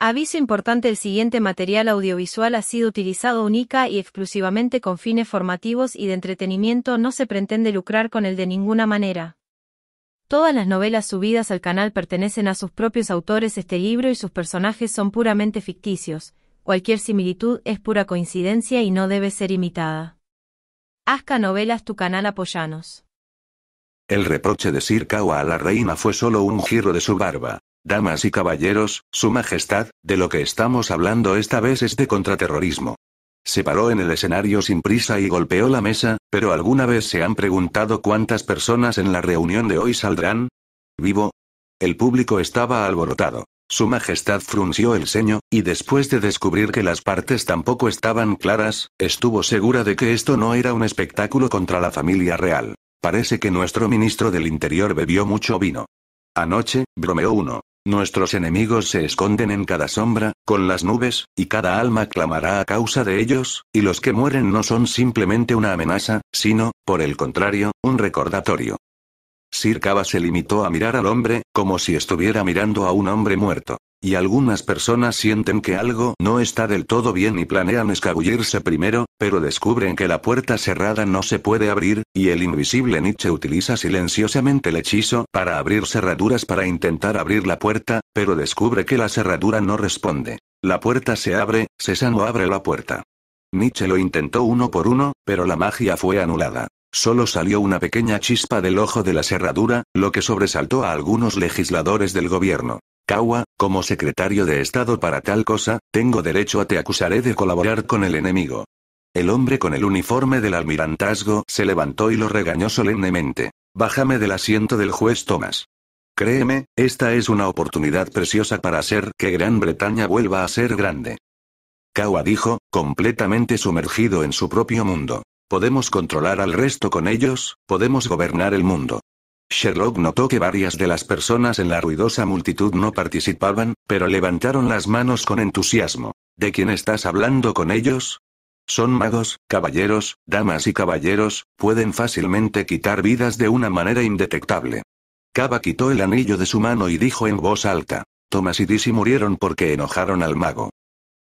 Aviso importante el siguiente material audiovisual ha sido utilizado única y exclusivamente con fines formativos y de entretenimiento no se pretende lucrar con él de ninguna manera. Todas las novelas subidas al canal pertenecen a sus propios autores este libro y sus personajes son puramente ficticios, cualquier similitud es pura coincidencia y no debe ser imitada. Asca Novelas tu canal apoyanos. El reproche de Sir Kawa a la reina fue solo un giro de su barba. Damas y caballeros, Su Majestad, de lo que estamos hablando esta vez es de contraterrorismo. Se paró en el escenario sin prisa y golpeó la mesa, pero ¿alguna vez se han preguntado cuántas personas en la reunión de hoy saldrán? ¿Vivo? El público estaba alborotado. Su Majestad frunció el ceño, y después de descubrir que las partes tampoco estaban claras, estuvo segura de que esto no era un espectáculo contra la familia real. Parece que nuestro ministro del Interior bebió mucho vino. Anoche, bromeó uno. Nuestros enemigos se esconden en cada sombra, con las nubes, y cada alma clamará a causa de ellos, y los que mueren no son simplemente una amenaza, sino, por el contrario, un recordatorio. Sir se limitó a mirar al hombre, como si estuviera mirando a un hombre muerto. Y algunas personas sienten que algo no está del todo bien y planean escabullirse primero, pero descubren que la puerta cerrada no se puede abrir, y el invisible Nietzsche utiliza silenciosamente el hechizo para abrir cerraduras para intentar abrir la puerta, pero descubre que la cerradura no responde. La puerta se abre, sano abre la puerta. Nietzsche lo intentó uno por uno, pero la magia fue anulada. Solo salió una pequeña chispa del ojo de la cerradura, lo que sobresaltó a algunos legisladores del gobierno. Kawa, como secretario de Estado para tal cosa, tengo derecho a te acusaré de colaborar con el enemigo. El hombre con el uniforme del almirantazgo se levantó y lo regañó solemnemente. Bájame del asiento del juez Thomas. Créeme, esta es una oportunidad preciosa para hacer que Gran Bretaña vuelva a ser grande. Kawa dijo, completamente sumergido en su propio mundo. Podemos controlar al resto con ellos, podemos gobernar el mundo. Sherlock notó que varias de las personas en la ruidosa multitud no participaban, pero levantaron las manos con entusiasmo. ¿De quién estás hablando con ellos? Son magos, caballeros, damas y caballeros, pueden fácilmente quitar vidas de una manera indetectable. Cava quitó el anillo de su mano y dijo en voz alta. Thomas y Dizzy murieron porque enojaron al mago.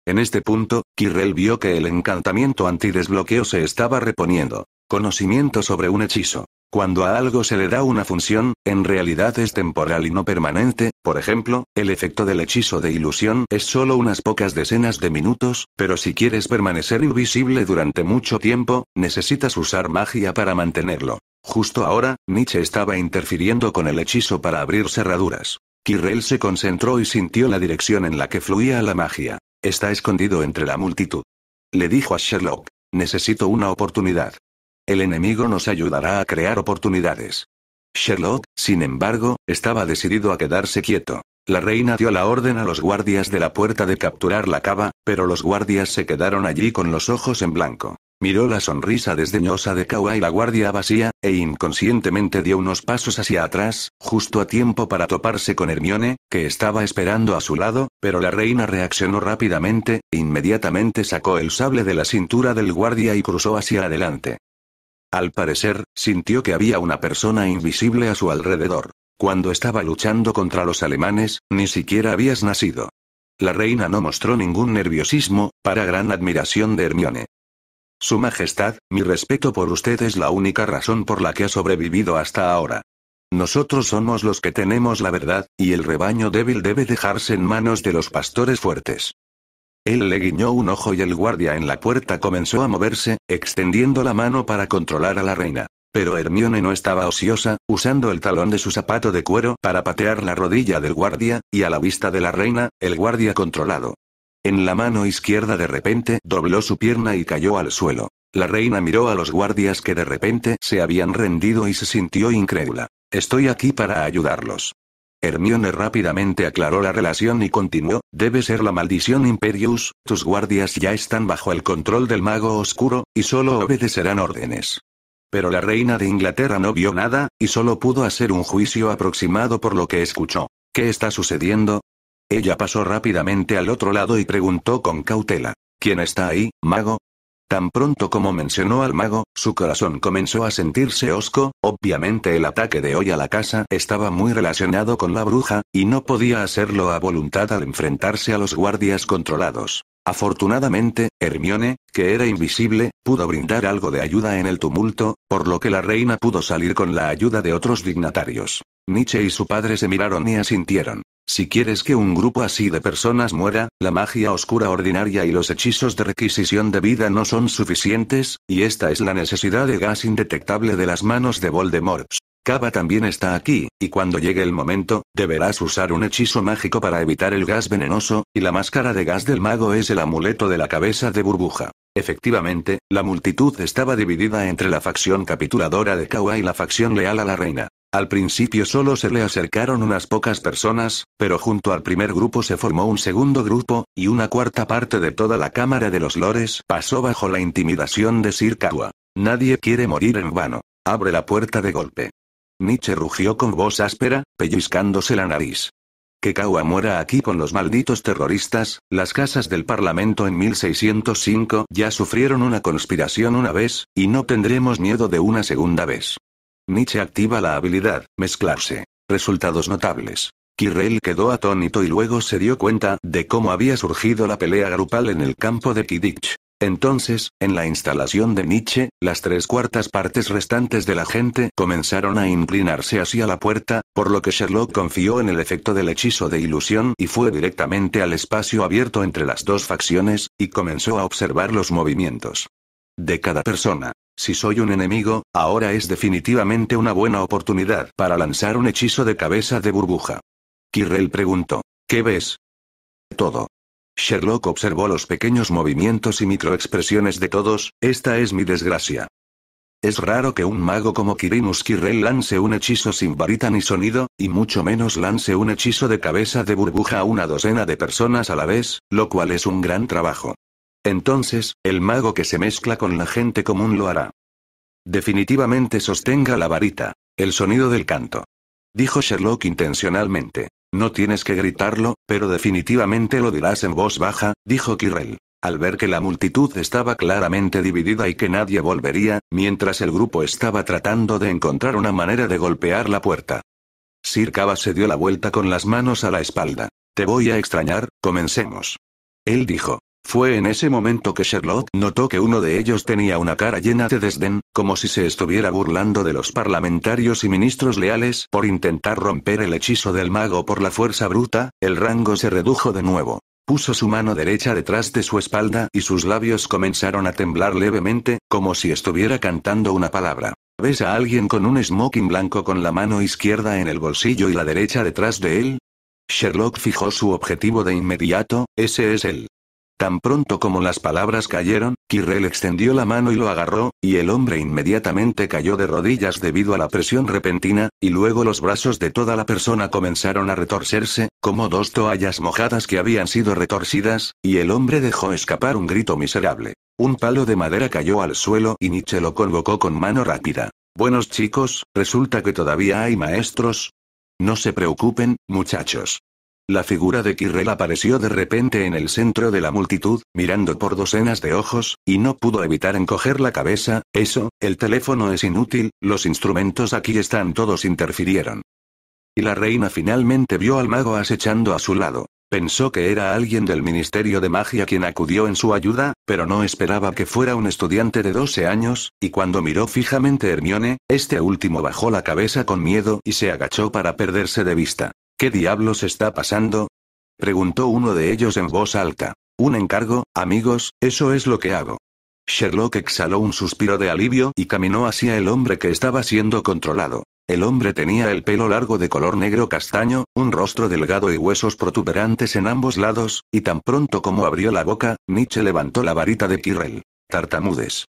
En este punto, Kirrell vio que el encantamiento antidesbloqueo se estaba reponiendo. Conocimiento sobre un hechizo. Cuando a algo se le da una función, en realidad es temporal y no permanente, por ejemplo, el efecto del hechizo de ilusión es solo unas pocas decenas de minutos, pero si quieres permanecer invisible durante mucho tiempo, necesitas usar magia para mantenerlo. Justo ahora, Nietzsche estaba interfiriendo con el hechizo para abrir cerraduras. Kirrell se concentró y sintió la dirección en la que fluía la magia. Está escondido entre la multitud. Le dijo a Sherlock, necesito una oportunidad. El enemigo nos ayudará a crear oportunidades. Sherlock, sin embargo, estaba decidido a quedarse quieto. La reina dio la orden a los guardias de la puerta de capturar la cava, pero los guardias se quedaron allí con los ojos en blanco. Miró la sonrisa desdeñosa de Kawa y la guardia vacía, e inconscientemente dio unos pasos hacia atrás, justo a tiempo para toparse con Hermione, que estaba esperando a su lado, pero la reina reaccionó rápidamente, e inmediatamente sacó el sable de la cintura del guardia y cruzó hacia adelante. Al parecer, sintió que había una persona invisible a su alrededor. Cuando estaba luchando contra los alemanes, ni siquiera habías nacido. La reina no mostró ningún nerviosismo, para gran admiración de Hermione. Su Majestad, mi respeto por usted es la única razón por la que ha sobrevivido hasta ahora. Nosotros somos los que tenemos la verdad, y el rebaño débil debe dejarse en manos de los pastores fuertes. Él le guiñó un ojo y el guardia en la puerta comenzó a moverse, extendiendo la mano para controlar a la reina. Pero Hermione no estaba ociosa, usando el talón de su zapato de cuero para patear la rodilla del guardia, y a la vista de la reina, el guardia controlado. En la mano izquierda de repente dobló su pierna y cayó al suelo. La reina miró a los guardias que de repente se habían rendido y se sintió incrédula. Estoy aquí para ayudarlos. Hermione rápidamente aclaró la relación y continuó, debe ser la maldición Imperius, tus guardias ya están bajo el control del mago oscuro, y solo obedecerán órdenes. Pero la reina de Inglaterra no vio nada, y solo pudo hacer un juicio aproximado por lo que escuchó. ¿Qué está sucediendo? Ella pasó rápidamente al otro lado y preguntó con cautela. ¿Quién está ahí, mago? Tan pronto como mencionó al mago, su corazón comenzó a sentirse osco, obviamente el ataque de hoy a la casa estaba muy relacionado con la bruja, y no podía hacerlo a voluntad al enfrentarse a los guardias controlados. Afortunadamente, Hermione, que era invisible, pudo brindar algo de ayuda en el tumulto, por lo que la reina pudo salir con la ayuda de otros dignatarios. Nietzsche y su padre se miraron y asintieron. Si quieres que un grupo así de personas muera, la magia oscura ordinaria y los hechizos de requisición de vida no son suficientes, y esta es la necesidad de gas indetectable de las manos de Voldemort. Kaba también está aquí, y cuando llegue el momento, deberás usar un hechizo mágico para evitar el gas venenoso, y la máscara de gas del mago es el amuleto de la cabeza de burbuja. Efectivamente, la multitud estaba dividida entre la facción capituladora de Kawa y la facción leal a la reina. Al principio solo se le acercaron unas pocas personas, pero junto al primer grupo se formó un segundo grupo, y una cuarta parte de toda la Cámara de los Lores pasó bajo la intimidación de Sir Kawa. Nadie quiere morir en vano. Abre la puerta de golpe. Nietzsche rugió con voz áspera, pellizcándose la nariz. Que Kawa muera aquí con los malditos terroristas, las casas del Parlamento en 1605 ya sufrieron una conspiración una vez, y no tendremos miedo de una segunda vez. Nietzsche activa la habilidad, mezclarse. Resultados notables. Kirrell quedó atónito y luego se dio cuenta de cómo había surgido la pelea grupal en el campo de Kidditch. Entonces, en la instalación de Nietzsche, las tres cuartas partes restantes de la gente comenzaron a inclinarse hacia la puerta, por lo que Sherlock confió en el efecto del hechizo de ilusión y fue directamente al espacio abierto entre las dos facciones, y comenzó a observar los movimientos de cada persona. Si soy un enemigo, ahora es definitivamente una buena oportunidad para lanzar un hechizo de cabeza de burbuja. Kirrell preguntó, ¿qué ves? Todo. Sherlock observó los pequeños movimientos y microexpresiones de todos, esta es mi desgracia. Es raro que un mago como Kirinus Kirrell lance un hechizo sin varita ni sonido, y mucho menos lance un hechizo de cabeza de burbuja a una docena de personas a la vez, lo cual es un gran trabajo. Entonces, el mago que se mezcla con la gente común lo hará. Definitivamente sostenga la varita. El sonido del canto. Dijo Sherlock intencionalmente. No tienes que gritarlo, pero definitivamente lo dirás en voz baja, dijo Kirrell. Al ver que la multitud estaba claramente dividida y que nadie volvería, mientras el grupo estaba tratando de encontrar una manera de golpear la puerta. Sir Cava se dio la vuelta con las manos a la espalda. Te voy a extrañar, comencemos. Él dijo. Fue en ese momento que Sherlock notó que uno de ellos tenía una cara llena de desdén, como si se estuviera burlando de los parlamentarios y ministros leales por intentar romper el hechizo del mago por la fuerza bruta, el rango se redujo de nuevo. Puso su mano derecha detrás de su espalda y sus labios comenzaron a temblar levemente, como si estuviera cantando una palabra. ¿Ves a alguien con un smoking blanco con la mano izquierda en el bolsillo y la derecha detrás de él? Sherlock fijó su objetivo de inmediato, ese es él. Tan pronto como las palabras cayeron, Kirrell extendió la mano y lo agarró, y el hombre inmediatamente cayó de rodillas debido a la presión repentina, y luego los brazos de toda la persona comenzaron a retorcerse, como dos toallas mojadas que habían sido retorcidas, y el hombre dejó escapar un grito miserable. Un palo de madera cayó al suelo y Nietzsche lo convocó con mano rápida. Buenos chicos, resulta que todavía hay maestros. No se preocupen, muchachos. La figura de Kirrell apareció de repente en el centro de la multitud, mirando por docenas de ojos, y no pudo evitar encoger la cabeza, eso, el teléfono es inútil, los instrumentos aquí están todos interfirieron. Y la reina finalmente vio al mago acechando a su lado. Pensó que era alguien del Ministerio de Magia quien acudió en su ayuda, pero no esperaba que fuera un estudiante de 12 años, y cuando miró fijamente Hermione, este último bajó la cabeza con miedo y se agachó para perderse de vista. ¿Qué diablos está pasando? preguntó uno de ellos en voz alta. Un encargo, amigos, eso es lo que hago. Sherlock exhaló un suspiro de alivio y caminó hacia el hombre que estaba siendo controlado. El hombre tenía el pelo largo de color negro castaño, un rostro delgado y huesos protuberantes en ambos lados, y tan pronto como abrió la boca, Nietzsche levantó la varita de Kirrell. Tartamudes.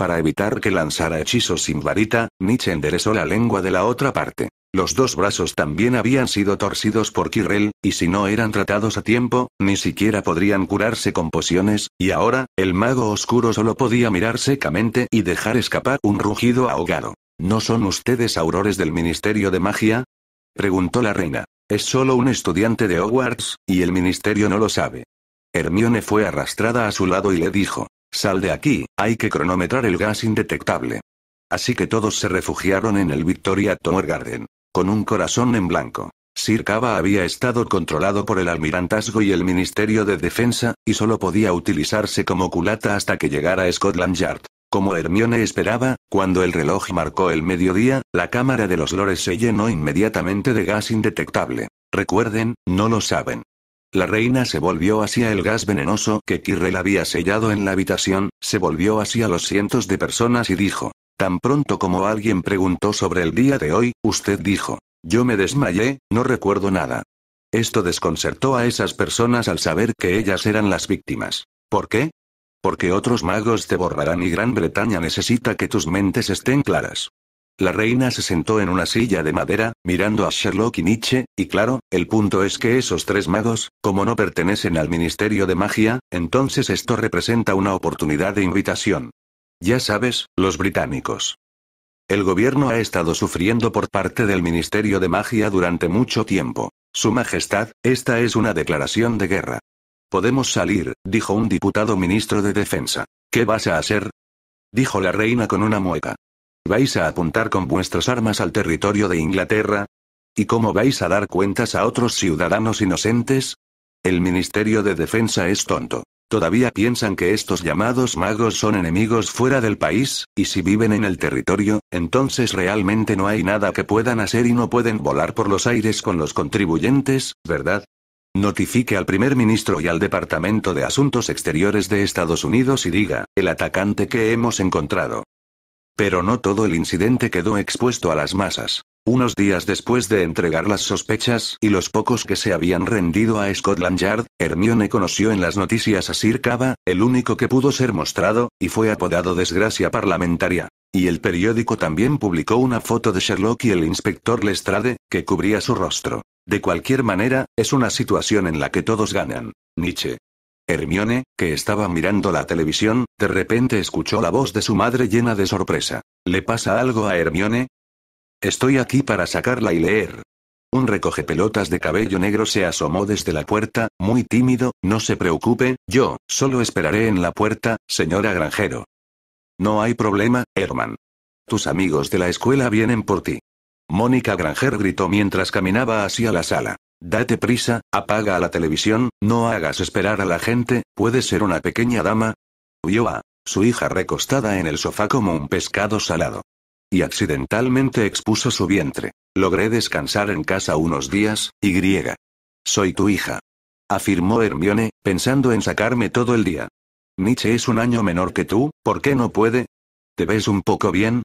Para evitar que lanzara hechizos sin varita, Nietzsche enderezó la lengua de la otra parte. Los dos brazos también habían sido torcidos por Kirrell, y si no eran tratados a tiempo, ni siquiera podrían curarse con pociones, y ahora, el mago oscuro solo podía mirar secamente y dejar escapar un rugido ahogado. ¿No son ustedes aurores del Ministerio de Magia? preguntó la reina. Es solo un estudiante de Hogwarts, y el Ministerio no lo sabe. Hermione fue arrastrada a su lado y le dijo, Sal de aquí, hay que cronometrar el gas indetectable. Así que todos se refugiaron en el Victoria Tower Garden. Con un corazón en blanco. Sir Cava había estado controlado por el almirantazgo y el Ministerio de Defensa, y solo podía utilizarse como culata hasta que llegara a Scotland Yard. Como Hermione esperaba, cuando el reloj marcó el mediodía, la cámara de los lores se llenó inmediatamente de gas indetectable. Recuerden, no lo saben. La reina se volvió hacia el gas venenoso que Kirrel había sellado en la habitación, se volvió hacia los cientos de personas y dijo. Tan pronto como alguien preguntó sobre el día de hoy, usted dijo. Yo me desmayé, no recuerdo nada. Esto desconcertó a esas personas al saber que ellas eran las víctimas. ¿Por qué? Porque otros magos te borrarán y Gran Bretaña necesita que tus mentes estén claras. La reina se sentó en una silla de madera, mirando a Sherlock y Nietzsche, y claro, el punto es que esos tres magos, como no pertenecen al Ministerio de Magia, entonces esto representa una oportunidad de invitación. Ya sabes, los británicos. El gobierno ha estado sufriendo por parte del Ministerio de Magia durante mucho tiempo. Su Majestad, esta es una declaración de guerra. Podemos salir, dijo un diputado ministro de Defensa. ¿Qué vas a hacer? Dijo la reina con una mueca. ¿Vais a apuntar con vuestras armas al territorio de Inglaterra? ¿Y cómo vais a dar cuentas a otros ciudadanos inocentes? El Ministerio de Defensa es tonto. Todavía piensan que estos llamados magos son enemigos fuera del país, y si viven en el territorio, entonces realmente no hay nada que puedan hacer y no pueden volar por los aires con los contribuyentes, ¿verdad? Notifique al primer ministro y al Departamento de Asuntos Exteriores de Estados Unidos y diga, el atacante que hemos encontrado, pero no todo el incidente quedó expuesto a las masas. Unos días después de entregar las sospechas y los pocos que se habían rendido a Scotland Yard, Hermione conoció en las noticias a Sir Cava, el único que pudo ser mostrado, y fue apodado Desgracia Parlamentaria. Y el periódico también publicó una foto de Sherlock y el inspector Lestrade, que cubría su rostro. De cualquier manera, es una situación en la que todos ganan. Nietzsche, Hermione, que estaba mirando la televisión, de repente escuchó la voz de su madre llena de sorpresa. ¿Le pasa algo a Hermione? Estoy aquí para sacarla y leer. Un recoge pelotas de cabello negro se asomó desde la puerta, muy tímido, no se preocupe, yo, solo esperaré en la puerta, señora granjero. No hay problema, Herman. Tus amigos de la escuela vienen por ti. Mónica Granger gritó mientras caminaba hacia la sala. Date prisa, apaga la televisión, no hagas esperar a la gente, puede ser una pequeña dama. Vio a su hija recostada en el sofá como un pescado salado. Y accidentalmente expuso su vientre. Logré descansar en casa unos días, y griega. Soy tu hija. Afirmó Hermione, pensando en sacarme todo el día. Nietzsche es un año menor que tú, ¿por qué no puede? ¿Te ves un poco bien?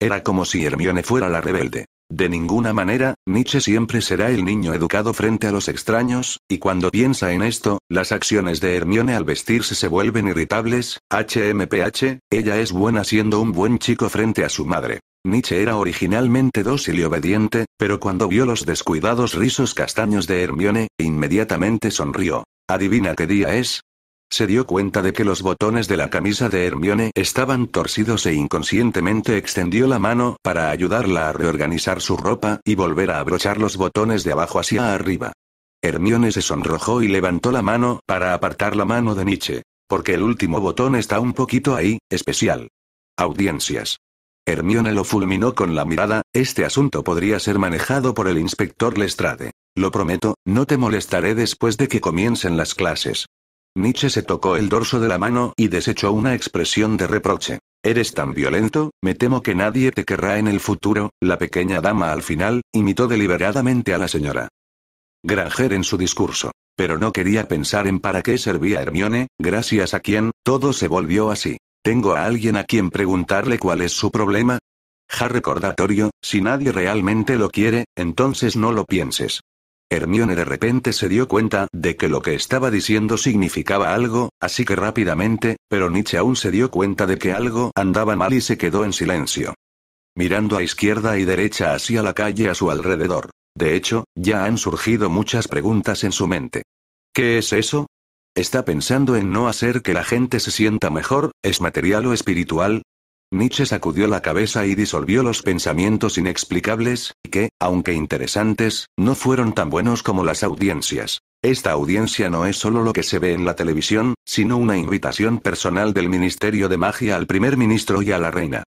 Era como si Hermione fuera la rebelde. De ninguna manera, Nietzsche siempre será el niño educado frente a los extraños, y cuando piensa en esto, las acciones de Hermione al vestirse se vuelven irritables, HMPH, ella es buena siendo un buen chico frente a su madre. Nietzsche era originalmente dócil y obediente, pero cuando vio los descuidados rizos castaños de Hermione, inmediatamente sonrió. Adivina qué día es, se dio cuenta de que los botones de la camisa de Hermione estaban torcidos e inconscientemente extendió la mano para ayudarla a reorganizar su ropa y volver a abrochar los botones de abajo hacia arriba. Hermione se sonrojó y levantó la mano para apartar la mano de Nietzsche. Porque el último botón está un poquito ahí, especial. Audiencias. Hermione lo fulminó con la mirada, este asunto podría ser manejado por el inspector Lestrade. Lo prometo, no te molestaré después de que comiencen las clases. Nietzsche se tocó el dorso de la mano y desechó una expresión de reproche. Eres tan violento, me temo que nadie te querrá en el futuro, la pequeña dama al final, imitó deliberadamente a la señora. Granger en su discurso. Pero no quería pensar en para qué servía Hermione, gracias a quien, todo se volvió así. ¿Tengo a alguien a quien preguntarle cuál es su problema? Ja recordatorio, si nadie realmente lo quiere, entonces no lo pienses. Hermione de repente se dio cuenta de que lo que estaba diciendo significaba algo, así que rápidamente, pero Nietzsche aún se dio cuenta de que algo andaba mal y se quedó en silencio. Mirando a izquierda y derecha hacia la calle a su alrededor. De hecho, ya han surgido muchas preguntas en su mente. ¿Qué es eso? ¿Está pensando en no hacer que la gente se sienta mejor, es material o espiritual? Nietzsche sacudió la cabeza y disolvió los pensamientos inexplicables, que, aunque interesantes, no fueron tan buenos como las audiencias. Esta audiencia no es solo lo que se ve en la televisión, sino una invitación personal del Ministerio de Magia al primer ministro y a la reina.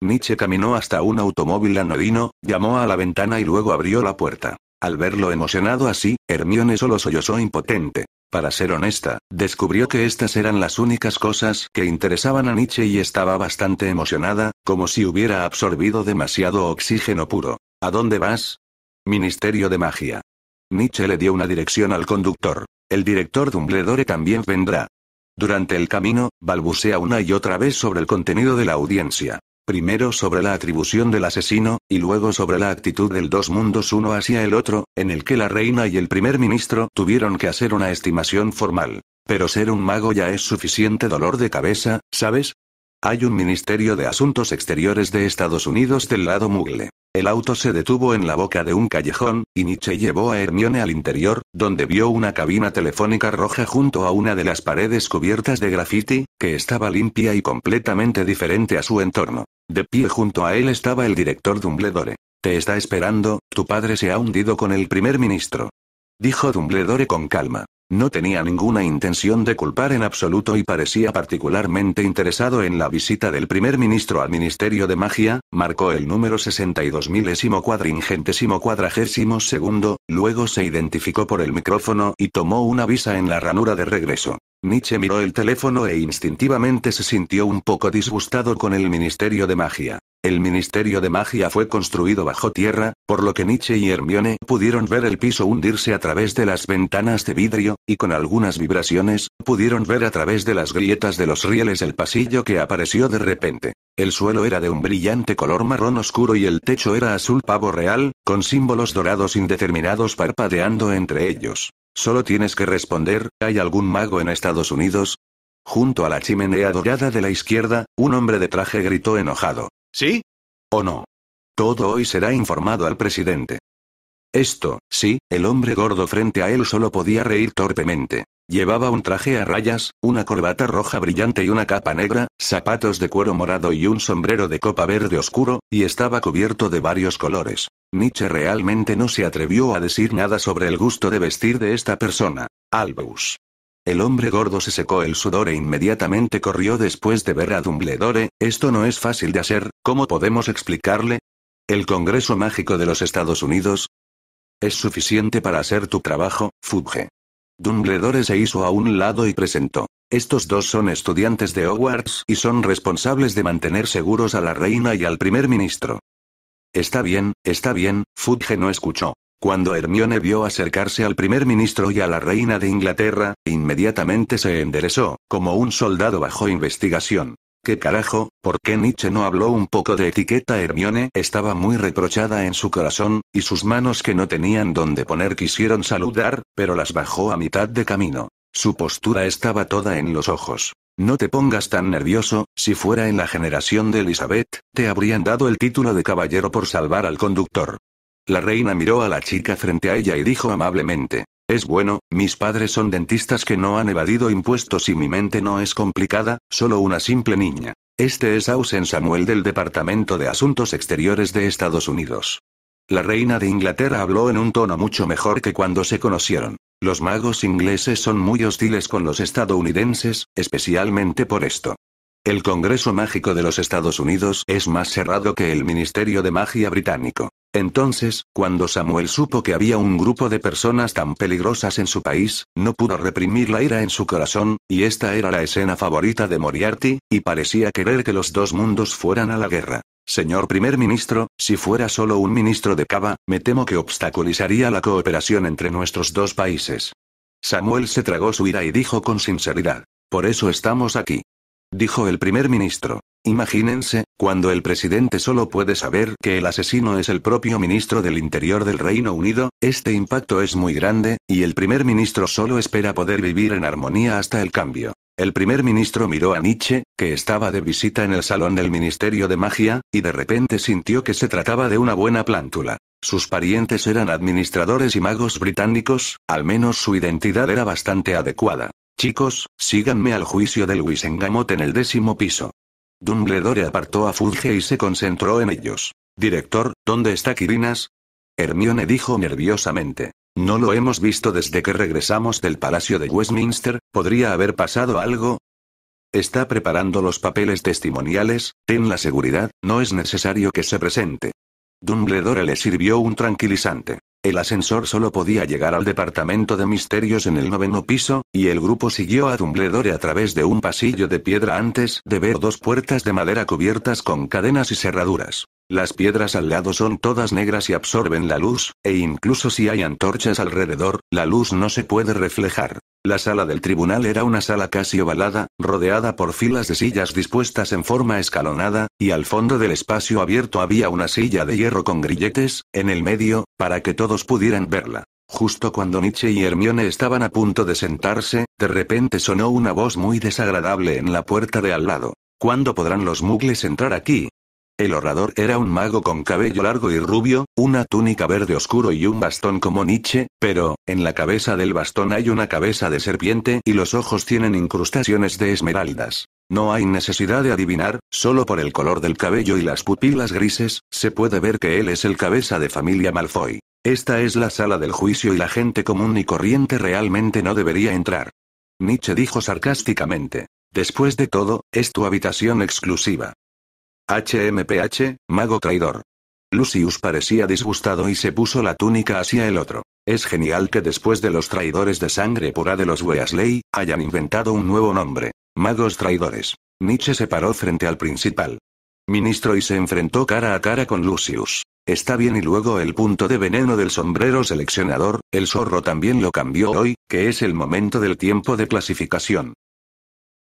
Nietzsche caminó hasta un automóvil anodino, llamó a la ventana y luego abrió la puerta. Al verlo emocionado así, Hermione solo sollozó impotente. Para ser honesta, descubrió que estas eran las únicas cosas que interesaban a Nietzsche y estaba bastante emocionada, como si hubiera absorbido demasiado oxígeno puro. ¿A dónde vas? Ministerio de Magia. Nietzsche le dio una dirección al conductor. El director Dumbledore también vendrá. Durante el camino, balbucea una y otra vez sobre el contenido de la audiencia. Primero sobre la atribución del asesino, y luego sobre la actitud del dos mundos uno hacia el otro, en el que la reina y el primer ministro tuvieron que hacer una estimación formal. Pero ser un mago ya es suficiente dolor de cabeza, ¿sabes? Hay un Ministerio de Asuntos Exteriores de Estados Unidos del lado Mugle. El auto se detuvo en la boca de un callejón, y Nietzsche llevó a Hermione al interior, donde vio una cabina telefónica roja junto a una de las paredes cubiertas de graffiti, que estaba limpia y completamente diferente a su entorno. De pie junto a él estaba el director Dumbledore. Te está esperando, tu padre se ha hundido con el primer ministro. Dijo Dumbledore con calma. No tenía ninguna intención de culpar en absoluto y parecía particularmente interesado en la visita del primer ministro al Ministerio de Magia, marcó el número 62 milésimo cuadragésimo segundo, luego se identificó por el micrófono y tomó una visa en la ranura de regreso. Nietzsche miró el teléfono e instintivamente se sintió un poco disgustado con el Ministerio de Magia. El Ministerio de Magia fue construido bajo tierra, por lo que Nietzsche y Hermione pudieron ver el piso hundirse a través de las ventanas de vidrio, y con algunas vibraciones, pudieron ver a través de las grietas de los rieles el pasillo que apareció de repente. El suelo era de un brillante color marrón oscuro y el techo era azul pavo real, con símbolos dorados indeterminados parpadeando entre ellos. Solo tienes que responder, ¿hay algún mago en Estados Unidos? Junto a la chimenea dorada de la izquierda, un hombre de traje gritó enojado. ¿Sí? ¿O no? Todo hoy será informado al presidente. Esto, sí, el hombre gordo frente a él solo podía reír torpemente. Llevaba un traje a rayas, una corbata roja brillante y una capa negra, zapatos de cuero morado y un sombrero de copa verde oscuro, y estaba cubierto de varios colores. Nietzsche realmente no se atrevió a decir nada sobre el gusto de vestir de esta persona. Albus. El hombre gordo se secó el sudor e inmediatamente corrió después de ver a Dumbledore, esto no es fácil de hacer, ¿cómo podemos explicarle? ¿El Congreso Mágico de los Estados Unidos? Es suficiente para hacer tu trabajo, Fudge. Dumbledore se hizo a un lado y presentó. Estos dos son estudiantes de Hogwarts y son responsables de mantener seguros a la reina y al primer ministro. Está bien, está bien, Fudge no escuchó. Cuando Hermione vio acercarse al primer ministro y a la reina de Inglaterra, inmediatamente se enderezó, como un soldado bajo investigación. ¿Qué carajo? ¿Por qué Nietzsche no habló un poco de etiqueta? Hermione estaba muy reprochada en su corazón, y sus manos que no tenían dónde poner quisieron saludar, pero las bajó a mitad de camino. Su postura estaba toda en los ojos. No te pongas tan nervioso, si fuera en la generación de Elizabeth, te habrían dado el título de caballero por salvar al conductor. La reina miró a la chica frente a ella y dijo amablemente, es bueno, mis padres son dentistas que no han evadido impuestos y mi mente no es complicada, solo una simple niña. Este es Ausen Samuel del Departamento de Asuntos Exteriores de Estados Unidos. La reina de Inglaterra habló en un tono mucho mejor que cuando se conocieron. Los magos ingleses son muy hostiles con los estadounidenses, especialmente por esto. El Congreso Mágico de los Estados Unidos es más cerrado que el Ministerio de Magia británico. Entonces, cuando Samuel supo que había un grupo de personas tan peligrosas en su país, no pudo reprimir la ira en su corazón, y esta era la escena favorita de Moriarty, y parecía querer que los dos mundos fueran a la guerra. Señor primer ministro, si fuera solo un ministro de Cava, me temo que obstaculizaría la cooperación entre nuestros dos países. Samuel se tragó su ira y dijo con sinceridad. Por eso estamos aquí. Dijo el primer ministro. Imagínense, cuando el presidente solo puede saber que el asesino es el propio ministro del Interior del Reino Unido, este impacto es muy grande, y el primer ministro solo espera poder vivir en armonía hasta el cambio. El primer ministro miró a Nietzsche, que estaba de visita en el salón del Ministerio de Magia, y de repente sintió que se trataba de una buena plántula. Sus parientes eran administradores y magos británicos, al menos su identidad era bastante adecuada. Chicos, síganme al juicio del Wissengamot en el décimo piso. Dumbledore apartó a Fudge y se concentró en ellos. Director, ¿dónde está Quirinas? Hermione dijo nerviosamente. No lo hemos visto desde que regresamos del Palacio de Westminster, ¿podría haber pasado algo? Está preparando los papeles testimoniales, ten la seguridad, no es necesario que se presente. Dumbledore le sirvió un tranquilizante. El ascensor solo podía llegar al departamento de misterios en el noveno piso, y el grupo siguió a Dumbledore a través de un pasillo de piedra antes de ver dos puertas de madera cubiertas con cadenas y cerraduras. Las piedras al lado son todas negras y absorben la luz, e incluso si hay antorchas alrededor, la luz no se puede reflejar. La sala del tribunal era una sala casi ovalada, rodeada por filas de sillas dispuestas en forma escalonada, y al fondo del espacio abierto había una silla de hierro con grilletes, en el medio, para que todo todos pudieran verla. Justo cuando Nietzsche y Hermione estaban a punto de sentarse, de repente sonó una voz muy desagradable en la puerta de al lado. ¿Cuándo podrán los mugles entrar aquí? El orador era un mago con cabello largo y rubio, una túnica verde oscuro y un bastón como Nietzsche, pero, en la cabeza del bastón hay una cabeza de serpiente y los ojos tienen incrustaciones de esmeraldas. No hay necesidad de adivinar, solo por el color del cabello y las pupilas grises, se puede ver que él es el cabeza de familia Malfoy. Esta es la sala del juicio y la gente común y corriente realmente no debería entrar. Nietzsche dijo sarcásticamente. Después de todo, es tu habitación exclusiva. HMPH, mago traidor. Lucius parecía disgustado y se puso la túnica hacia el otro. Es genial que después de los traidores de sangre pura de los Weasley, hayan inventado un nuevo nombre. Magos traidores. Nietzsche se paró frente al principal. Ministro y se enfrentó cara a cara con Lucius. Está bien y luego el punto de veneno del sombrero seleccionador, el zorro también lo cambió hoy, que es el momento del tiempo de clasificación.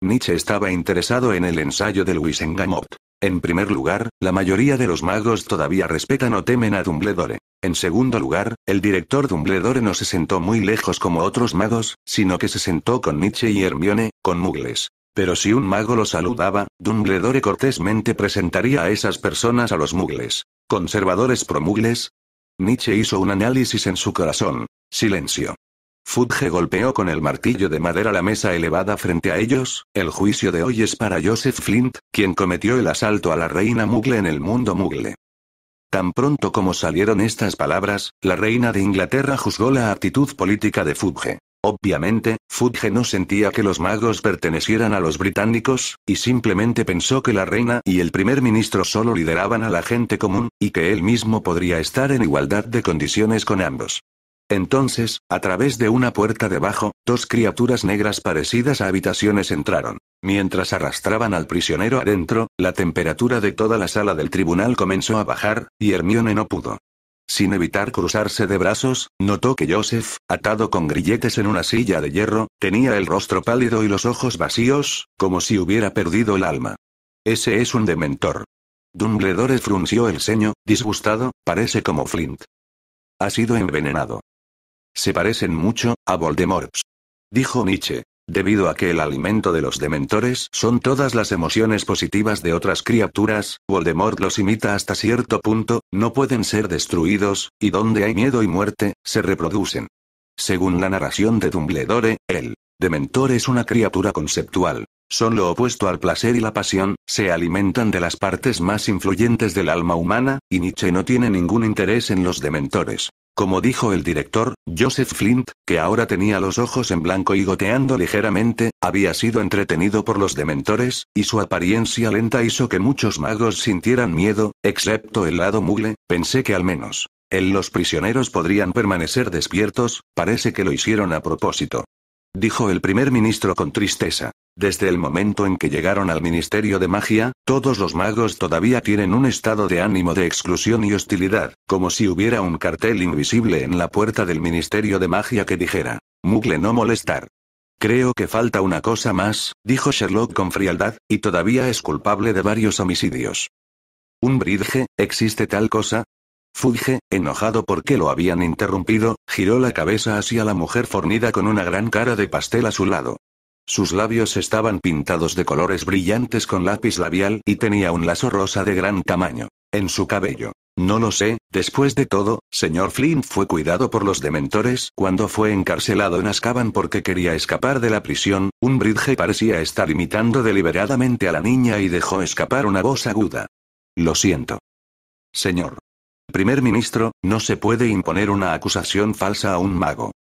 Nietzsche estaba interesado en el ensayo de Engamot. En primer lugar, la mayoría de los magos todavía respetan o temen a Dumbledore. En segundo lugar, el director Dumbledore no se sentó muy lejos como otros magos, sino que se sentó con Nietzsche y Hermione, con Mugles. Pero si un mago lo saludaba, Dumbledore cortésmente presentaría a esas personas a los mugles. ¿Conservadores promugles? Nietzsche hizo un análisis en su corazón. Silencio. Fudge golpeó con el martillo de madera la mesa elevada frente a ellos. El juicio de hoy es para Joseph Flint, quien cometió el asalto a la reina Mugle en el mundo Mugle. Tan pronto como salieron estas palabras, la reina de Inglaterra juzgó la actitud política de Fudge. Obviamente, Fudge no sentía que los magos pertenecieran a los británicos, y simplemente pensó que la reina y el primer ministro solo lideraban a la gente común, y que él mismo podría estar en igualdad de condiciones con ambos. Entonces, a través de una puerta debajo, dos criaturas negras parecidas a habitaciones entraron. Mientras arrastraban al prisionero adentro, la temperatura de toda la sala del tribunal comenzó a bajar, y Hermione no pudo sin evitar cruzarse de brazos, notó que Joseph, atado con grilletes en una silla de hierro, tenía el rostro pálido y los ojos vacíos, como si hubiera perdido el alma. Ese es un dementor. Dumbledore frunció el ceño, disgustado, parece como Flint. Ha sido envenenado. Se parecen mucho, a Voldemort. Dijo Nietzsche. Debido a que el alimento de los dementores son todas las emociones positivas de otras criaturas, Voldemort los imita hasta cierto punto, no pueden ser destruidos, y donde hay miedo y muerte, se reproducen. Según la narración de Dumbledore, el dementor es una criatura conceptual. Son lo opuesto al placer y la pasión, se alimentan de las partes más influyentes del alma humana, y Nietzsche no tiene ningún interés en los dementores. Como dijo el director, Joseph Flint, que ahora tenía los ojos en blanco y goteando ligeramente, había sido entretenido por los dementores, y su apariencia lenta hizo que muchos magos sintieran miedo, excepto el lado mugle, pensé que al menos. En los prisioneros podrían permanecer despiertos, parece que lo hicieron a propósito dijo el primer ministro con tristeza. Desde el momento en que llegaron al Ministerio de Magia, todos los magos todavía tienen un estado de ánimo de exclusión y hostilidad, como si hubiera un cartel invisible en la puerta del Ministerio de Magia que dijera, Mugle no molestar. Creo que falta una cosa más, dijo Sherlock con frialdad, y todavía es culpable de varios homicidios. Un bridge, ¿existe tal cosa? Fuge, enojado porque lo habían interrumpido, giró la cabeza hacia la mujer fornida con una gran cara de pastel a su lado. Sus labios estaban pintados de colores brillantes con lápiz labial y tenía un lazo rosa de gran tamaño. En su cabello. No lo sé, después de todo, señor Flynn fue cuidado por los dementores cuando fue encarcelado en ascaban porque quería escapar de la prisión, un bridge parecía estar imitando deliberadamente a la niña y dejó escapar una voz aguda. Lo siento. Señor primer ministro, no se puede imponer una acusación falsa a un mago.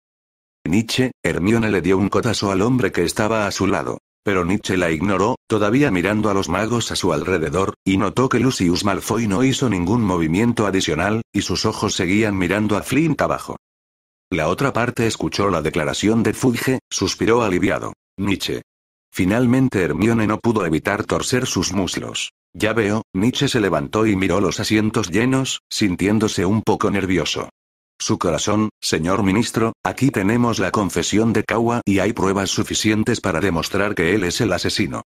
Nietzsche, Hermione le dio un cotazo al hombre que estaba a su lado. Pero Nietzsche la ignoró, todavía mirando a los magos a su alrededor, y notó que Lucius Malfoy no hizo ningún movimiento adicional, y sus ojos seguían mirando a Flint abajo. La otra parte escuchó la declaración de Fudge, suspiró aliviado. Nietzsche. Finalmente Hermione no pudo evitar torcer sus muslos. Ya veo, Nietzsche se levantó y miró los asientos llenos, sintiéndose un poco nervioso. Su corazón, señor ministro, aquí tenemos la confesión de Kawa y hay pruebas suficientes para demostrar que él es el asesino.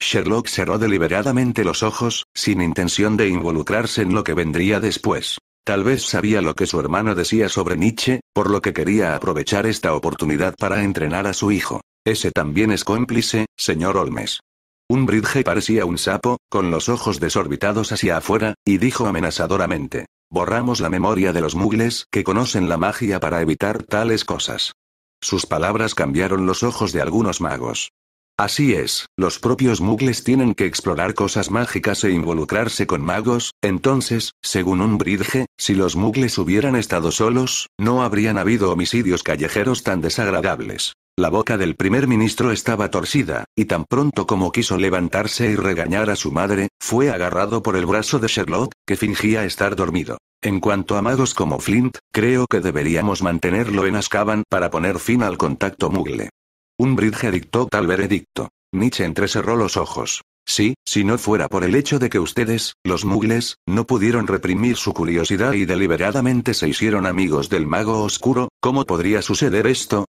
Sherlock cerró deliberadamente los ojos, sin intención de involucrarse en lo que vendría después. Tal vez sabía lo que su hermano decía sobre Nietzsche, por lo que quería aprovechar esta oportunidad para entrenar a su hijo. Ese también es cómplice, señor Olmes. Un bridge parecía un sapo, con los ojos desorbitados hacia afuera, y dijo amenazadoramente. Borramos la memoria de los mugles que conocen la magia para evitar tales cosas. Sus palabras cambiaron los ojos de algunos magos. Así es, los propios mugles tienen que explorar cosas mágicas e involucrarse con magos, entonces, según un bridge, si los mugles hubieran estado solos, no habrían habido homicidios callejeros tan desagradables. La boca del primer ministro estaba torcida, y tan pronto como quiso levantarse y regañar a su madre, fue agarrado por el brazo de Sherlock, que fingía estar dormido. En cuanto a magos como Flint, creo que deberíamos mantenerlo en Ascaban para poner fin al contacto mugle. bridge dictó tal veredicto. Nietzsche entrecerró los ojos. Sí, si no fuera por el hecho de que ustedes, los mugles, no pudieron reprimir su curiosidad y deliberadamente se hicieron amigos del mago oscuro, ¿cómo podría suceder esto?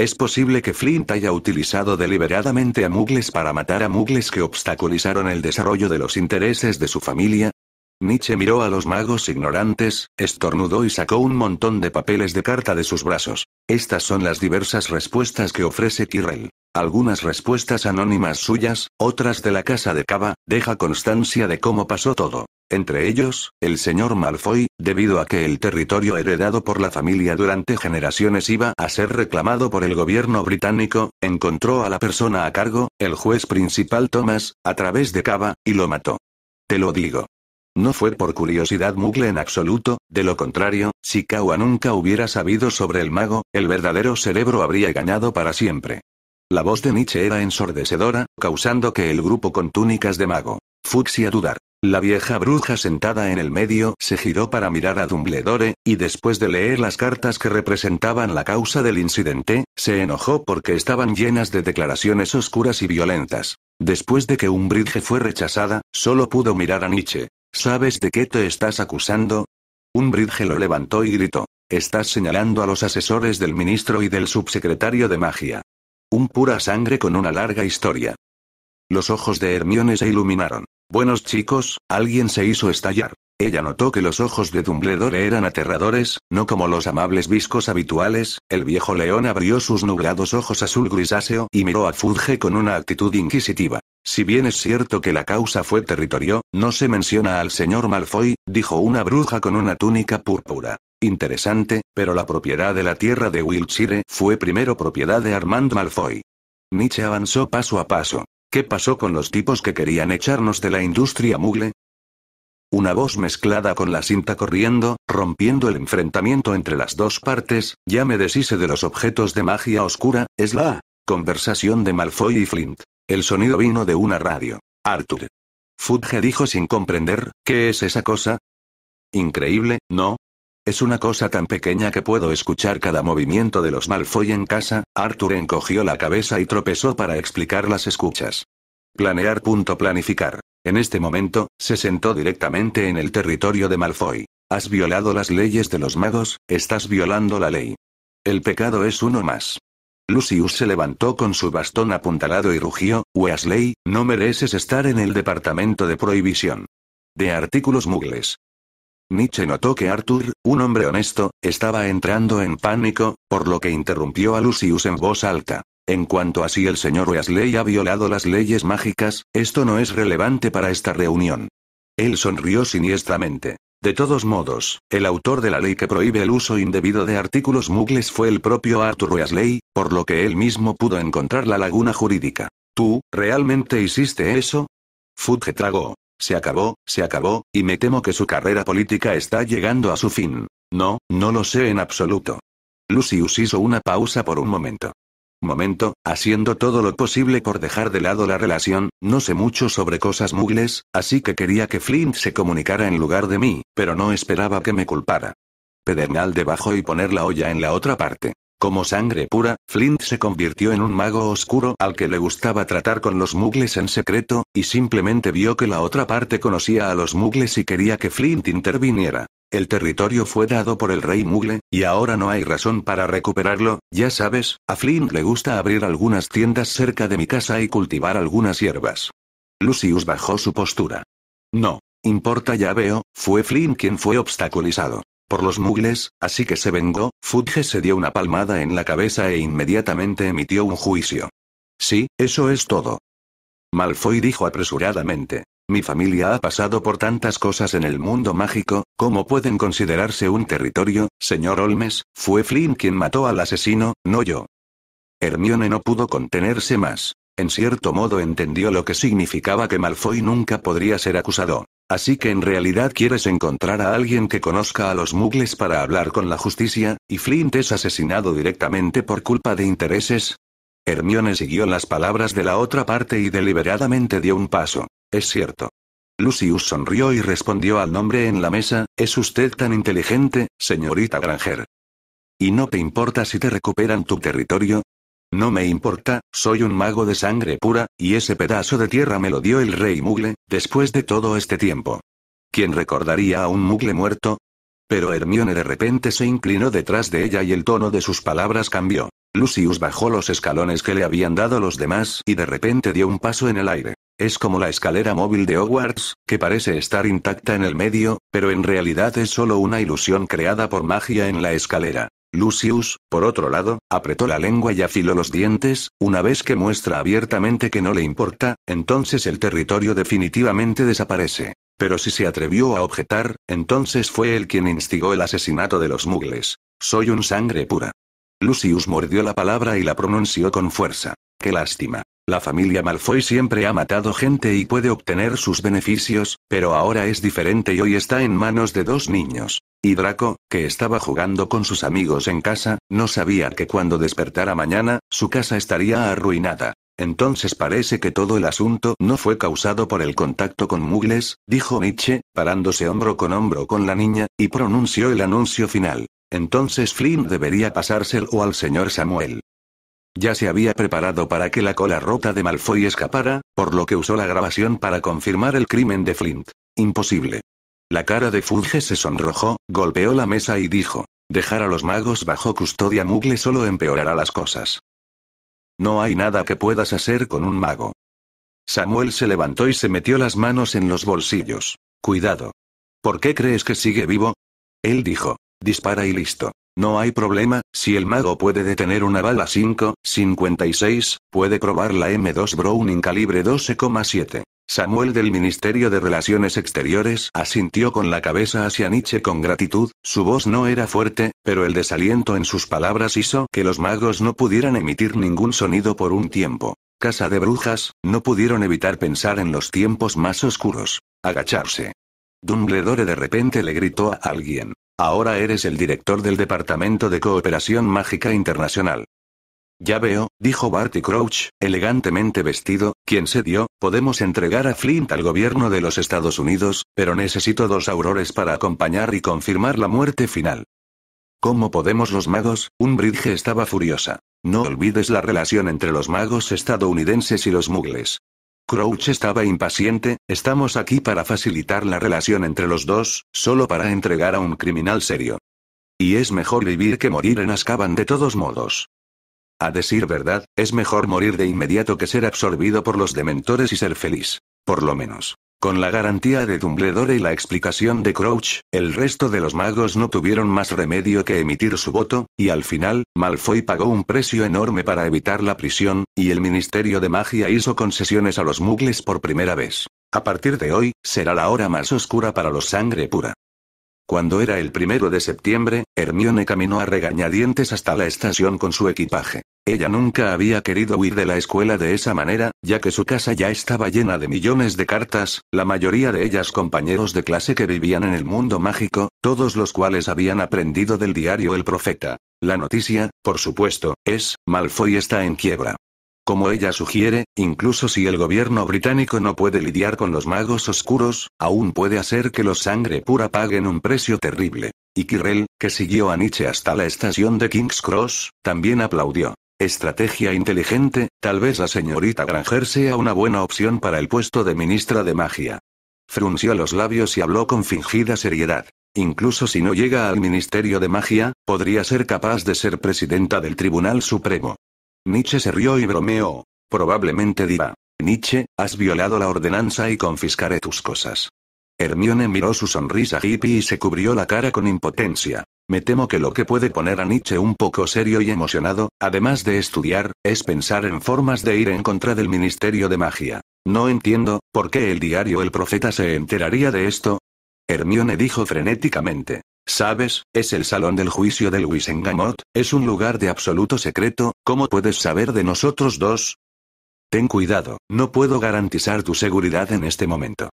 Es posible que Flint haya utilizado deliberadamente a Mugles para matar a Mugles que obstaculizaron el desarrollo de los intereses de su familia. Nietzsche miró a los magos ignorantes, estornudó y sacó un montón de papeles de carta de sus brazos. Estas son las diversas respuestas que ofrece Kirrell. Algunas respuestas anónimas suyas, otras de la casa de Cava, deja constancia de cómo pasó todo. Entre ellos, el señor Malfoy, debido a que el territorio heredado por la familia durante generaciones iba a ser reclamado por el gobierno británico, encontró a la persona a cargo, el juez principal Thomas, a través de Cava, y lo mató. Te lo digo. No fue por curiosidad mugle en absoluto, de lo contrario, si Kawa nunca hubiera sabido sobre el mago, el verdadero cerebro habría ganado para siempre. La voz de Nietzsche era ensordecedora, causando que el grupo con túnicas de mago fuxia dudar. La vieja bruja sentada en el medio se giró para mirar a Dumbledore, y después de leer las cartas que representaban la causa del incidente, se enojó porque estaban llenas de declaraciones oscuras y violentas. Después de que Umbridge fue rechazada, solo pudo mirar a Nietzsche. ¿Sabes de qué te estás acusando? Umbridge lo levantó y gritó. Estás señalando a los asesores del ministro y del subsecretario de magia. Un pura sangre con una larga historia. Los ojos de Hermione se iluminaron. Buenos chicos, alguien se hizo estallar. Ella notó que los ojos de Dumbledore eran aterradores, no como los amables viscos habituales, el viejo león abrió sus nublados ojos azul grisáceo y miró a Fudge con una actitud inquisitiva. Si bien es cierto que la causa fue territorio, no se menciona al señor Malfoy, dijo una bruja con una túnica púrpura. Interesante, pero la propiedad de la tierra de Wiltshire fue primero propiedad de Armand Malfoy. Nietzsche avanzó paso a paso. ¿Qué pasó con los tipos que querían echarnos de la industria mugle? Una voz mezclada con la cinta corriendo, rompiendo el enfrentamiento entre las dos partes, ya me deshice de los objetos de magia oscura, es la conversación de Malfoy y Flint. El sonido vino de una radio. Arthur. Fudge dijo sin comprender, ¿qué es esa cosa? Increíble, ¿no? Es una cosa tan pequeña que puedo escuchar cada movimiento de los Malfoy en casa, Arthur encogió la cabeza y tropezó para explicar las escuchas. Planear. Punto planificar. En este momento, se sentó directamente en el territorio de Malfoy. Has violado las leyes de los magos, estás violando la ley. El pecado es uno más. Lucius se levantó con su bastón apuntalado y rugió, Weasley, no mereces estar en el departamento de prohibición. De artículos mugles. Nietzsche notó que Arthur, un hombre honesto, estaba entrando en pánico, por lo que interrumpió a Lucius en voz alta. En cuanto a si el señor Weasley ha violado las leyes mágicas, esto no es relevante para esta reunión. Él sonrió siniestramente. De todos modos, el autor de la ley que prohíbe el uso indebido de artículos mugles fue el propio Arthur Weasley, por lo que él mismo pudo encontrar la laguna jurídica. ¿Tú, realmente hiciste eso? Fudge tragó. Se acabó, se acabó, y me temo que su carrera política está llegando a su fin. No, no lo sé en absoluto. Lucius hizo una pausa por un momento. Momento, haciendo todo lo posible por dejar de lado la relación, no sé mucho sobre cosas mugles, así que quería que Flint se comunicara en lugar de mí, pero no esperaba que me culpara. Pedernal debajo y poner la olla en la otra parte. Como sangre pura, Flint se convirtió en un mago oscuro al que le gustaba tratar con los mugles en secreto, y simplemente vio que la otra parte conocía a los mugles y quería que Flint interviniera. El territorio fue dado por el rey mugle, y ahora no hay razón para recuperarlo, ya sabes, a Flint le gusta abrir algunas tiendas cerca de mi casa y cultivar algunas hierbas. Lucius bajó su postura. No. Importa ya veo, fue Flint quien fue obstaculizado por los mugles, así que se vengó, Fudge se dio una palmada en la cabeza e inmediatamente emitió un juicio. Sí, eso es todo. Malfoy dijo apresuradamente. Mi familia ha pasado por tantas cosas en el mundo mágico, ¿cómo pueden considerarse un territorio, señor Olmes? Fue Flynn quien mató al asesino, no yo. Hermione no pudo contenerse más. En cierto modo entendió lo que significaba que Malfoy nunca podría ser acusado. Así que en realidad quieres encontrar a alguien que conozca a los mugles para hablar con la justicia, y Flint es asesinado directamente por culpa de intereses. Hermione siguió las palabras de la otra parte y deliberadamente dio un paso. Es cierto. Lucius sonrió y respondió al nombre en la mesa, es usted tan inteligente, señorita Granger. ¿Y no te importa si te recuperan tu territorio? No me importa, soy un mago de sangre pura, y ese pedazo de tierra me lo dio el rey Mugle, después de todo este tiempo. ¿Quién recordaría a un Mugle muerto? Pero Hermione de repente se inclinó detrás de ella y el tono de sus palabras cambió. Lucius bajó los escalones que le habían dado los demás y de repente dio un paso en el aire. Es como la escalera móvil de Hogwarts, que parece estar intacta en el medio, pero en realidad es solo una ilusión creada por magia en la escalera. Lucius, por otro lado, apretó la lengua y afiló los dientes, una vez que muestra abiertamente que no le importa, entonces el territorio definitivamente desaparece. Pero si se atrevió a objetar, entonces fue él quien instigó el asesinato de los mugles. Soy un sangre pura. Lucius mordió la palabra y la pronunció con fuerza. Qué lástima. La familia Malfoy siempre ha matado gente y puede obtener sus beneficios, pero ahora es diferente y hoy está en manos de dos niños. Y Draco, que estaba jugando con sus amigos en casa, no sabía que cuando despertara mañana, su casa estaría arruinada. Entonces parece que todo el asunto no fue causado por el contacto con Mugles, dijo Nietzsche, parándose hombro con hombro con la niña, y pronunció el anuncio final. Entonces Flynn debería pasárselo al señor Samuel. Ya se había preparado para que la cola rota de Malfoy escapara, por lo que usó la grabación para confirmar el crimen de Flint. Imposible. La cara de Fudge se sonrojó, golpeó la mesa y dijo, dejar a los magos bajo custodia mugle solo empeorará las cosas. No hay nada que puedas hacer con un mago. Samuel se levantó y se metió las manos en los bolsillos. Cuidado. ¿Por qué crees que sigue vivo? Él dijo. Dispara y listo. No hay problema, si el mago puede detener una bala 5.56, puede probar la M2 Browning calibre 12,7. Samuel del Ministerio de Relaciones Exteriores asintió con la cabeza hacia Nietzsche con gratitud, su voz no era fuerte, pero el desaliento en sus palabras hizo que los magos no pudieran emitir ningún sonido por un tiempo. Casa de brujas, no pudieron evitar pensar en los tiempos más oscuros. Agacharse. Dumbledore de repente le gritó a alguien. Ahora eres el director del Departamento de Cooperación Mágica Internacional. Ya veo, dijo Barty Crouch, elegantemente vestido, quien se dio, podemos entregar a Flint al gobierno de los Estados Unidos, pero necesito dos aurores para acompañar y confirmar la muerte final. ¿Cómo podemos los magos? bridge estaba furiosa. No olvides la relación entre los magos estadounidenses y los mugles. Crouch estaba impaciente, estamos aquí para facilitar la relación entre los dos, solo para entregar a un criminal serio. Y es mejor vivir que morir en Azkaban de todos modos. A decir verdad, es mejor morir de inmediato que ser absorbido por los dementores y ser feliz. Por lo menos. Con la garantía de Dumbledore y la explicación de Crouch, el resto de los magos no tuvieron más remedio que emitir su voto, y al final, Malfoy pagó un precio enorme para evitar la prisión, y el Ministerio de Magia hizo concesiones a los mugles por primera vez. A partir de hoy, será la hora más oscura para los sangre pura. Cuando era el primero de septiembre, Hermione caminó a regañadientes hasta la estación con su equipaje. Ella nunca había querido huir de la escuela de esa manera, ya que su casa ya estaba llena de millones de cartas, la mayoría de ellas compañeros de clase que vivían en el mundo mágico, todos los cuales habían aprendido del diario El Profeta. La noticia, por supuesto, es, Malfoy está en quiebra. Como ella sugiere, incluso si el gobierno británico no puede lidiar con los magos oscuros, aún puede hacer que los sangre pura paguen un precio terrible. Y Kirrell, que siguió a Nietzsche hasta la estación de King's Cross, también aplaudió. Estrategia inteligente, tal vez la señorita Granger sea una buena opción para el puesto de ministra de magia. Frunció los labios y habló con fingida seriedad. Incluso si no llega al Ministerio de Magia, podría ser capaz de ser presidenta del Tribunal Supremo. Nietzsche se rió y bromeó. Probablemente dirá, Nietzsche, has violado la ordenanza y confiscaré tus cosas. Hermione miró su sonrisa hippie y se cubrió la cara con impotencia. Me temo que lo que puede poner a Nietzsche un poco serio y emocionado, además de estudiar, es pensar en formas de ir en contra del Ministerio de Magia. No entiendo, ¿por qué el diario El Profeta se enteraría de esto? Hermione dijo frenéticamente. ¿Sabes? Es el salón del juicio del Engamot, es un lugar de absoluto secreto, ¿cómo puedes saber de nosotros dos? Ten cuidado, no puedo garantizar tu seguridad en este momento.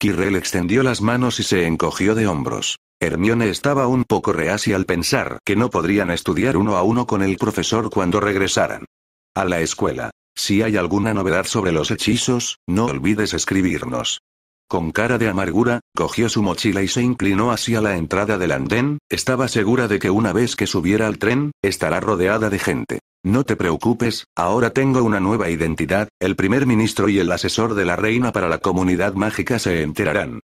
Kirrell extendió las manos y se encogió de hombros. Hermione estaba un poco reacia al pensar que no podrían estudiar uno a uno con el profesor cuando regresaran. A la escuela. Si hay alguna novedad sobre los hechizos, no olvides escribirnos. Con cara de amargura, cogió su mochila y se inclinó hacia la entrada del andén, estaba segura de que una vez que subiera al tren, estará rodeada de gente. No te preocupes, ahora tengo una nueva identidad, el primer ministro y el asesor de la reina para la comunidad mágica se enterarán.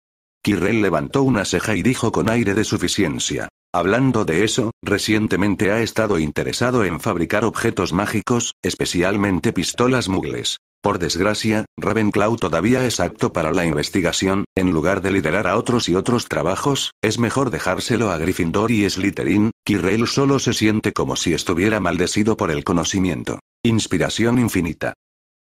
Kirrell levantó una ceja y dijo con aire de suficiencia. Hablando de eso, recientemente ha estado interesado en fabricar objetos mágicos, especialmente pistolas mugles. Por desgracia, Ravenclaw todavía es apto para la investigación, en lugar de liderar a otros y otros trabajos, es mejor dejárselo a Gryffindor y Slytherin, Kirrell solo se siente como si estuviera maldecido por el conocimiento. Inspiración infinita.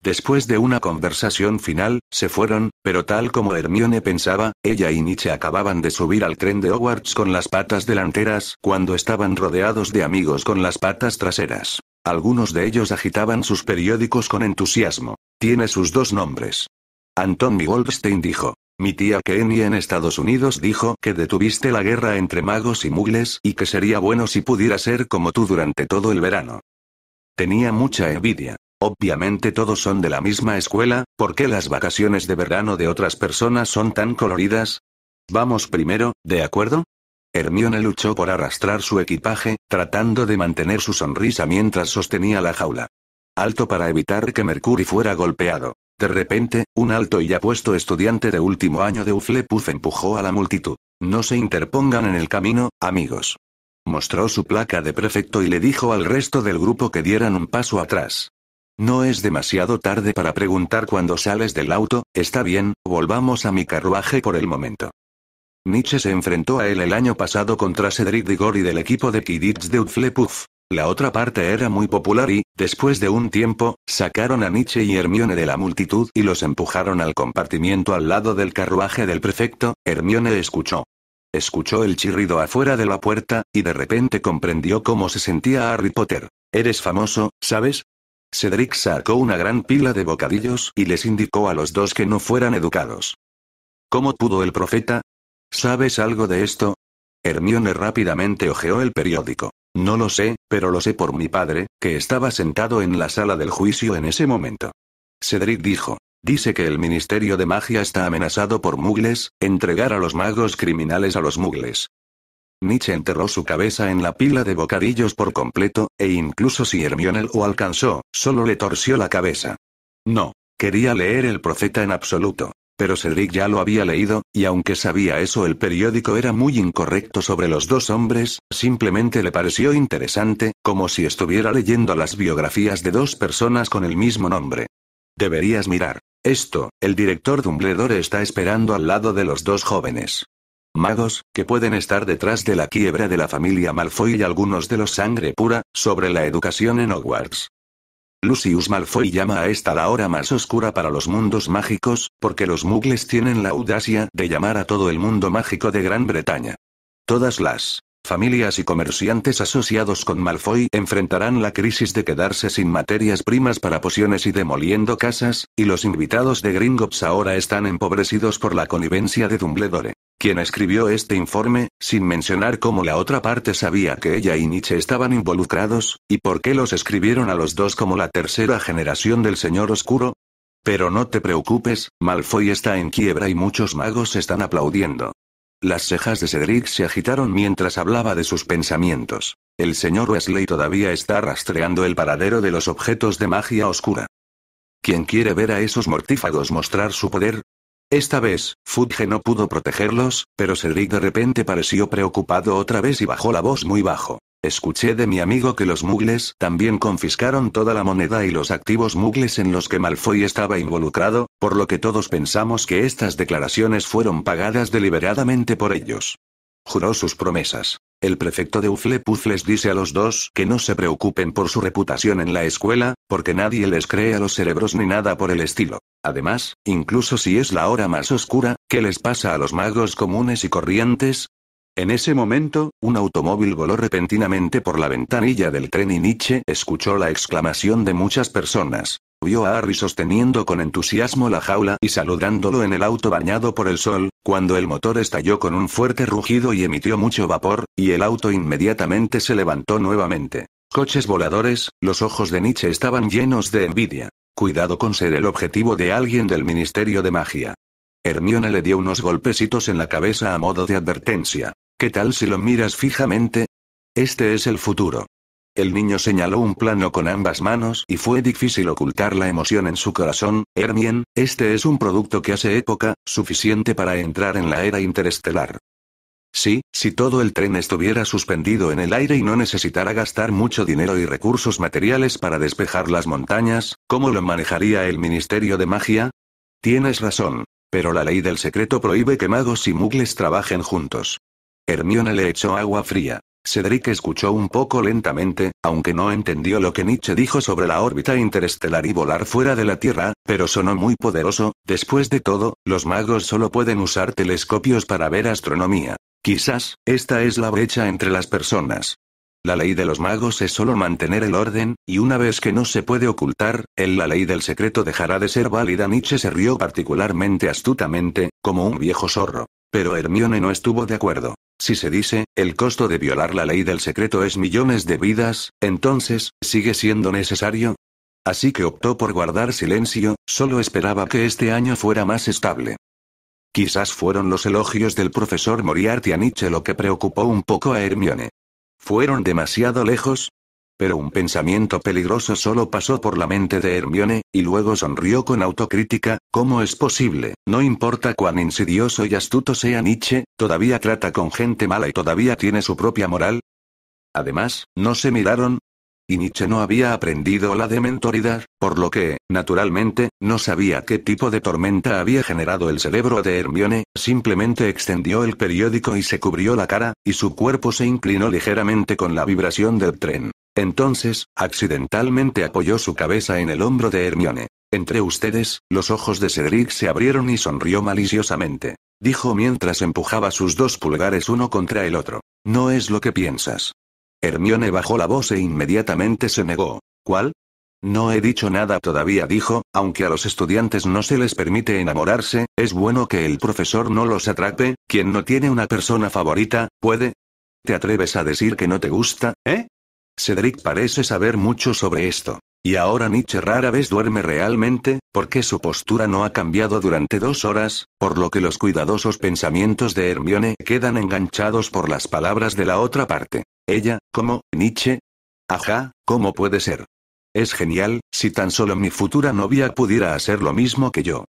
Después de una conversación final, se fueron, pero tal como Hermione pensaba, ella y Nietzsche acababan de subir al tren de Hogwarts con las patas delanteras cuando estaban rodeados de amigos con las patas traseras. Algunos de ellos agitaban sus periódicos con entusiasmo. Tiene sus dos nombres. Anthony Goldstein dijo. Mi tía Kenny en Estados Unidos dijo que detuviste la guerra entre magos y mugles y que sería bueno si pudiera ser como tú durante todo el verano. Tenía mucha envidia. Obviamente todos son de la misma escuela, ¿por qué las vacaciones de verano de otras personas son tan coloridas? Vamos primero, ¿de acuerdo? Hermione luchó por arrastrar su equipaje, tratando de mantener su sonrisa mientras sostenía la jaula. Alto para evitar que Mercury fuera golpeado. De repente, un alto y apuesto estudiante de último año de Uflepuff empujó a la multitud. No se interpongan en el camino, amigos. Mostró su placa de prefecto y le dijo al resto del grupo que dieran un paso atrás. No es demasiado tarde para preguntar cuando sales del auto, está bien, volvamos a mi carruaje por el momento. Nietzsche se enfrentó a él el año pasado contra Cedric Diggory del equipo de Kidits de Uflepuff. La otra parte era muy popular y, después de un tiempo, sacaron a Nietzsche y Hermione de la multitud y los empujaron al compartimiento al lado del carruaje del prefecto, Hermione escuchó. Escuchó el chirrido afuera de la puerta, y de repente comprendió cómo se sentía Harry Potter. Eres famoso, ¿sabes? Cedric sacó una gran pila de bocadillos y les indicó a los dos que no fueran educados. ¿Cómo pudo el profeta? ¿Sabes algo de esto? Hermione rápidamente hojeó el periódico. No lo sé, pero lo sé por mi padre, que estaba sentado en la sala del juicio en ese momento. Cedric dijo. Dice que el Ministerio de Magia está amenazado por mugles, entregar a los magos criminales a los mugles. Nietzsche enterró su cabeza en la pila de bocadillos por completo, e incluso si Hermione lo alcanzó, solo le torció la cabeza. No. Quería leer el profeta en absoluto. Pero Cedric ya lo había leído, y aunque sabía eso el periódico era muy incorrecto sobre los dos hombres, simplemente le pareció interesante, como si estuviera leyendo las biografías de dos personas con el mismo nombre. Deberías mirar. Esto, el director Dumbledore está esperando al lado de los dos jóvenes magos, que pueden estar detrás de la quiebra de la familia Malfoy y algunos de los sangre pura, sobre la educación en Hogwarts. Lucius Malfoy llama a esta la hora más oscura para los mundos mágicos, porque los mugles tienen la audacia de llamar a todo el mundo mágico de Gran Bretaña. Todas las familias y comerciantes asociados con Malfoy enfrentarán la crisis de quedarse sin materias primas para pociones y demoliendo casas, y los invitados de Gringotts ahora están empobrecidos por la connivencia de Dumbledore quien escribió este informe, sin mencionar cómo la otra parte sabía que ella y Nietzsche estaban involucrados, y por qué los escribieron a los dos como la tercera generación del Señor Oscuro. Pero no te preocupes, Malfoy está en quiebra y muchos magos están aplaudiendo. Las cejas de Cedric se agitaron mientras hablaba de sus pensamientos. El señor Wesley todavía está rastreando el paradero de los objetos de magia oscura. Quien quiere ver a esos mortífagos mostrar su poder, esta vez, Fudge no pudo protegerlos, pero Cedric de repente pareció preocupado otra vez y bajó la voz muy bajo. Escuché de mi amigo que los mugles también confiscaron toda la moneda y los activos mugles en los que Malfoy estaba involucrado, por lo que todos pensamos que estas declaraciones fueron pagadas deliberadamente por ellos. Juró sus promesas. El prefecto de Uflepuz les dice a los dos que no se preocupen por su reputación en la escuela, porque nadie les cree a los cerebros ni nada por el estilo. Además, incluso si es la hora más oscura, ¿qué les pasa a los magos comunes y corrientes? En ese momento, un automóvil voló repentinamente por la ventanilla del tren y Nietzsche escuchó la exclamación de muchas personas. Vio a Harry sosteniendo con entusiasmo la jaula y saludándolo en el auto bañado por el sol, cuando el motor estalló con un fuerte rugido y emitió mucho vapor, y el auto inmediatamente se levantó nuevamente. Coches voladores, los ojos de Nietzsche estaban llenos de envidia. Cuidado con ser el objetivo de alguien del Ministerio de Magia. Hermione le dio unos golpecitos en la cabeza a modo de advertencia. ¿Qué tal si lo miras fijamente? Este es el futuro. El niño señaló un plano con ambas manos y fue difícil ocultar la emoción en su corazón. Hermien, este es un producto que hace época, suficiente para entrar en la era interestelar. Sí, si todo el tren estuviera suspendido en el aire y no necesitara gastar mucho dinero y recursos materiales para despejar las montañas, ¿cómo lo manejaría el Ministerio de Magia? Tienes razón. Pero la ley del secreto prohíbe que magos y mugles trabajen juntos. Hermione le echó agua fría. Cedric escuchó un poco lentamente, aunque no entendió lo que Nietzsche dijo sobre la órbita interestelar y volar fuera de la Tierra, pero sonó muy poderoso, después de todo, los magos solo pueden usar telescopios para ver astronomía. Quizás, esta es la brecha entre las personas. La ley de los magos es solo mantener el orden, y una vez que no se puede ocultar, en la ley del secreto dejará de ser válida. Nietzsche se rió particularmente astutamente, como un viejo zorro. Pero Hermione no estuvo de acuerdo. Si se dice, el costo de violar la ley del secreto es millones de vidas, entonces, ¿sigue siendo necesario? Así que optó por guardar silencio, solo esperaba que este año fuera más estable. Quizás fueron los elogios del profesor Moriarty a Nietzsche lo que preocupó un poco a Hermione. Fueron demasiado lejos, pero un pensamiento peligroso solo pasó por la mente de Hermione, y luego sonrió con autocrítica, ¿cómo es posible? No importa cuán insidioso y astuto sea Nietzsche, todavía trata con gente mala y todavía tiene su propia moral. Además, no se miraron. Y Nietzsche no había aprendido la dementoridad, por lo que, naturalmente, no sabía qué tipo de tormenta había generado el cerebro de Hermione, simplemente extendió el periódico y se cubrió la cara, y su cuerpo se inclinó ligeramente con la vibración del tren. Entonces, accidentalmente apoyó su cabeza en el hombro de Hermione. Entre ustedes, los ojos de Cedric se abrieron y sonrió maliciosamente. Dijo mientras empujaba sus dos pulgares uno contra el otro. No es lo que piensas. Hermione bajó la voz e inmediatamente se negó. ¿Cuál? No he dicho nada todavía, dijo, aunque a los estudiantes no se les permite enamorarse, es bueno que el profesor no los atrape, quien no tiene una persona favorita, puede. ¿Te atreves a decir que no te gusta, eh? Cedric parece saber mucho sobre esto. Y ahora Nietzsche rara vez duerme realmente, porque su postura no ha cambiado durante dos horas, por lo que los cuidadosos pensamientos de Hermione quedan enganchados por las palabras de la otra parte. Ella, como, Nietzsche. Ajá, ¿cómo puede ser? Es genial, si tan solo mi futura novia pudiera hacer lo mismo que yo.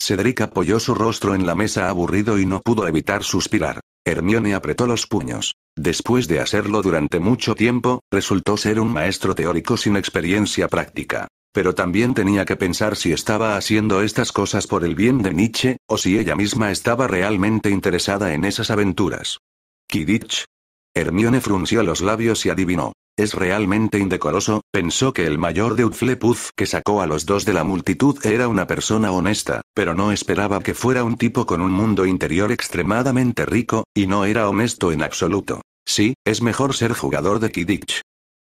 Cedric apoyó su rostro en la mesa aburrido y no pudo evitar suspirar. Hermione apretó los puños. Después de hacerlo durante mucho tiempo, resultó ser un maestro teórico sin experiencia práctica. Pero también tenía que pensar si estaba haciendo estas cosas por el bien de Nietzsche, o si ella misma estaba realmente interesada en esas aventuras. Kidich. Hermione frunció los labios y adivinó. Es realmente indecoroso, pensó que el mayor de Utflepuz que sacó a los dos de la multitud era una persona honesta, pero no esperaba que fuera un tipo con un mundo interior extremadamente rico, y no era honesto en absoluto. Sí, es mejor ser jugador de Kidditch.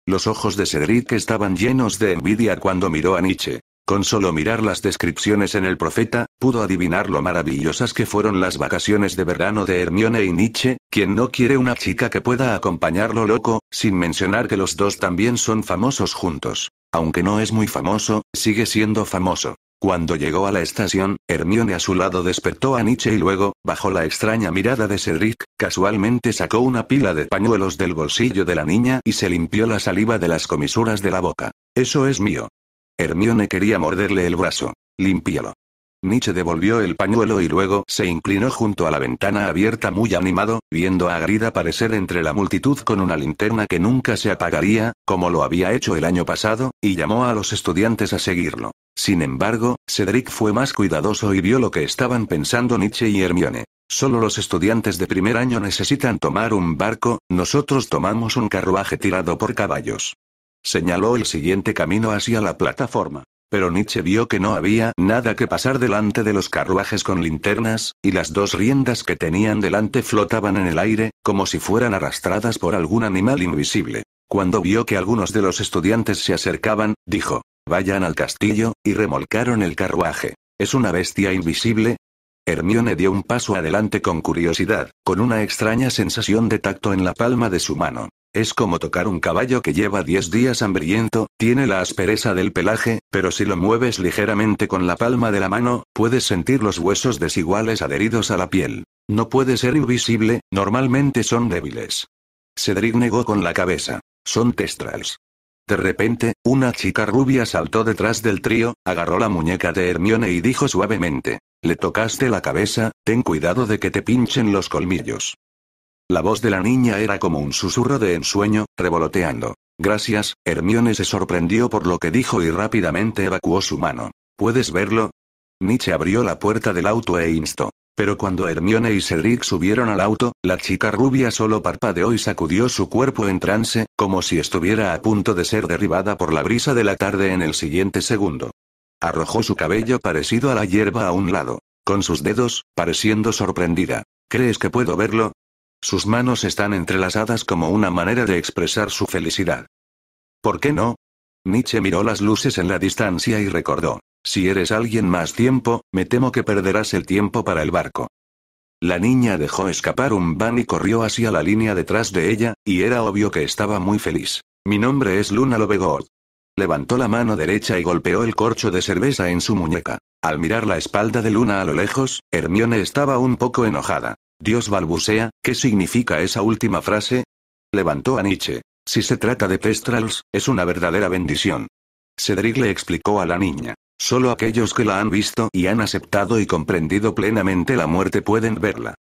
Los ojos de Cedric estaban llenos de envidia cuando miró a Nietzsche. Con solo mirar las descripciones en el profeta, pudo adivinar lo maravillosas que fueron las vacaciones de verano de Hermione y Nietzsche, quien no quiere una chica que pueda acompañarlo loco, sin mencionar que los dos también son famosos juntos. Aunque no es muy famoso, sigue siendo famoso. Cuando llegó a la estación, Hermione a su lado despertó a Nietzsche y luego, bajo la extraña mirada de Cedric, casualmente sacó una pila de pañuelos del bolsillo de la niña y se limpió la saliva de las comisuras de la boca. Eso es mío. Hermione quería morderle el brazo. Limpíalo. Nietzsche devolvió el pañuelo y luego se inclinó junto a la ventana abierta muy animado, viendo a Grida aparecer entre la multitud con una linterna que nunca se apagaría, como lo había hecho el año pasado, y llamó a los estudiantes a seguirlo. Sin embargo, Cedric fue más cuidadoso y vio lo que estaban pensando Nietzsche y Hermione. Solo los estudiantes de primer año necesitan tomar un barco, nosotros tomamos un carruaje tirado por caballos. Señaló el siguiente camino hacia la plataforma. Pero Nietzsche vio que no había nada que pasar delante de los carruajes con linternas, y las dos riendas que tenían delante flotaban en el aire, como si fueran arrastradas por algún animal invisible. Cuando vio que algunos de los estudiantes se acercaban, dijo, vayan al castillo, y remolcaron el carruaje. ¿Es una bestia invisible? Hermione dio un paso adelante con curiosidad, con una extraña sensación de tacto en la palma de su mano. Es como tocar un caballo que lleva 10 días hambriento, tiene la aspereza del pelaje, pero si lo mueves ligeramente con la palma de la mano, puedes sentir los huesos desiguales adheridos a la piel. No puede ser invisible, normalmente son débiles. Cedric negó con la cabeza. Son testrals. De repente, una chica rubia saltó detrás del trío, agarró la muñeca de Hermione y dijo suavemente. Le tocaste la cabeza, ten cuidado de que te pinchen los colmillos. La voz de la niña era como un susurro de ensueño, revoloteando. Gracias, Hermione se sorprendió por lo que dijo y rápidamente evacuó su mano. ¿Puedes verlo? Nietzsche abrió la puerta del auto e instó. Pero cuando Hermione y Cedric subieron al auto, la chica rubia solo parpadeó y sacudió su cuerpo en trance, como si estuviera a punto de ser derribada por la brisa de la tarde en el siguiente segundo. Arrojó su cabello parecido a la hierba a un lado, con sus dedos, pareciendo sorprendida. ¿Crees que puedo verlo? Sus manos están entrelazadas como una manera de expresar su felicidad. ¿Por qué no? Nietzsche miró las luces en la distancia y recordó. Si eres alguien más tiempo, me temo que perderás el tiempo para el barco. La niña dejó escapar un van y corrió hacia la línea detrás de ella, y era obvio que estaba muy feliz. Mi nombre es Luna Lovegood. Levantó la mano derecha y golpeó el corcho de cerveza en su muñeca. Al mirar la espalda de Luna a lo lejos, Hermione estaba un poco enojada. Dios balbucea, ¿qué significa esa última frase? Levantó a Nietzsche. Si se trata de Pestrals, es una verdadera bendición. Cedric le explicó a la niña. Solo aquellos que la han visto y han aceptado y comprendido plenamente la muerte pueden verla.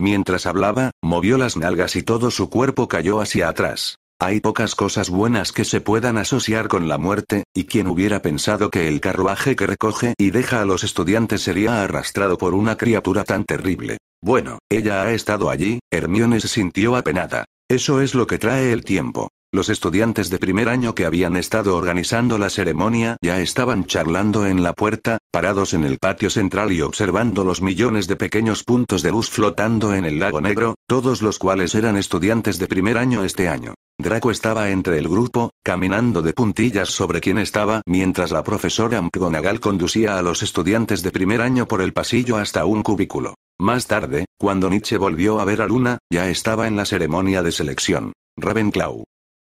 Mientras hablaba, movió las nalgas y todo su cuerpo cayó hacia atrás. Hay pocas cosas buenas que se puedan asociar con la muerte, y quien hubiera pensado que el carruaje que recoge y deja a los estudiantes sería arrastrado por una criatura tan terrible. Bueno, ella ha estado allí, Hermione se sintió apenada. Eso es lo que trae el tiempo. Los estudiantes de primer año que habían estado organizando la ceremonia ya estaban charlando en la puerta, parados en el patio central y observando los millones de pequeños puntos de luz flotando en el lago negro, todos los cuales eran estudiantes de primer año este año. Draco estaba entre el grupo, caminando de puntillas sobre quien estaba, mientras la profesora McGonagall conducía a los estudiantes de primer año por el pasillo hasta un cubículo. Más tarde, cuando Nietzsche volvió a ver a Luna, ya estaba en la ceremonia de selección. Ravenclaw.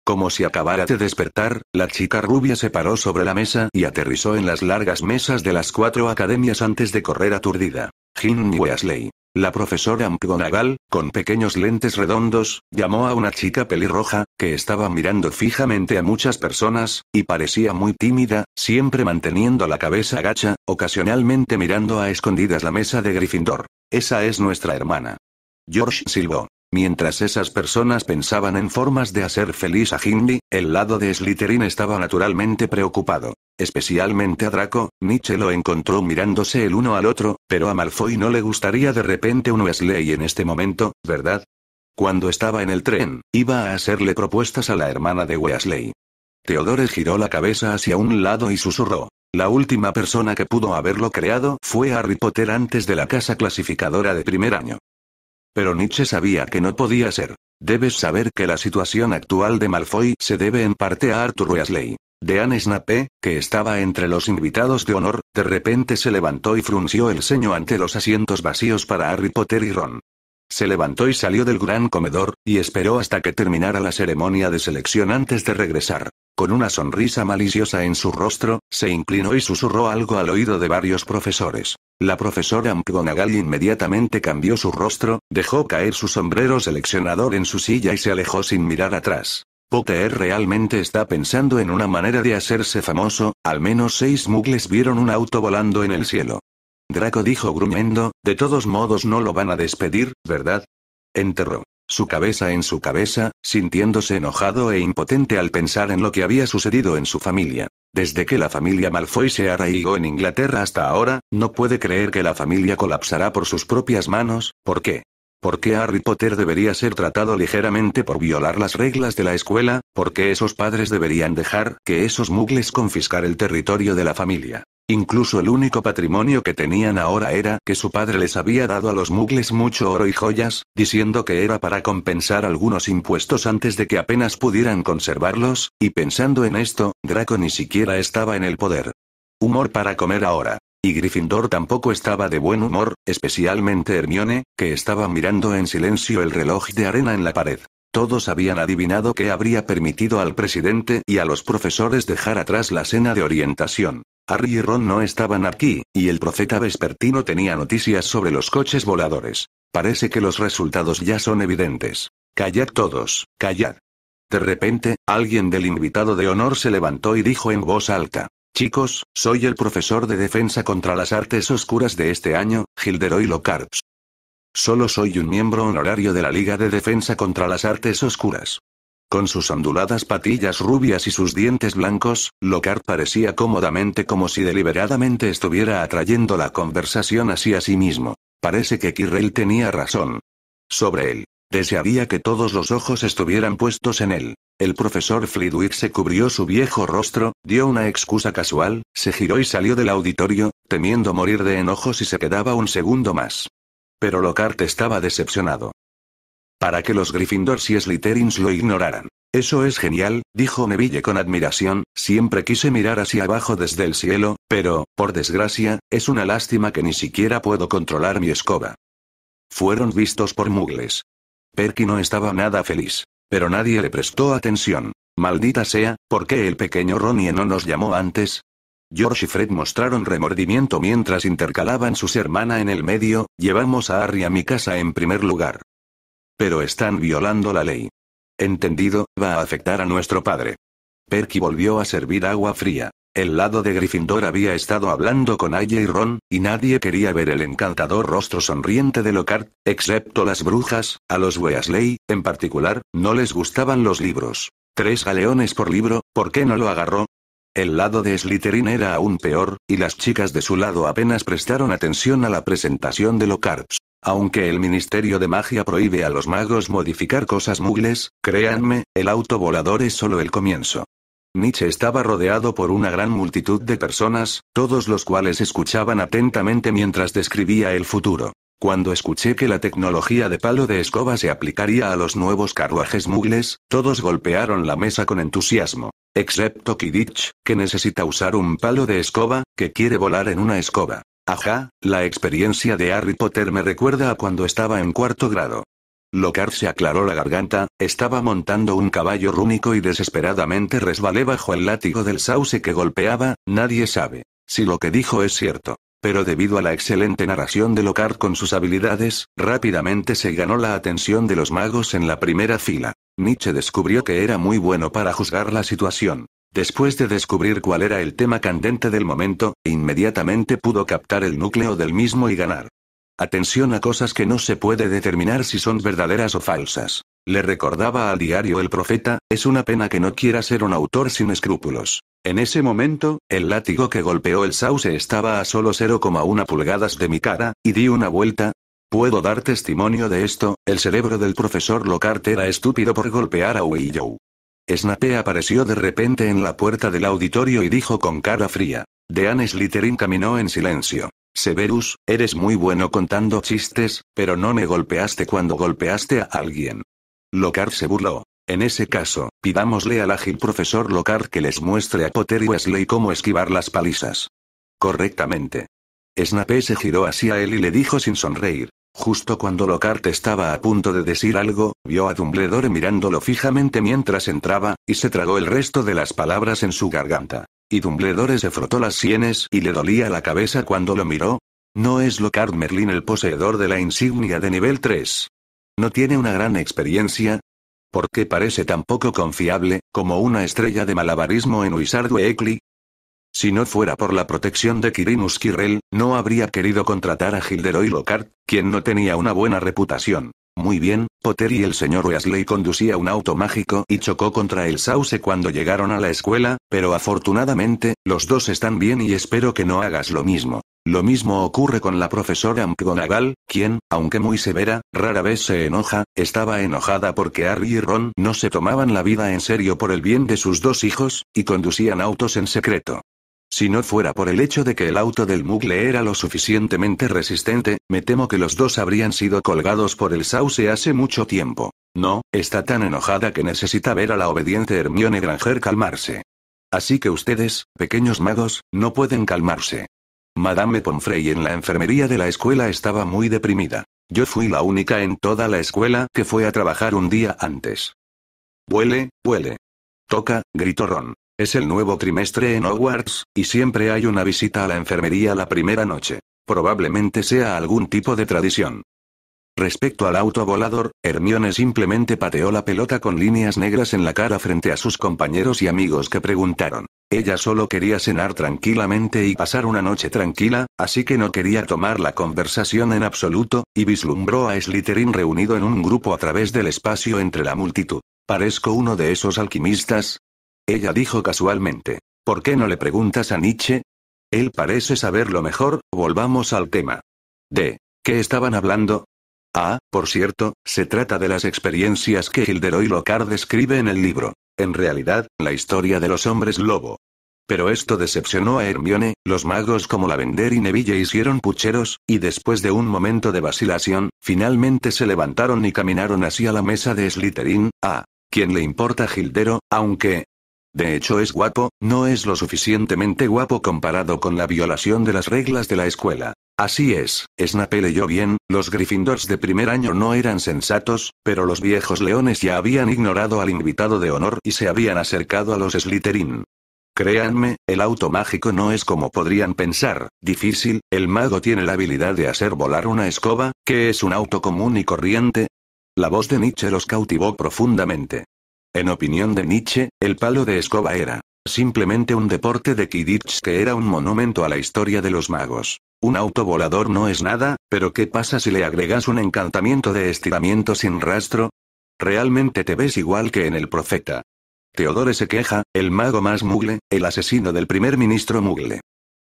Como si acabara de despertar, la chica rubia se paró sobre la mesa y aterrizó en las largas mesas de las cuatro academias antes de correr aturdida. Ginny Wesley. La profesora McGonagall, con pequeños lentes redondos, llamó a una chica pelirroja, que estaba mirando fijamente a muchas personas, y parecía muy tímida, siempre manteniendo la cabeza agacha, ocasionalmente mirando a escondidas la mesa de Gryffindor. Esa es nuestra hermana. George silbó. Mientras esas personas pensaban en formas de hacer feliz a Hindley, el lado de Slytherin estaba naturalmente preocupado. Especialmente a Draco, Nietzsche lo encontró mirándose el uno al otro, pero a Malfoy no le gustaría de repente un Wesley en este momento, ¿verdad? Cuando estaba en el tren, iba a hacerle propuestas a la hermana de Wesley. Teodores giró la cabeza hacia un lado y susurró. La última persona que pudo haberlo creado fue Harry Potter antes de la casa clasificadora de primer año. Pero Nietzsche sabía que no podía ser. Debes saber que la situación actual de Malfoy se debe en parte a Arthur Weasley. Dean Snape, que estaba entre los invitados de honor, de repente se levantó y frunció el ceño ante los asientos vacíos para Harry Potter y Ron. Se levantó y salió del gran comedor, y esperó hasta que terminara la ceremonia de selección antes de regresar. Con una sonrisa maliciosa en su rostro, se inclinó y susurró algo al oído de varios profesores. La profesora McGonagall inmediatamente cambió su rostro, dejó caer su sombrero seleccionador en su silla y se alejó sin mirar atrás. Potter realmente está pensando en una manera de hacerse famoso, al menos seis mugles vieron un auto volando en el cielo. Draco dijo gruñendo, de todos modos no lo van a despedir, ¿verdad? Enterró su cabeza en su cabeza, sintiéndose enojado e impotente al pensar en lo que había sucedido en su familia. Desde que la familia Malfoy se arraigó en Inglaterra hasta ahora, no puede creer que la familia colapsará por sus propias manos, ¿por qué? ¿Por qué Harry Potter debería ser tratado ligeramente por violar las reglas de la escuela? ¿Por qué esos padres deberían dejar que esos mugles confiscar el territorio de la familia? Incluso el único patrimonio que tenían ahora era que su padre les había dado a los mugles mucho oro y joyas, diciendo que era para compensar algunos impuestos antes de que apenas pudieran conservarlos, y pensando en esto, Draco ni siquiera estaba en el poder. Humor para comer ahora. Y Gryffindor tampoco estaba de buen humor, especialmente Hermione, que estaba mirando en silencio el reloj de arena en la pared. Todos habían adivinado que habría permitido al presidente y a los profesores dejar atrás la cena de orientación. Harry y Ron no estaban aquí, y el profeta vespertino tenía noticias sobre los coches voladores. Parece que los resultados ya son evidentes. Callad todos, callad. De repente, alguien del invitado de honor se levantó y dijo en voz alta. Chicos, soy el profesor de defensa contra las artes oscuras de este año, Gilderoy Locarps. Solo soy un miembro honorario de la Liga de Defensa contra las Artes Oscuras. Con sus onduladas patillas rubias y sus dientes blancos, Lockhart parecía cómodamente como si deliberadamente estuviera atrayendo la conversación hacia sí mismo. Parece que Kirrell tenía razón. Sobre él. Desearía que todos los ojos estuvieran puestos en él. El profesor Flitwick se cubrió su viejo rostro, dio una excusa casual, se giró y salió del auditorio, temiendo morir de enojo si se quedaba un segundo más. Pero Lockhart estaba decepcionado. Para que los Gryffindors y Slytherins lo ignoraran. Eso es genial, dijo Neville con admiración, siempre quise mirar hacia abajo desde el cielo, pero, por desgracia, es una lástima que ni siquiera puedo controlar mi escoba. Fueron vistos por mugles. Perky no estaba nada feliz. Pero nadie le prestó atención. Maldita sea, ¿por qué el pequeño Ronnie no nos llamó antes? George y Fred mostraron remordimiento mientras intercalaban sus hermana en el medio, llevamos a Harry a mi casa en primer lugar. Pero están violando la ley. Entendido, va a afectar a nuestro padre. Perky volvió a servir agua fría. El lado de Gryffindor había estado hablando con Aya y Ron, y nadie quería ver el encantador rostro sonriente de Lockhart, excepto las brujas, a los Weasley, en particular, no les gustaban los libros. Tres galeones por libro, ¿por qué no lo agarró? El lado de Slytherin era aún peor, y las chicas de su lado apenas prestaron atención a la presentación de Locarps. Aunque el Ministerio de Magia prohíbe a los magos modificar cosas mugles, créanme, el auto volador es solo el comienzo. Nietzsche estaba rodeado por una gran multitud de personas, todos los cuales escuchaban atentamente mientras describía el futuro. Cuando escuché que la tecnología de palo de escoba se aplicaría a los nuevos carruajes mugles, todos golpearon la mesa con entusiasmo. Excepto Kidich, que necesita usar un palo de escoba, que quiere volar en una escoba. Ajá, la experiencia de Harry Potter me recuerda a cuando estaba en cuarto grado. Lockhart se aclaró la garganta, estaba montando un caballo rúnico y desesperadamente resbalé bajo el látigo del sauce que golpeaba, nadie sabe. Si lo que dijo es cierto. Pero debido a la excelente narración de Locard con sus habilidades, rápidamente se ganó la atención de los magos en la primera fila. Nietzsche descubrió que era muy bueno para juzgar la situación. Después de descubrir cuál era el tema candente del momento, inmediatamente pudo captar el núcleo del mismo y ganar. Atención a cosas que no se puede determinar si son verdaderas o falsas. Le recordaba al diario el profeta, es una pena que no quiera ser un autor sin escrúpulos. En ese momento, el látigo que golpeó el sauce estaba a solo 0,1 pulgadas de mi cara, y di una vuelta. Puedo dar testimonio de esto, el cerebro del profesor Lockhart era estúpido por golpear a Joe. Snape apareció de repente en la puerta del auditorio y dijo con cara fría. Dean Slytherin caminó en silencio. Severus, eres muy bueno contando chistes, pero no me golpeaste cuando golpeaste a alguien. Lockhart se burló. En ese caso, pidámosle al ágil profesor Lockhart que les muestre a Potter y Wesley cómo esquivar las palizas. Correctamente. Snape se giró hacia él y le dijo sin sonreír. Justo cuando Lockhart estaba a punto de decir algo, vio a Dumbledore mirándolo fijamente mientras entraba, y se tragó el resto de las palabras en su garganta. Y Dumbledore se frotó las sienes y le dolía la cabeza cuando lo miró. No es Locard Merlin el poseedor de la insignia de nivel 3. No tiene una gran experiencia, porque parece tan poco confiable, como una estrella de malabarismo en Wizard Weekly? Si no fuera por la protección de Kirinus Kirrell, no habría querido contratar a Hilderoy Lockhart, quien no tenía una buena reputación. Muy bien, Potter y el señor Weasley conducía un auto mágico y chocó contra el sauce cuando llegaron a la escuela, pero afortunadamente, los dos están bien y espero que no hagas lo mismo. Lo mismo ocurre con la profesora McGonagall, quien, aunque muy severa, rara vez se enoja, estaba enojada porque Harry y Ron no se tomaban la vida en serio por el bien de sus dos hijos, y conducían autos en secreto. Si no fuera por el hecho de que el auto del mugle era lo suficientemente resistente, me temo que los dos habrían sido colgados por el sauce hace mucho tiempo. No, está tan enojada que necesita ver a la obediente Hermione Granger calmarse. Así que ustedes, pequeños magos, no pueden calmarse. Madame Pomfrey en la enfermería de la escuela estaba muy deprimida. Yo fui la única en toda la escuela que fue a trabajar un día antes. Huele, huele. Toca, gritó Ron. Es el nuevo trimestre en Hogwarts, y siempre hay una visita a la enfermería la primera noche. Probablemente sea algún tipo de tradición. Respecto al auto volador, Hermione simplemente pateó la pelota con líneas negras en la cara frente a sus compañeros y amigos que preguntaron. Ella solo quería cenar tranquilamente y pasar una noche tranquila, así que no quería tomar la conversación en absoluto, y vislumbró a Slytherin reunido en un grupo a través del espacio entre la multitud. Parezco uno de esos alquimistas, ella dijo casualmente. ¿Por qué no le preguntas a Nietzsche? Él parece saberlo mejor, volvamos al tema. ¿De qué estaban hablando? Ah, por cierto, se trata de las experiencias que y Locard describe en el libro. En realidad, la historia de los hombres lobo. Pero esto decepcionó a Hermione, los magos como la vender y Neville hicieron pucheros, y después de un momento de vacilación, finalmente se levantaron y caminaron hacia la mesa de Slytherin, a quien le importa Gildero, aunque, de hecho es guapo, no es lo suficientemente guapo comparado con la violación de las reglas de la escuela. Así es, Snape leyó bien, los Gryffindors de primer año no eran sensatos, pero los viejos leones ya habían ignorado al invitado de honor y se habían acercado a los Slytherin. Créanme, el auto mágico no es como podrían pensar, difícil, el mago tiene la habilidad de hacer volar una escoba, que es un auto común y corriente. La voz de Nietzsche los cautivó profundamente. En opinión de Nietzsche, el palo de escoba era simplemente un deporte de Kidditch que era un monumento a la historia de los magos. Un autovolador no es nada, pero ¿qué pasa si le agregas un encantamiento de estiramiento sin rastro? Realmente te ves igual que en el profeta. Teodore se queja, el mago más mugle, el asesino del primer ministro mugle.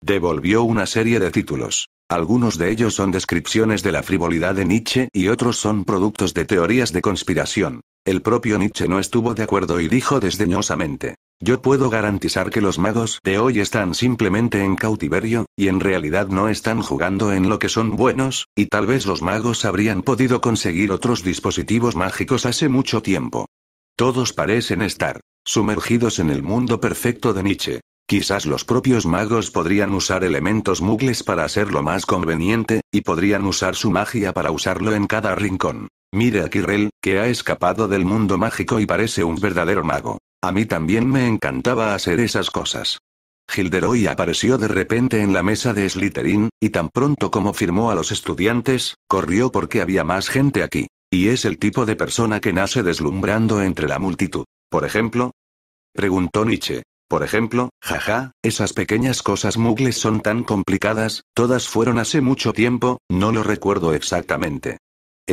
Devolvió una serie de títulos. Algunos de ellos son descripciones de la frivolidad de Nietzsche y otros son productos de teorías de conspiración. El propio Nietzsche no estuvo de acuerdo y dijo desdeñosamente. Yo puedo garantizar que los magos de hoy están simplemente en cautiverio, y en realidad no están jugando en lo que son buenos, y tal vez los magos habrían podido conseguir otros dispositivos mágicos hace mucho tiempo. Todos parecen estar sumergidos en el mundo perfecto de Nietzsche. Quizás los propios magos podrían usar elementos mugles para hacerlo más conveniente, y podrían usar su magia para usarlo en cada rincón. «Mire a Kirrell, que ha escapado del mundo mágico y parece un verdadero mago. A mí también me encantaba hacer esas cosas. Gilderoy apareció de repente en la mesa de Slytherin, y tan pronto como firmó a los estudiantes, corrió porque había más gente aquí. Y es el tipo de persona que nace deslumbrando entre la multitud. Por ejemplo, preguntó Nietzsche. Por ejemplo, jaja, esas pequeñas cosas mugles son tan complicadas, todas fueron hace mucho tiempo, no lo recuerdo exactamente.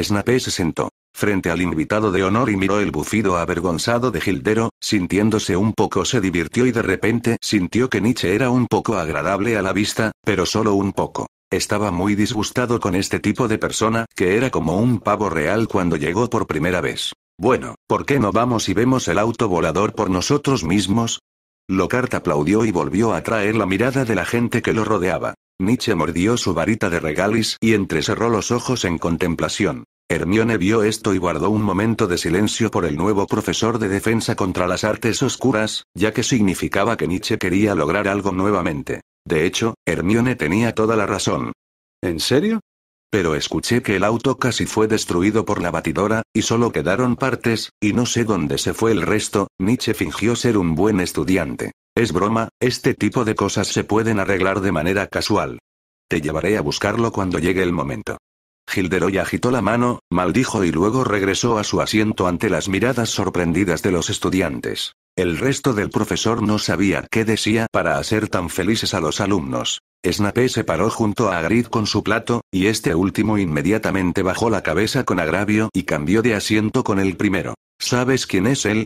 Snape se sentó frente al invitado de honor y miró el bufido avergonzado de Gildero, sintiéndose un poco se divirtió y de repente sintió que Nietzsche era un poco agradable a la vista, pero solo un poco. Estaba muy disgustado con este tipo de persona, que era como un pavo real cuando llegó por primera vez. Bueno, ¿por qué no vamos y vemos el auto volador por nosotros mismos? Lockhart aplaudió y volvió a traer la mirada de la gente que lo rodeaba. Nietzsche mordió su varita de regalis y entrecerró los ojos en contemplación. Hermione vio esto y guardó un momento de silencio por el nuevo profesor de defensa contra las artes oscuras, ya que significaba que Nietzsche quería lograr algo nuevamente. De hecho, Hermione tenía toda la razón. ¿En serio? Pero escuché que el auto casi fue destruido por la batidora, y solo quedaron partes, y no sé dónde se fue el resto, Nietzsche fingió ser un buen estudiante. Es broma, este tipo de cosas se pueden arreglar de manera casual. Te llevaré a buscarlo cuando llegue el momento. Gilderoy agitó la mano, maldijo y luego regresó a su asiento ante las miradas sorprendidas de los estudiantes. El resto del profesor no sabía qué decía para hacer tan felices a los alumnos. Snape se paró junto a Agrid con su plato, y este último inmediatamente bajó la cabeza con agravio y cambió de asiento con el primero. ¿Sabes quién es él?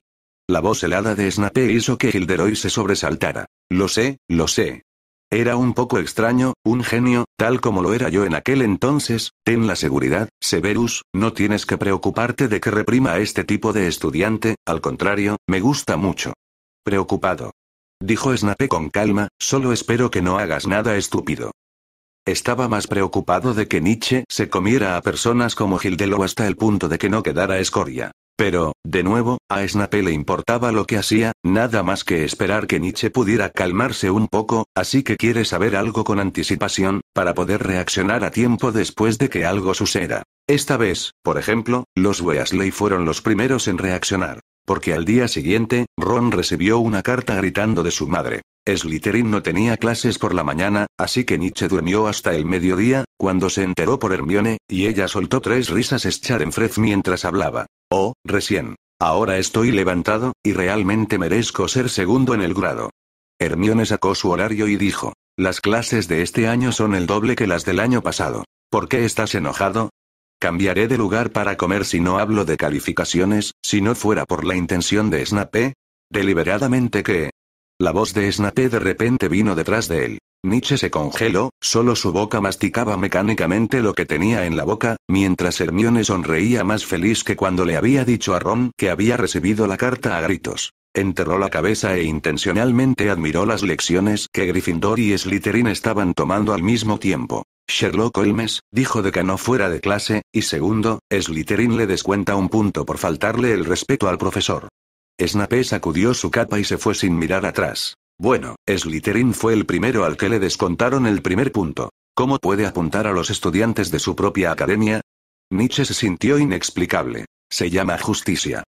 La voz helada de Snape hizo que Gilderoy se sobresaltara. Lo sé, lo sé. Era un poco extraño, un genio, tal como lo era yo en aquel entonces, ten la seguridad, Severus, no tienes que preocuparte de que reprima a este tipo de estudiante, al contrario, me gusta mucho. Preocupado. Dijo Snape con calma, solo espero que no hagas nada estúpido. Estaba más preocupado de que Nietzsche se comiera a personas como Gilderoy hasta el punto de que no quedara escoria. Pero, de nuevo, a Snape le importaba lo que hacía, nada más que esperar que Nietzsche pudiera calmarse un poco, así que quiere saber algo con anticipación, para poder reaccionar a tiempo después de que algo suceda. Esta vez, por ejemplo, los Weasley fueron los primeros en reaccionar. Porque al día siguiente, Ron recibió una carta gritando de su madre. Slytherin no tenía clases por la mañana, así que Nietzsche durmió hasta el mediodía, cuando se enteró por Hermione, y ella soltó tres risas Schadenfrez mientras hablaba. Oh, recién. Ahora estoy levantado, y realmente merezco ser segundo en el grado. Hermione sacó su horario y dijo, las clases de este año son el doble que las del año pasado. ¿Por qué estás enojado? Cambiaré de lugar para comer si no hablo de calificaciones, si no fuera por la intención de Snape. Deliberadamente que... La voz de Snape de repente vino detrás de él. Nietzsche se congeló, solo su boca masticaba mecánicamente lo que tenía en la boca, mientras Hermione sonreía más feliz que cuando le había dicho a Ron que había recibido la carta a gritos. Enterró la cabeza e intencionalmente admiró las lecciones que Gryffindor y Slytherin estaban tomando al mismo tiempo. Sherlock Holmes, dijo de que no fuera de clase, y segundo, Slytherin le descuenta un punto por faltarle el respeto al profesor. Snape sacudió su capa y se fue sin mirar atrás. Bueno, Slytherin fue el primero al que le descontaron el primer punto. ¿Cómo puede apuntar a los estudiantes de su propia academia? Nietzsche se sintió inexplicable. Se llama justicia.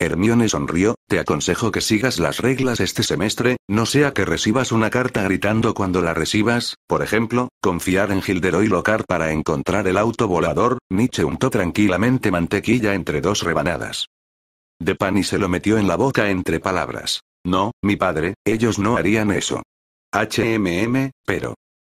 Hermione sonrió, te aconsejo que sigas las reglas este semestre, no sea que recibas una carta gritando cuando la recibas, por ejemplo, confiar en Gilderoy Locar para encontrar el auto volador, Nietzsche untó tranquilamente mantequilla entre dos rebanadas. De pan y se lo metió en la boca entre palabras. No, mi padre, ellos no harían eso. HMM, pero...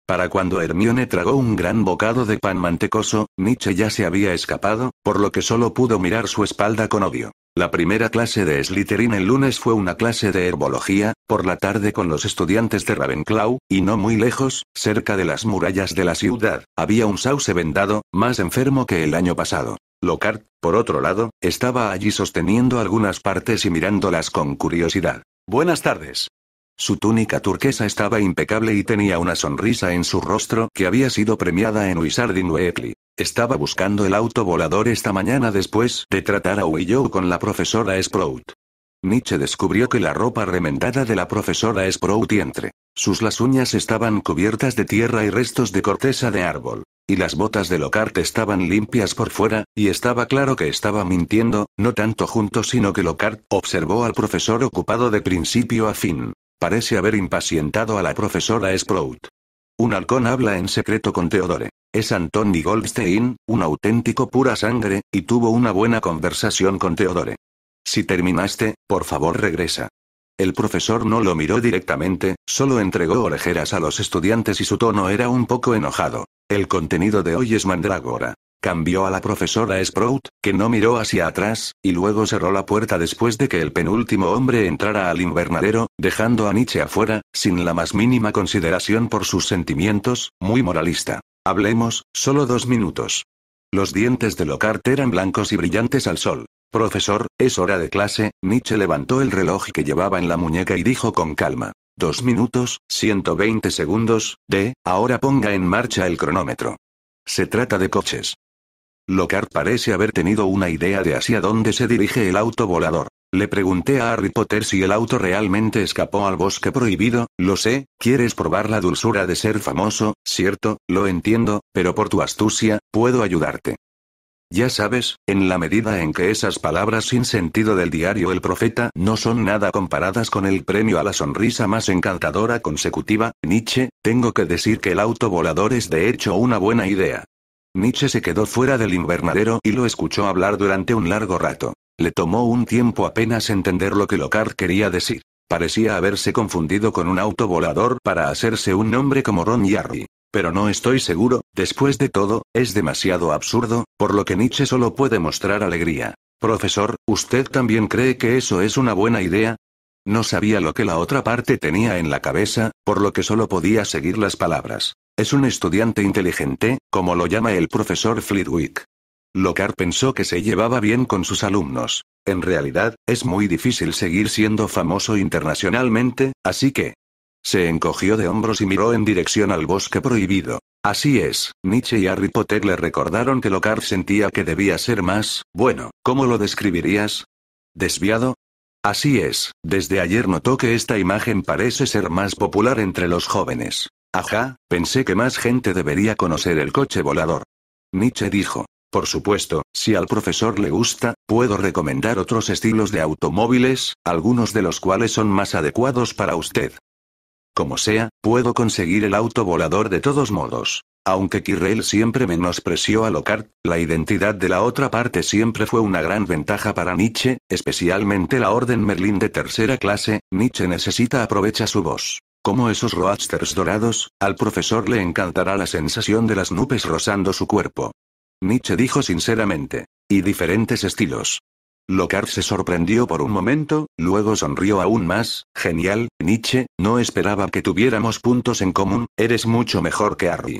Para cuando Hermione tragó un gran bocado de pan mantecoso, Nietzsche ya se había escapado, por lo que solo pudo mirar su espalda con odio. La primera clase de Slytherin el lunes fue una clase de herbología, por la tarde con los estudiantes de Ravenclaw, y no muy lejos, cerca de las murallas de la ciudad, había un sauce vendado, más enfermo que el año pasado. Lockhart, por otro lado, estaba allí sosteniendo algunas partes y mirándolas con curiosidad. Buenas tardes. Su túnica turquesa estaba impecable y tenía una sonrisa en su rostro que había sido premiada en Wizarding Weekly. Estaba buscando el auto volador esta mañana después de tratar a Willow con la profesora Sprout. Nietzsche descubrió que la ropa remendada de la profesora Sprout y entre sus las uñas estaban cubiertas de tierra y restos de corteza de árbol. Y las botas de Locart estaban limpias por fuera, y estaba claro que estaba mintiendo, no tanto junto sino que Locart observó al profesor ocupado de principio a fin. Parece haber impacientado a la profesora Sprout. Un halcón habla en secreto con Teodore. Es Anthony Goldstein, un auténtico pura sangre, y tuvo una buena conversación con Teodore. Si terminaste, por favor regresa. El profesor no lo miró directamente, solo entregó orejeras a los estudiantes y su tono era un poco enojado. El contenido de hoy es mandragora. Cambió a la profesora Sprout, que no miró hacia atrás, y luego cerró la puerta después de que el penúltimo hombre entrara al invernadero, dejando a Nietzsche afuera, sin la más mínima consideración por sus sentimientos, muy moralista. Hablemos, solo dos minutos. Los dientes de Lockhart eran blancos y brillantes al sol. Profesor, es hora de clase, Nietzsche levantó el reloj que llevaba en la muñeca y dijo con calma. Dos minutos, 120 segundos, de, ahora ponga en marcha el cronómetro. Se trata de coches. Lockhart parece haber tenido una idea de hacia dónde se dirige el auto volador. Le pregunté a Harry Potter si el auto realmente escapó al bosque prohibido, lo sé, quieres probar la dulzura de ser famoso, cierto, lo entiendo, pero por tu astucia, puedo ayudarte. Ya sabes, en la medida en que esas palabras sin sentido del diario El Profeta no son nada comparadas con el premio a la sonrisa más encantadora consecutiva, Nietzsche, tengo que decir que el autovolador es de hecho una buena idea. Nietzsche se quedó fuera del invernadero y lo escuchó hablar durante un largo rato. Le tomó un tiempo apenas entender lo que Locard quería decir. Parecía haberse confundido con un autovolador para hacerse un nombre como Ron Yarry. Pero no estoy seguro, después de todo, es demasiado absurdo, por lo que Nietzsche solo puede mostrar alegría. Profesor, ¿usted también cree que eso es una buena idea? No sabía lo que la otra parte tenía en la cabeza, por lo que solo podía seguir las palabras. Es un estudiante inteligente, como lo llama el profesor Flitwick. Locar pensó que se llevaba bien con sus alumnos. En realidad, es muy difícil seguir siendo famoso internacionalmente, así que, se encogió de hombros y miró en dirección al bosque prohibido. Así es, Nietzsche y Harry Potter le recordaron que Lockhart sentía que debía ser más, bueno, ¿cómo lo describirías? ¿Desviado? Así es, desde ayer notó que esta imagen parece ser más popular entre los jóvenes. Ajá, pensé que más gente debería conocer el coche volador. Nietzsche dijo. Por supuesto, si al profesor le gusta, puedo recomendar otros estilos de automóviles, algunos de los cuales son más adecuados para usted. Como sea, puedo conseguir el auto volador de todos modos. Aunque Kirrell siempre menospreció a Lockhart, la identidad de la otra parte siempre fue una gran ventaja para Nietzsche, especialmente la Orden Merlin de tercera clase, Nietzsche necesita aprovecha su voz. Como esos roadsters dorados, al profesor le encantará la sensación de las nubes rozando su cuerpo. Nietzsche dijo sinceramente. Y diferentes estilos. Locard se sorprendió por un momento, luego sonrió aún más. Genial, Nietzsche, no esperaba que tuviéramos puntos en común, eres mucho mejor que Harry.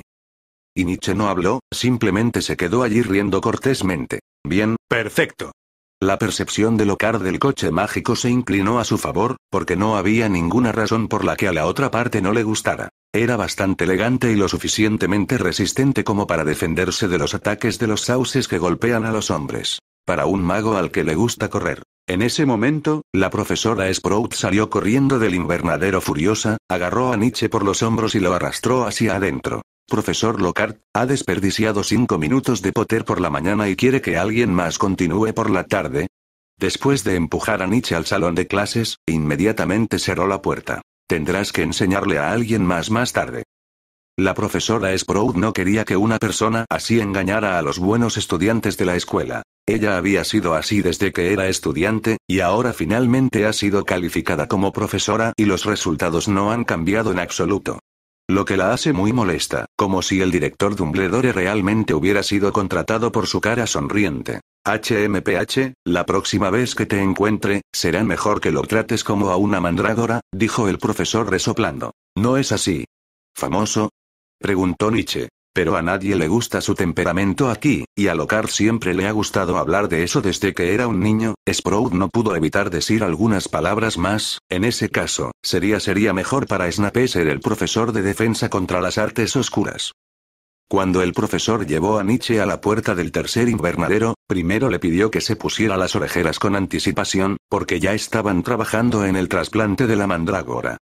Y Nietzsche no habló, simplemente se quedó allí riendo cortésmente. Bien, perfecto. La percepción de Lockhart del coche mágico se inclinó a su favor, porque no había ninguna razón por la que a la otra parte no le gustara. Era bastante elegante y lo suficientemente resistente como para defenderse de los ataques de los sauces que golpean a los hombres para un mago al que le gusta correr. En ese momento, la profesora Sprout salió corriendo del invernadero furiosa, agarró a Nietzsche por los hombros y lo arrastró hacia adentro. Profesor Lockhart, ha desperdiciado cinco minutos de poder por la mañana y quiere que alguien más continúe por la tarde. Después de empujar a Nietzsche al salón de clases, inmediatamente cerró la puerta. Tendrás que enseñarle a alguien más más tarde. La profesora Sprout no quería que una persona así engañara a los buenos estudiantes de la escuela. Ella había sido así desde que era estudiante, y ahora finalmente ha sido calificada como profesora y los resultados no han cambiado en absoluto. Lo que la hace muy molesta, como si el director Dumbledore realmente hubiera sido contratado por su cara sonriente. HMPH, la próxima vez que te encuentre, será mejor que lo trates como a una mandrágora, dijo el profesor resoplando. No es así. ¿Famoso? Preguntó Nietzsche. Pero a nadie le gusta su temperamento aquí, y a Locar siempre le ha gustado hablar de eso desde que era un niño, Sprout no pudo evitar decir algunas palabras más, en ese caso, sería sería mejor para Snape ser el profesor de defensa contra las artes oscuras. Cuando el profesor llevó a Nietzsche a la puerta del tercer invernadero, primero le pidió que se pusiera las orejeras con anticipación, porque ya estaban trabajando en el trasplante de la mandrágora.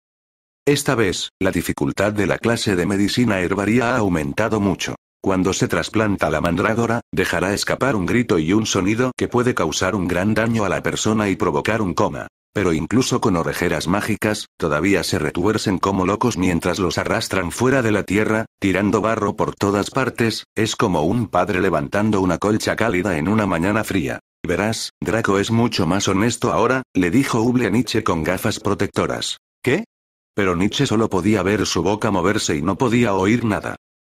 Esta vez, la dificultad de la clase de medicina herbaria ha aumentado mucho. Cuando se trasplanta la mandrágora, dejará escapar un grito y un sonido que puede causar un gran daño a la persona y provocar un coma. Pero incluso con orejeras mágicas, todavía se retuercen como locos mientras los arrastran fuera de la tierra, tirando barro por todas partes, es como un padre levantando una colcha cálida en una mañana fría. Verás, Draco es mucho más honesto ahora, le dijo Nietzsche con gafas protectoras. ¿Qué? Pero Nietzsche solo podía ver su boca moverse y no podía oír nada.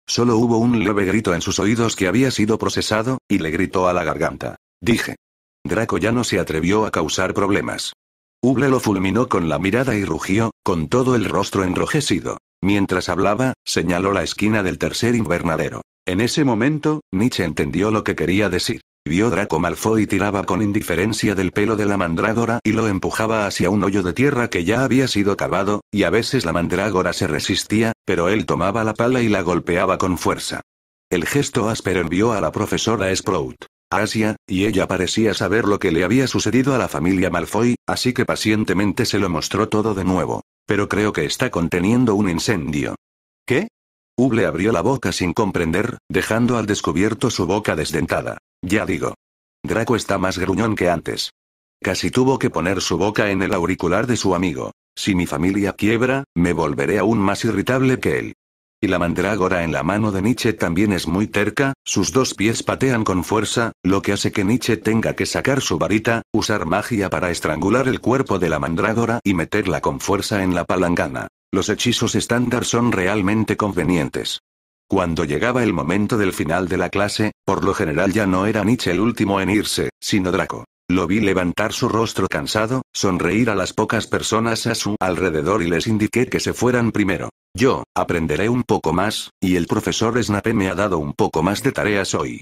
Solo hubo un leve grito en sus oídos que había sido procesado, y le gritó a la garganta. Dije. Draco ya no se atrevió a causar problemas. Huble lo fulminó con la mirada y rugió, con todo el rostro enrojecido. Mientras hablaba, señaló la esquina del tercer invernadero. En ese momento, Nietzsche entendió lo que quería decir. Vio Draco Malfoy tiraba con indiferencia del pelo de la mandrágora y lo empujaba hacia un hoyo de tierra que ya había sido cavado, y a veces la mandrágora se resistía, pero él tomaba la pala y la golpeaba con fuerza. El gesto áspero envió a la profesora Sprout. Asia, y ella parecía saber lo que le había sucedido a la familia Malfoy, así que pacientemente se lo mostró todo de nuevo. Pero creo que está conteniendo un incendio. ¿Qué? Uble abrió la boca sin comprender, dejando al descubierto su boca desdentada. Ya digo. Draco está más gruñón que antes. Casi tuvo que poner su boca en el auricular de su amigo. Si mi familia quiebra, me volveré aún más irritable que él. Y la mandrágora en la mano de Nietzsche también es muy terca, sus dos pies patean con fuerza, lo que hace que Nietzsche tenga que sacar su varita, usar magia para estrangular el cuerpo de la mandrágora y meterla con fuerza en la palangana. Los hechizos estándar son realmente convenientes. Cuando llegaba el momento del final de la clase, por lo general ya no era Nietzsche el último en irse, sino Draco. Lo vi levantar su rostro cansado, sonreír a las pocas personas a su alrededor y les indiqué que se fueran primero. Yo, aprenderé un poco más, y el profesor Snape me ha dado un poco más de tareas hoy.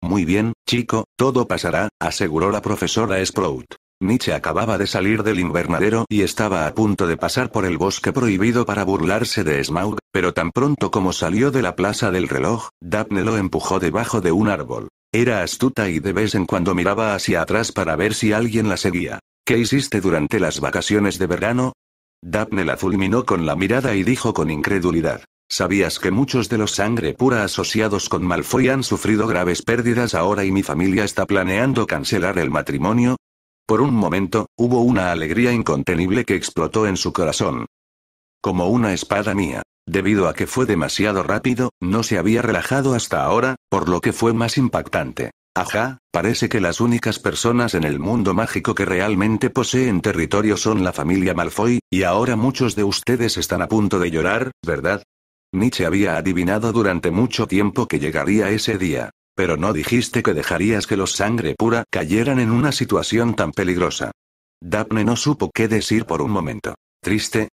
Muy bien, chico, todo pasará, aseguró la profesora Sprout. Nietzsche acababa de salir del invernadero y estaba a punto de pasar por el bosque prohibido para burlarse de Smaug, pero tan pronto como salió de la plaza del reloj, Daphne lo empujó debajo de un árbol. Era astuta y de vez en cuando miraba hacia atrás para ver si alguien la seguía. ¿Qué hiciste durante las vacaciones de verano? Daphne la fulminó con la mirada y dijo con incredulidad. ¿Sabías que muchos de los sangre pura asociados con Malfoy han sufrido graves pérdidas ahora y mi familia está planeando cancelar el matrimonio? Por un momento, hubo una alegría incontenible que explotó en su corazón. Como una espada mía. Debido a que fue demasiado rápido, no se había relajado hasta ahora, por lo que fue más impactante. Ajá, parece que las únicas personas en el mundo mágico que realmente poseen territorio son la familia Malfoy, y ahora muchos de ustedes están a punto de llorar, ¿verdad? Nietzsche había adivinado durante mucho tiempo que llegaría ese día. Pero no dijiste que dejarías que los sangre pura cayeran en una situación tan peligrosa. Daphne no supo qué decir por un momento. ¿Triste?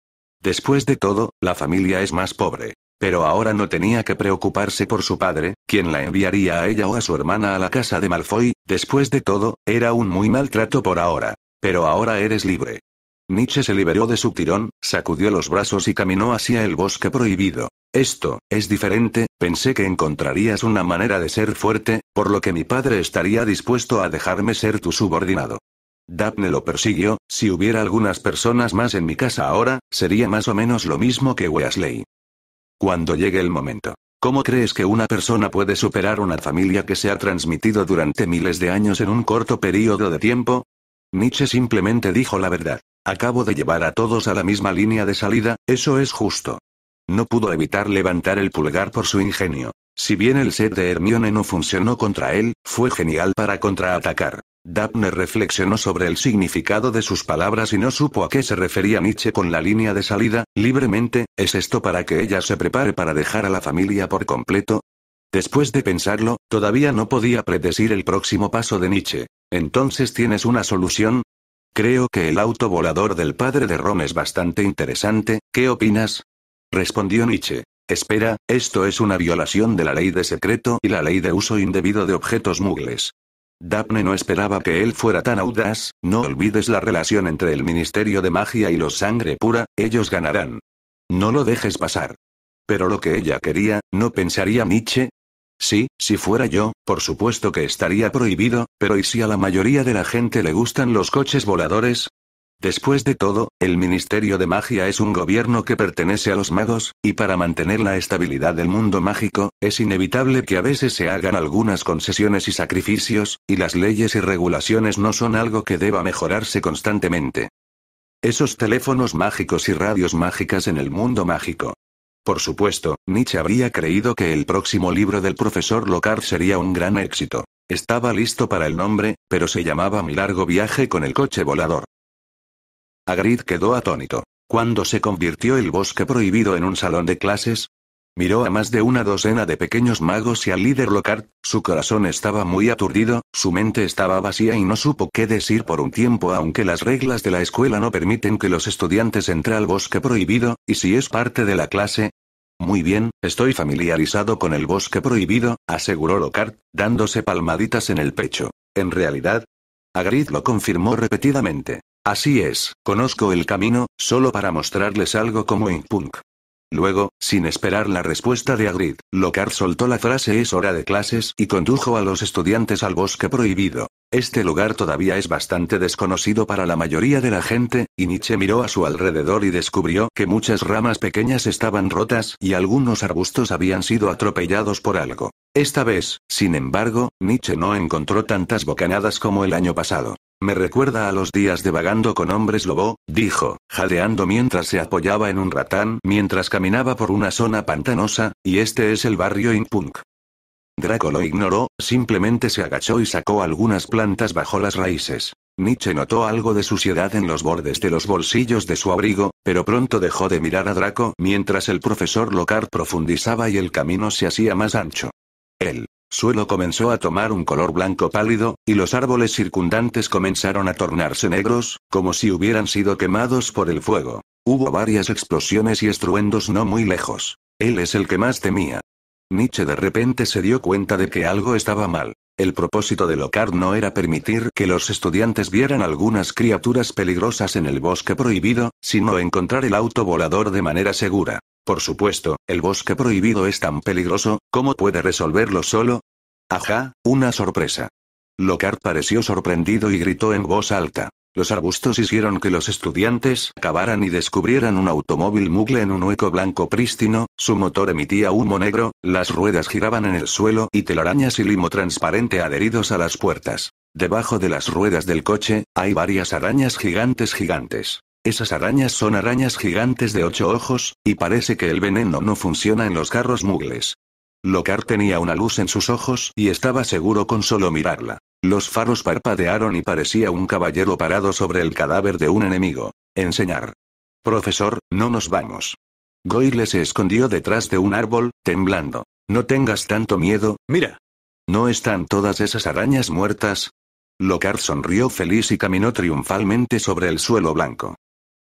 Después de todo, la familia es más pobre. Pero ahora no tenía que preocuparse por su padre, quien la enviaría a ella o a su hermana a la casa de Malfoy, después de todo, era un muy mal trato por ahora. Pero ahora eres libre. Nietzsche se liberó de su tirón, sacudió los brazos y caminó hacia el bosque prohibido. Esto, es diferente, pensé que encontrarías una manera de ser fuerte, por lo que mi padre estaría dispuesto a dejarme ser tu subordinado. Daphne lo persiguió, si hubiera algunas personas más en mi casa ahora, sería más o menos lo mismo que Wesley. Cuando llegue el momento. ¿Cómo crees que una persona puede superar una familia que se ha transmitido durante miles de años en un corto periodo de tiempo? Nietzsche simplemente dijo la verdad. Acabo de llevar a todos a la misma línea de salida, eso es justo. No pudo evitar levantar el pulgar por su ingenio. Si bien el set de Hermione no funcionó contra él, fue genial para contraatacar. Daphne reflexionó sobre el significado de sus palabras y no supo a qué se refería Nietzsche con la línea de salida, libremente, ¿es esto para que ella se prepare para dejar a la familia por completo? Después de pensarlo, todavía no podía predecir el próximo paso de Nietzsche. Entonces tienes una solución, Creo que el auto volador del padre de Rom es bastante interesante, ¿qué opinas? Respondió Nietzsche. Espera, esto es una violación de la ley de secreto y la ley de uso indebido de objetos mugles. Daphne no esperaba que él fuera tan audaz, no olvides la relación entre el Ministerio de Magia y los Sangre Pura, ellos ganarán. No lo dejes pasar. Pero lo que ella quería, no pensaría Nietzsche, Sí, si fuera yo, por supuesto que estaría prohibido, pero ¿y si a la mayoría de la gente le gustan los coches voladores? Después de todo, el Ministerio de Magia es un gobierno que pertenece a los magos, y para mantener la estabilidad del mundo mágico, es inevitable que a veces se hagan algunas concesiones y sacrificios, y las leyes y regulaciones no son algo que deba mejorarse constantemente. Esos teléfonos mágicos y radios mágicas en el mundo mágico, por supuesto, Nietzsche habría creído que el próximo libro del profesor Locard sería un gran éxito. Estaba listo para el nombre, pero se llamaba Mi largo viaje con el coche volador. Agrid quedó atónito. Cuando se convirtió el bosque prohibido en un salón de clases, Miró a más de una docena de pequeños magos y al líder Lockhart, su corazón estaba muy aturdido, su mente estaba vacía y no supo qué decir por un tiempo aunque las reglas de la escuela no permiten que los estudiantes entren al bosque prohibido, y si es parte de la clase... Muy bien, estoy familiarizado con el bosque prohibido, aseguró Lockhart, dándose palmaditas en el pecho. En realidad... Agrid lo confirmó repetidamente. Así es, conozco el camino, solo para mostrarles algo como Punk. Luego, sin esperar la respuesta de Agrid, Lockhart soltó la frase es hora de clases y condujo a los estudiantes al bosque prohibido. Este lugar todavía es bastante desconocido para la mayoría de la gente, y Nietzsche miró a su alrededor y descubrió que muchas ramas pequeñas estaban rotas y algunos arbustos habían sido atropellados por algo. Esta vez, sin embargo, Nietzsche no encontró tantas bocanadas como el año pasado. Me recuerda a los días de vagando con hombres lobo, dijo, jadeando mientras se apoyaba en un ratán mientras caminaba por una zona pantanosa, y este es el barrio Inpunk. Draco lo ignoró, simplemente se agachó y sacó algunas plantas bajo las raíces. Nietzsche notó algo de suciedad en los bordes de los bolsillos de su abrigo, pero pronto dejó de mirar a Draco mientras el profesor Locard profundizaba y el camino se hacía más ancho. Él suelo comenzó a tomar un color blanco pálido, y los árboles circundantes comenzaron a tornarse negros, como si hubieran sido quemados por el fuego. Hubo varias explosiones y estruendos no muy lejos. Él es el que más temía. Nietzsche de repente se dio cuenta de que algo estaba mal. El propósito de Locard no era permitir que los estudiantes vieran algunas criaturas peligrosas en el bosque prohibido, sino encontrar el auto volador de manera segura. Por supuesto, el bosque prohibido es tan peligroso, ¿cómo puede resolverlo solo? Ajá, una sorpresa. Lockhart pareció sorprendido y gritó en voz alta. Los arbustos hicieron que los estudiantes cavaran y descubrieran un automóvil mugle en un hueco blanco prístino, su motor emitía humo negro, las ruedas giraban en el suelo y telarañas y limo transparente adheridos a las puertas. Debajo de las ruedas del coche, hay varias arañas gigantes gigantes. Esas arañas son arañas gigantes de ocho ojos, y parece que el veneno no funciona en los carros mugles. Lockhart tenía una luz en sus ojos y estaba seguro con solo mirarla. Los faros parpadearon y parecía un caballero parado sobre el cadáver de un enemigo. Enseñar. Profesor, no nos vamos. Goyle se escondió detrás de un árbol, temblando. No tengas tanto miedo, mira. ¿No están todas esas arañas muertas? Locard sonrió feliz y caminó triunfalmente sobre el suelo blanco.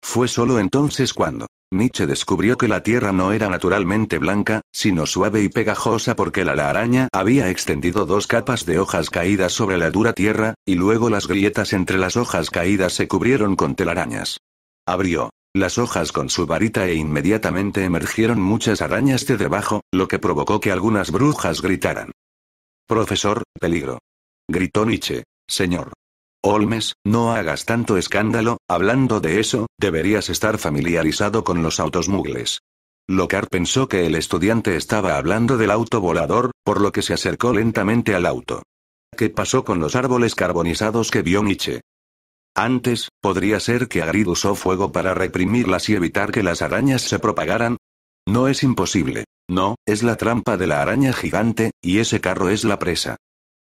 Fue solo entonces cuando Nietzsche descubrió que la tierra no era naturalmente blanca, sino suave y pegajosa porque la, la araña había extendido dos capas de hojas caídas sobre la dura tierra, y luego las grietas entre las hojas caídas se cubrieron con telarañas. Abrió las hojas con su varita e inmediatamente emergieron muchas arañas de debajo, lo que provocó que algunas brujas gritaran. Profesor, peligro. Gritó Nietzsche. Señor, Holmes, no hagas tanto escándalo, hablando de eso, deberías estar familiarizado con los autos mugles. Lockhart pensó que el estudiante estaba hablando del auto volador, por lo que se acercó lentamente al auto. ¿Qué pasó con los árboles carbonizados que vio Nietzsche? Antes, podría ser que Agrid usó fuego para reprimirlas y evitar que las arañas se propagaran. No es imposible. No, es la trampa de la araña gigante, y ese carro es la presa.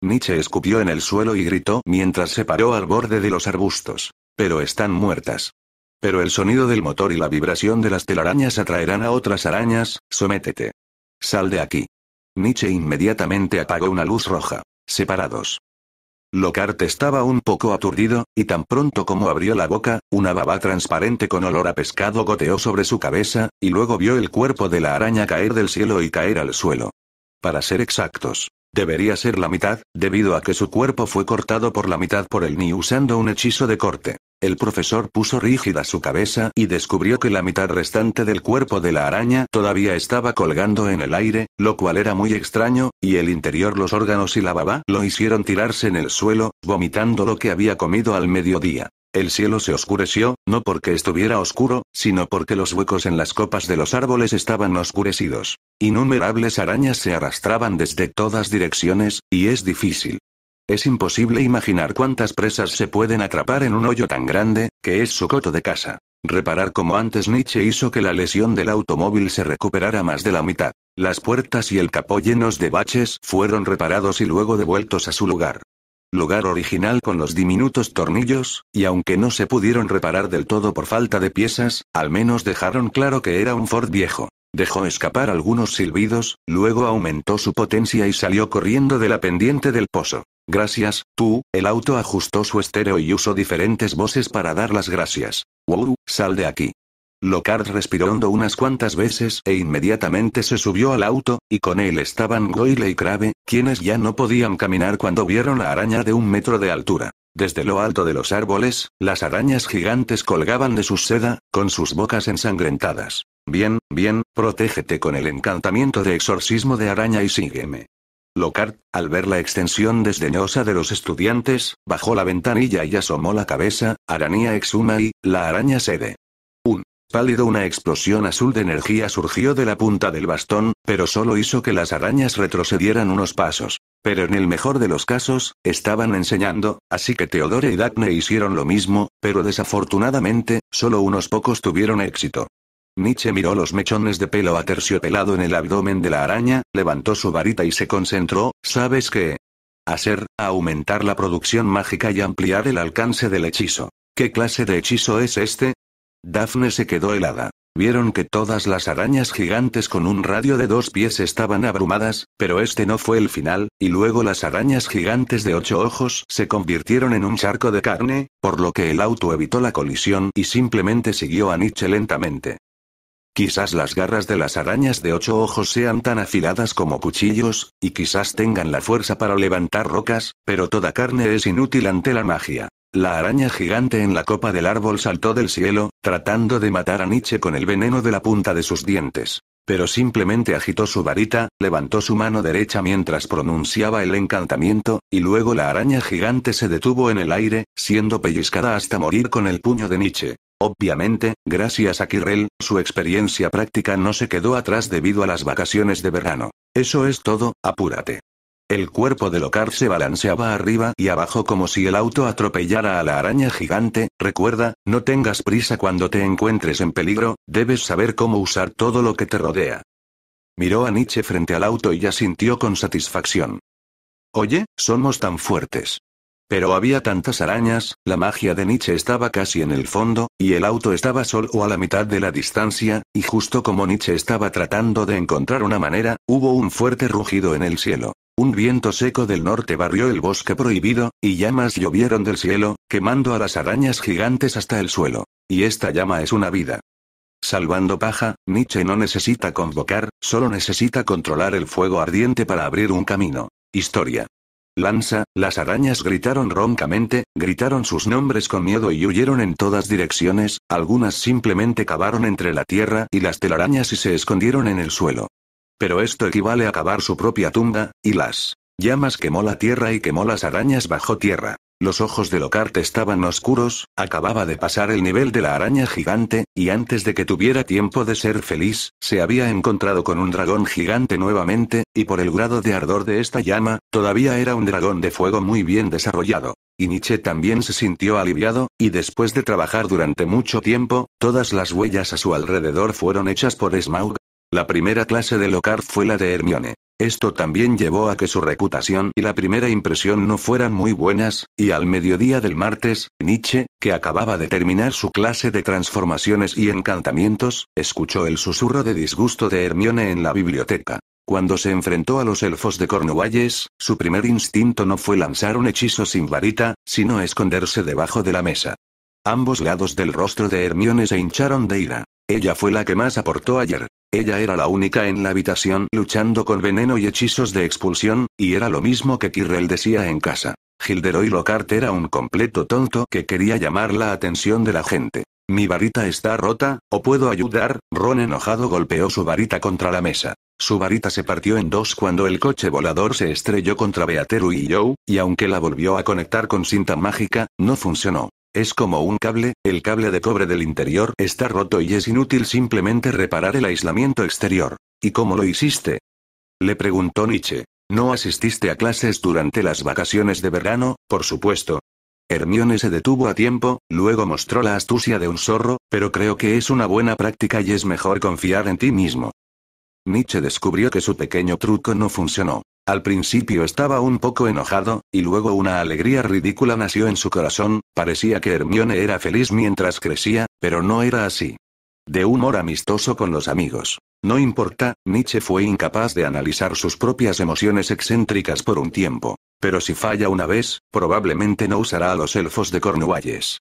Nietzsche escupió en el suelo y gritó mientras se paró al borde de los arbustos. Pero están muertas. Pero el sonido del motor y la vibración de las telarañas atraerán a otras arañas, sométete. Sal de aquí. Nietzsche inmediatamente apagó una luz roja. Separados. Lockhart estaba un poco aturdido, y tan pronto como abrió la boca, una baba transparente con olor a pescado goteó sobre su cabeza, y luego vio el cuerpo de la araña caer del cielo y caer al suelo. Para ser exactos, Debería ser la mitad, debido a que su cuerpo fue cortado por la mitad por el Ni usando un hechizo de corte. El profesor puso rígida su cabeza y descubrió que la mitad restante del cuerpo de la araña todavía estaba colgando en el aire, lo cual era muy extraño, y el interior los órganos y la baba lo hicieron tirarse en el suelo, vomitando lo que había comido al mediodía. El cielo se oscureció, no porque estuviera oscuro, sino porque los huecos en las copas de los árboles estaban oscurecidos. Innumerables arañas se arrastraban desde todas direcciones, y es difícil. Es imposible imaginar cuántas presas se pueden atrapar en un hoyo tan grande, que es su coto de casa. Reparar como antes Nietzsche hizo que la lesión del automóvil se recuperara más de la mitad. Las puertas y el capó llenos de baches fueron reparados y luego devueltos a su lugar lugar original con los diminutos tornillos, y aunque no se pudieron reparar del todo por falta de piezas, al menos dejaron claro que era un Ford viejo. Dejó escapar algunos silbidos, luego aumentó su potencia y salió corriendo de la pendiente del pozo. Gracias, tú, el auto ajustó su estéreo y usó diferentes voces para dar las gracias. Wow, sal de aquí. Locard respiró hondo unas cuantas veces e inmediatamente se subió al auto, y con él estaban Goyle y Crave, quienes ya no podían caminar cuando vieron la araña de un metro de altura. Desde lo alto de los árboles, las arañas gigantes colgaban de su seda, con sus bocas ensangrentadas. Bien, bien, protégete con el encantamiento de exorcismo de araña y sígueme. Locard, al ver la extensión desdeñosa de los estudiantes, bajó la ventanilla y asomó la cabeza, aranía exuma y, la araña sede Pálido una explosión azul de energía surgió de la punta del bastón, pero solo hizo que las arañas retrocedieran unos pasos. Pero en el mejor de los casos, estaban enseñando, así que Teodore y Daphne hicieron lo mismo, pero desafortunadamente, solo unos pocos tuvieron éxito. Nietzsche miró los mechones de pelo aterciopelado en el abdomen de la araña, levantó su varita y se concentró, ¿sabes qué? Hacer, aumentar la producción mágica y ampliar el alcance del hechizo. ¿Qué clase de hechizo es este? Daphne se quedó helada. Vieron que todas las arañas gigantes con un radio de dos pies estaban abrumadas, pero este no fue el final, y luego las arañas gigantes de ocho ojos se convirtieron en un charco de carne, por lo que el auto evitó la colisión y simplemente siguió a Nietzsche lentamente. Quizás las garras de las arañas de ocho ojos sean tan afiladas como cuchillos, y quizás tengan la fuerza para levantar rocas, pero toda carne es inútil ante la magia. La araña gigante en la copa del árbol saltó del cielo, tratando de matar a Nietzsche con el veneno de la punta de sus dientes. Pero simplemente agitó su varita, levantó su mano derecha mientras pronunciaba el encantamiento, y luego la araña gigante se detuvo en el aire, siendo pellizcada hasta morir con el puño de Nietzsche. Obviamente, gracias a Kirrell, su experiencia práctica no se quedó atrás debido a las vacaciones de verano. Eso es todo, apúrate. El cuerpo de Locar se balanceaba arriba y abajo como si el auto atropellara a la araña gigante. Recuerda, no tengas prisa cuando te encuentres en peligro, debes saber cómo usar todo lo que te rodea. Miró a Nietzsche frente al auto y ya sintió con satisfacción. Oye, somos tan fuertes. Pero había tantas arañas, la magia de Nietzsche estaba casi en el fondo, y el auto estaba solo a la mitad de la distancia, y justo como Nietzsche estaba tratando de encontrar una manera, hubo un fuerte rugido en el cielo. Un viento seco del norte barrió el bosque prohibido, y llamas llovieron del cielo, quemando a las arañas gigantes hasta el suelo. Y esta llama es una vida. Salvando paja, Nietzsche no necesita convocar, solo necesita controlar el fuego ardiente para abrir un camino. Historia. Lanza, las arañas gritaron roncamente, gritaron sus nombres con miedo y huyeron en todas direcciones, algunas simplemente cavaron entre la tierra y las telarañas y se escondieron en el suelo. Pero esto equivale a cavar su propia tumba, y las llamas quemó la tierra y quemó las arañas bajo tierra. Los ojos de Lockhart estaban oscuros, acababa de pasar el nivel de la araña gigante, y antes de que tuviera tiempo de ser feliz, se había encontrado con un dragón gigante nuevamente, y por el grado de ardor de esta llama, todavía era un dragón de fuego muy bien desarrollado. Y Nietzsche también se sintió aliviado, y después de trabajar durante mucho tiempo, todas las huellas a su alrededor fueron hechas por Smaug. La primera clase de Locard fue la de Hermione. Esto también llevó a que su reputación y la primera impresión no fueran muy buenas, y al mediodía del martes, Nietzsche, que acababa de terminar su clase de transformaciones y encantamientos, escuchó el susurro de disgusto de Hermione en la biblioteca. Cuando se enfrentó a los elfos de Cornualles, su primer instinto no fue lanzar un hechizo sin varita, sino esconderse debajo de la mesa. Ambos lados del rostro de Hermione se hincharon de ira. Ella fue la que más aportó ayer. Ella era la única en la habitación luchando con veneno y hechizos de expulsión, y era lo mismo que Kirrell decía en casa. Gilderoy Lockhart era un completo tonto que quería llamar la atención de la gente. Mi varita está rota, ¿o puedo ayudar? Ron enojado golpeó su varita contra la mesa. Su varita se partió en dos cuando el coche volador se estrelló contra Beateru y Joe, y aunque la volvió a conectar con cinta mágica, no funcionó. Es como un cable, el cable de cobre del interior está roto y es inútil simplemente reparar el aislamiento exterior. ¿Y cómo lo hiciste? Le preguntó Nietzsche. ¿No asististe a clases durante las vacaciones de verano, por supuesto? Hermione se detuvo a tiempo, luego mostró la astucia de un zorro, pero creo que es una buena práctica y es mejor confiar en ti mismo. Nietzsche descubrió que su pequeño truco no funcionó. Al principio estaba un poco enojado, y luego una alegría ridícula nació en su corazón, parecía que Hermione era feliz mientras crecía, pero no era así. De humor amistoso con los amigos. No importa, Nietzsche fue incapaz de analizar sus propias emociones excéntricas por un tiempo. Pero si falla una vez, probablemente no usará a los elfos de Cornualles.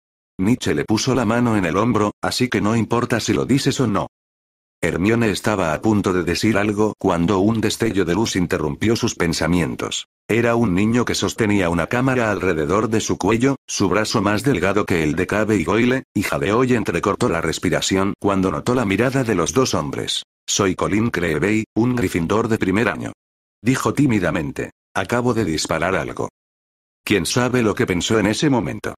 Nietzsche le puso la mano en el hombro, así que no importa si lo dices o no. Hermione estaba a punto de decir algo cuando un destello de luz interrumpió sus pensamientos. Era un niño que sostenía una cámara alrededor de su cuello, su brazo más delgado que el de Cabe y Goyle, y jadeó y entrecortó la respiración cuando notó la mirada de los dos hombres. Soy Colin Creevey, un grifindor de primer año. Dijo tímidamente. Acabo de disparar algo. ¿Quién sabe lo que pensó en ese momento?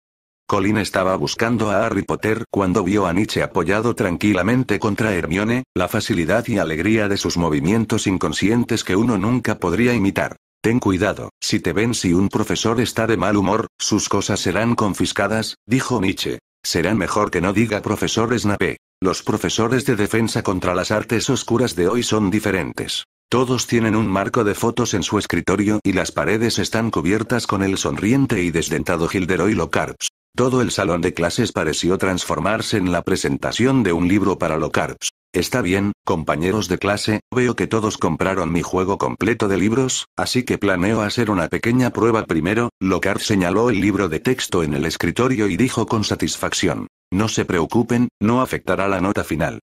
Colin estaba buscando a Harry Potter cuando vio a Nietzsche apoyado tranquilamente contra Hermione, la facilidad y alegría de sus movimientos inconscientes que uno nunca podría imitar. Ten cuidado, si te ven si un profesor está de mal humor, sus cosas serán confiscadas, dijo Nietzsche. Será mejor que no diga profesor Snape. Los profesores de defensa contra las artes oscuras de hoy son diferentes. Todos tienen un marco de fotos en su escritorio y las paredes están cubiertas con el sonriente y desdentado Gilderoy Lockhart. Todo el salón de clases pareció transformarse en la presentación de un libro para Locarps. Está bien, compañeros de clase, veo que todos compraron mi juego completo de libros, así que planeo hacer una pequeña prueba primero. Locard señaló el libro de texto en el escritorio y dijo con satisfacción: No se preocupen, no afectará la nota final.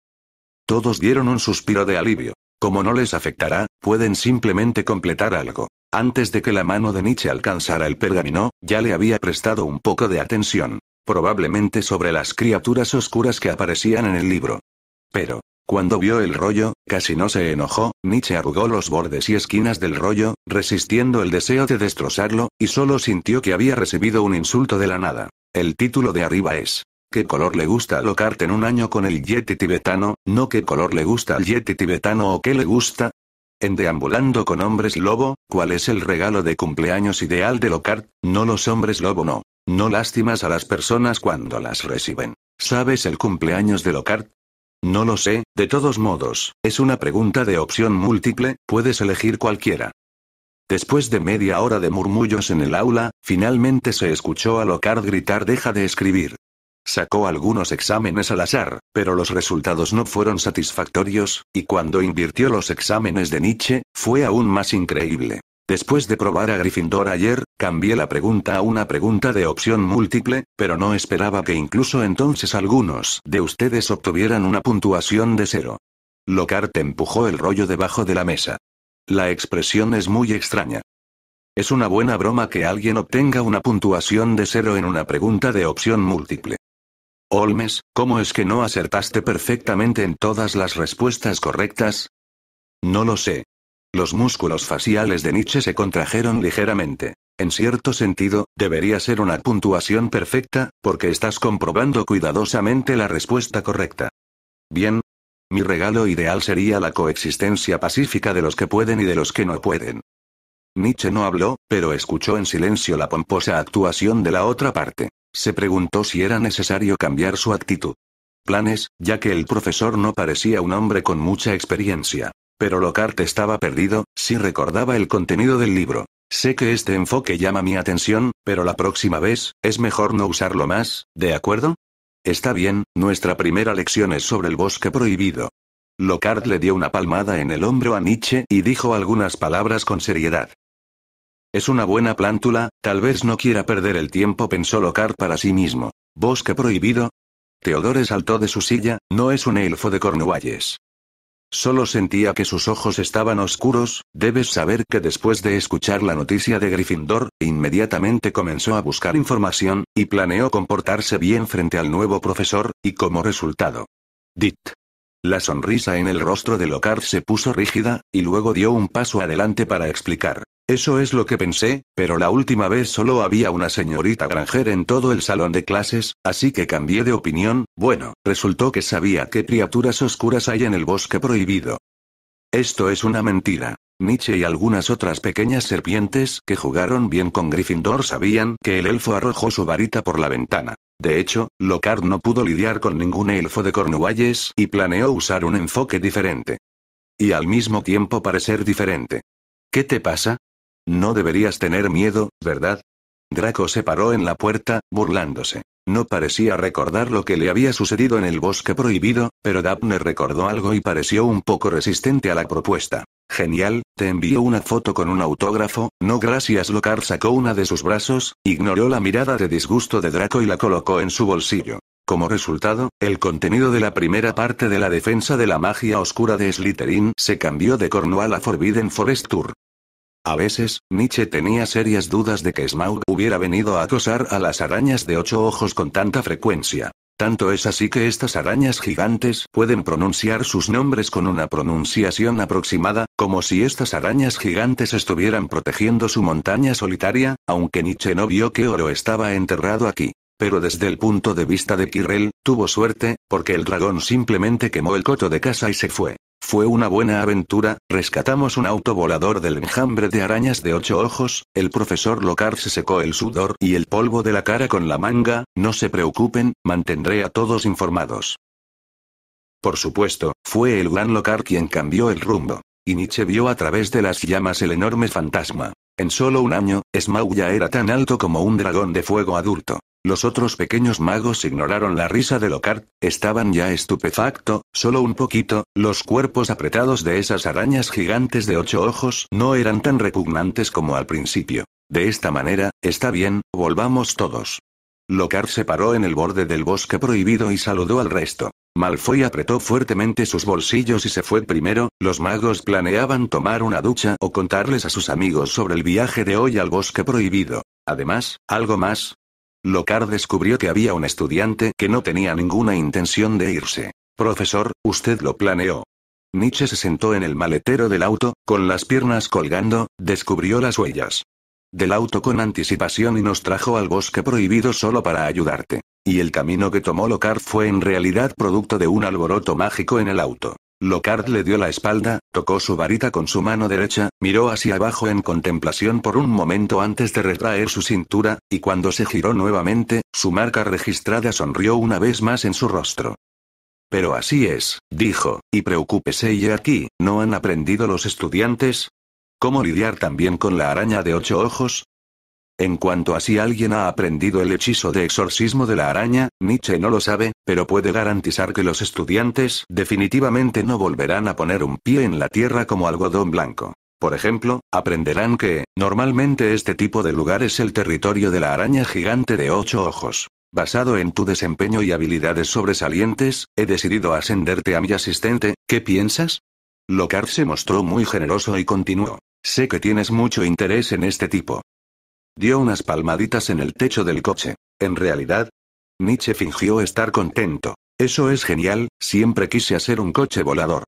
Todos dieron un suspiro de alivio. Como no les afectará, pueden simplemente completar algo. Antes de que la mano de Nietzsche alcanzara el pergamino, ya le había prestado un poco de atención, probablemente sobre las criaturas oscuras que aparecían en el libro. Pero, cuando vio el rollo, casi no se enojó, Nietzsche arrugó los bordes y esquinas del rollo, resistiendo el deseo de destrozarlo, y solo sintió que había recibido un insulto de la nada. El título de arriba es, ¿Qué color le gusta a en un año con el yeti tibetano? No qué color le gusta al yeti tibetano o qué le gusta, en Deambulando con Hombres Lobo, ¿cuál es el regalo de cumpleaños ideal de Locard? No los hombres lobo no. No lástimas a las personas cuando las reciben. ¿Sabes el cumpleaños de Locard? No lo sé, de todos modos, es una pregunta de opción múltiple, puedes elegir cualquiera. Después de media hora de murmullos en el aula, finalmente se escuchó a Locard gritar deja de escribir. Sacó algunos exámenes al azar, pero los resultados no fueron satisfactorios, y cuando invirtió los exámenes de Nietzsche, fue aún más increíble. Después de probar a Gryffindor ayer, cambié la pregunta a una pregunta de opción múltiple, pero no esperaba que incluso entonces algunos de ustedes obtuvieran una puntuación de cero. Lockhart empujó el rollo debajo de la mesa. La expresión es muy extraña. Es una buena broma que alguien obtenga una puntuación de cero en una pregunta de opción múltiple. Holmes, ¿cómo es que no acertaste perfectamente en todas las respuestas correctas? No lo sé. Los músculos faciales de Nietzsche se contrajeron ligeramente. En cierto sentido, debería ser una puntuación perfecta, porque estás comprobando cuidadosamente la respuesta correcta. Bien. Mi regalo ideal sería la coexistencia pacífica de los que pueden y de los que no pueden. Nietzsche no habló, pero escuchó en silencio la pomposa actuación de la otra parte. Se preguntó si era necesario cambiar su actitud. Planes, ya que el profesor no parecía un hombre con mucha experiencia. Pero Lockhart estaba perdido, si recordaba el contenido del libro. Sé que este enfoque llama mi atención, pero la próxima vez, es mejor no usarlo más, ¿de acuerdo? Está bien, nuestra primera lección es sobre el bosque prohibido. Locard le dio una palmada en el hombro a Nietzsche y dijo algunas palabras con seriedad. Es una buena plántula, tal vez no quiera perder el tiempo, pensó Locard para sí mismo. ¿Bosque prohibido? Teodore saltó de su silla, no es un elfo de Cornualles. Solo sentía que sus ojos estaban oscuros, debes saber que después de escuchar la noticia de Gryffindor, inmediatamente comenzó a buscar información, y planeó comportarse bien frente al nuevo profesor, y como resultado. Dit. La sonrisa en el rostro de Locard se puso rígida, y luego dio un paso adelante para explicar. Eso es lo que pensé, pero la última vez solo había una señorita granjera en todo el salón de clases, así que cambié de opinión, bueno, resultó que sabía qué criaturas oscuras hay en el bosque prohibido. Esto es una mentira. Nietzsche y algunas otras pequeñas serpientes que jugaron bien con Gryffindor sabían que el elfo arrojó su varita por la ventana. De hecho, Lockhart no pudo lidiar con ningún elfo de Cornualles y planeó usar un enfoque diferente. Y al mismo tiempo parecer diferente. ¿Qué te pasa? No deberías tener miedo, ¿verdad? Draco se paró en la puerta, burlándose. No parecía recordar lo que le había sucedido en el bosque prohibido, pero Daphne recordó algo y pareció un poco resistente a la propuesta. Genial, te envió una foto con un autógrafo, no gracias. Locar sacó una de sus brazos, ignoró la mirada de disgusto de Draco y la colocó en su bolsillo. Como resultado, el contenido de la primera parte de la defensa de la magia oscura de Slytherin se cambió de Cornwall a Forbidden Forest Tour. A veces, Nietzsche tenía serias dudas de que Smaug hubiera venido a acosar a las arañas de ocho ojos con tanta frecuencia. Tanto es así que estas arañas gigantes pueden pronunciar sus nombres con una pronunciación aproximada, como si estas arañas gigantes estuvieran protegiendo su montaña solitaria, aunque Nietzsche no vio que Oro estaba enterrado aquí. Pero desde el punto de vista de Kirrell, tuvo suerte, porque el dragón simplemente quemó el coto de casa y se fue. Fue una buena aventura, rescatamos un autovolador del enjambre de arañas de ocho ojos, el profesor Locard se secó el sudor y el polvo de la cara con la manga, no se preocupen, mantendré a todos informados. Por supuesto, fue el gran Locard quien cambió el rumbo. Y Nietzsche vio a través de las llamas el enorme fantasma. En solo un año, Smaug ya era tan alto como un dragón de fuego adulto. Los otros pequeños magos ignoraron la risa de Locart. estaban ya estupefacto, solo un poquito, los cuerpos apretados de esas arañas gigantes de ocho ojos no eran tan repugnantes como al principio. De esta manera, está bien, volvamos todos. Locart se paró en el borde del bosque prohibido y saludó al resto. Malfoy apretó fuertemente sus bolsillos y se fue primero, los magos planeaban tomar una ducha o contarles a sus amigos sobre el viaje de hoy al bosque prohibido. Además, algo más. Locar descubrió que había un estudiante que no tenía ninguna intención de irse. Profesor, usted lo planeó. Nietzsche se sentó en el maletero del auto, con las piernas colgando, descubrió las huellas del auto con anticipación y nos trajo al bosque prohibido solo para ayudarte. Y el camino que tomó Locard fue en realidad producto de un alboroto mágico en el auto. Locard le dio la espalda, tocó su varita con su mano derecha, miró hacia abajo en contemplación por un momento antes de retraer su cintura, y cuando se giró nuevamente, su marca registrada sonrió una vez más en su rostro. Pero así es, dijo, y preocúpese y aquí, ¿no han aprendido los estudiantes? ¿Cómo lidiar también con la araña de ocho ojos? En cuanto a si alguien ha aprendido el hechizo de exorcismo de la araña, Nietzsche no lo sabe, pero puede garantizar que los estudiantes definitivamente no volverán a poner un pie en la tierra como algodón blanco. Por ejemplo, aprenderán que, normalmente este tipo de lugar es el territorio de la araña gigante de ocho ojos. Basado en tu desempeño y habilidades sobresalientes, he decidido ascenderte a mi asistente, ¿qué piensas? Lockhart se mostró muy generoso y continuó. Sé que tienes mucho interés en este tipo. Dio unas palmaditas en el techo del coche. En realidad, Nietzsche fingió estar contento. Eso es genial, siempre quise hacer un coche volador.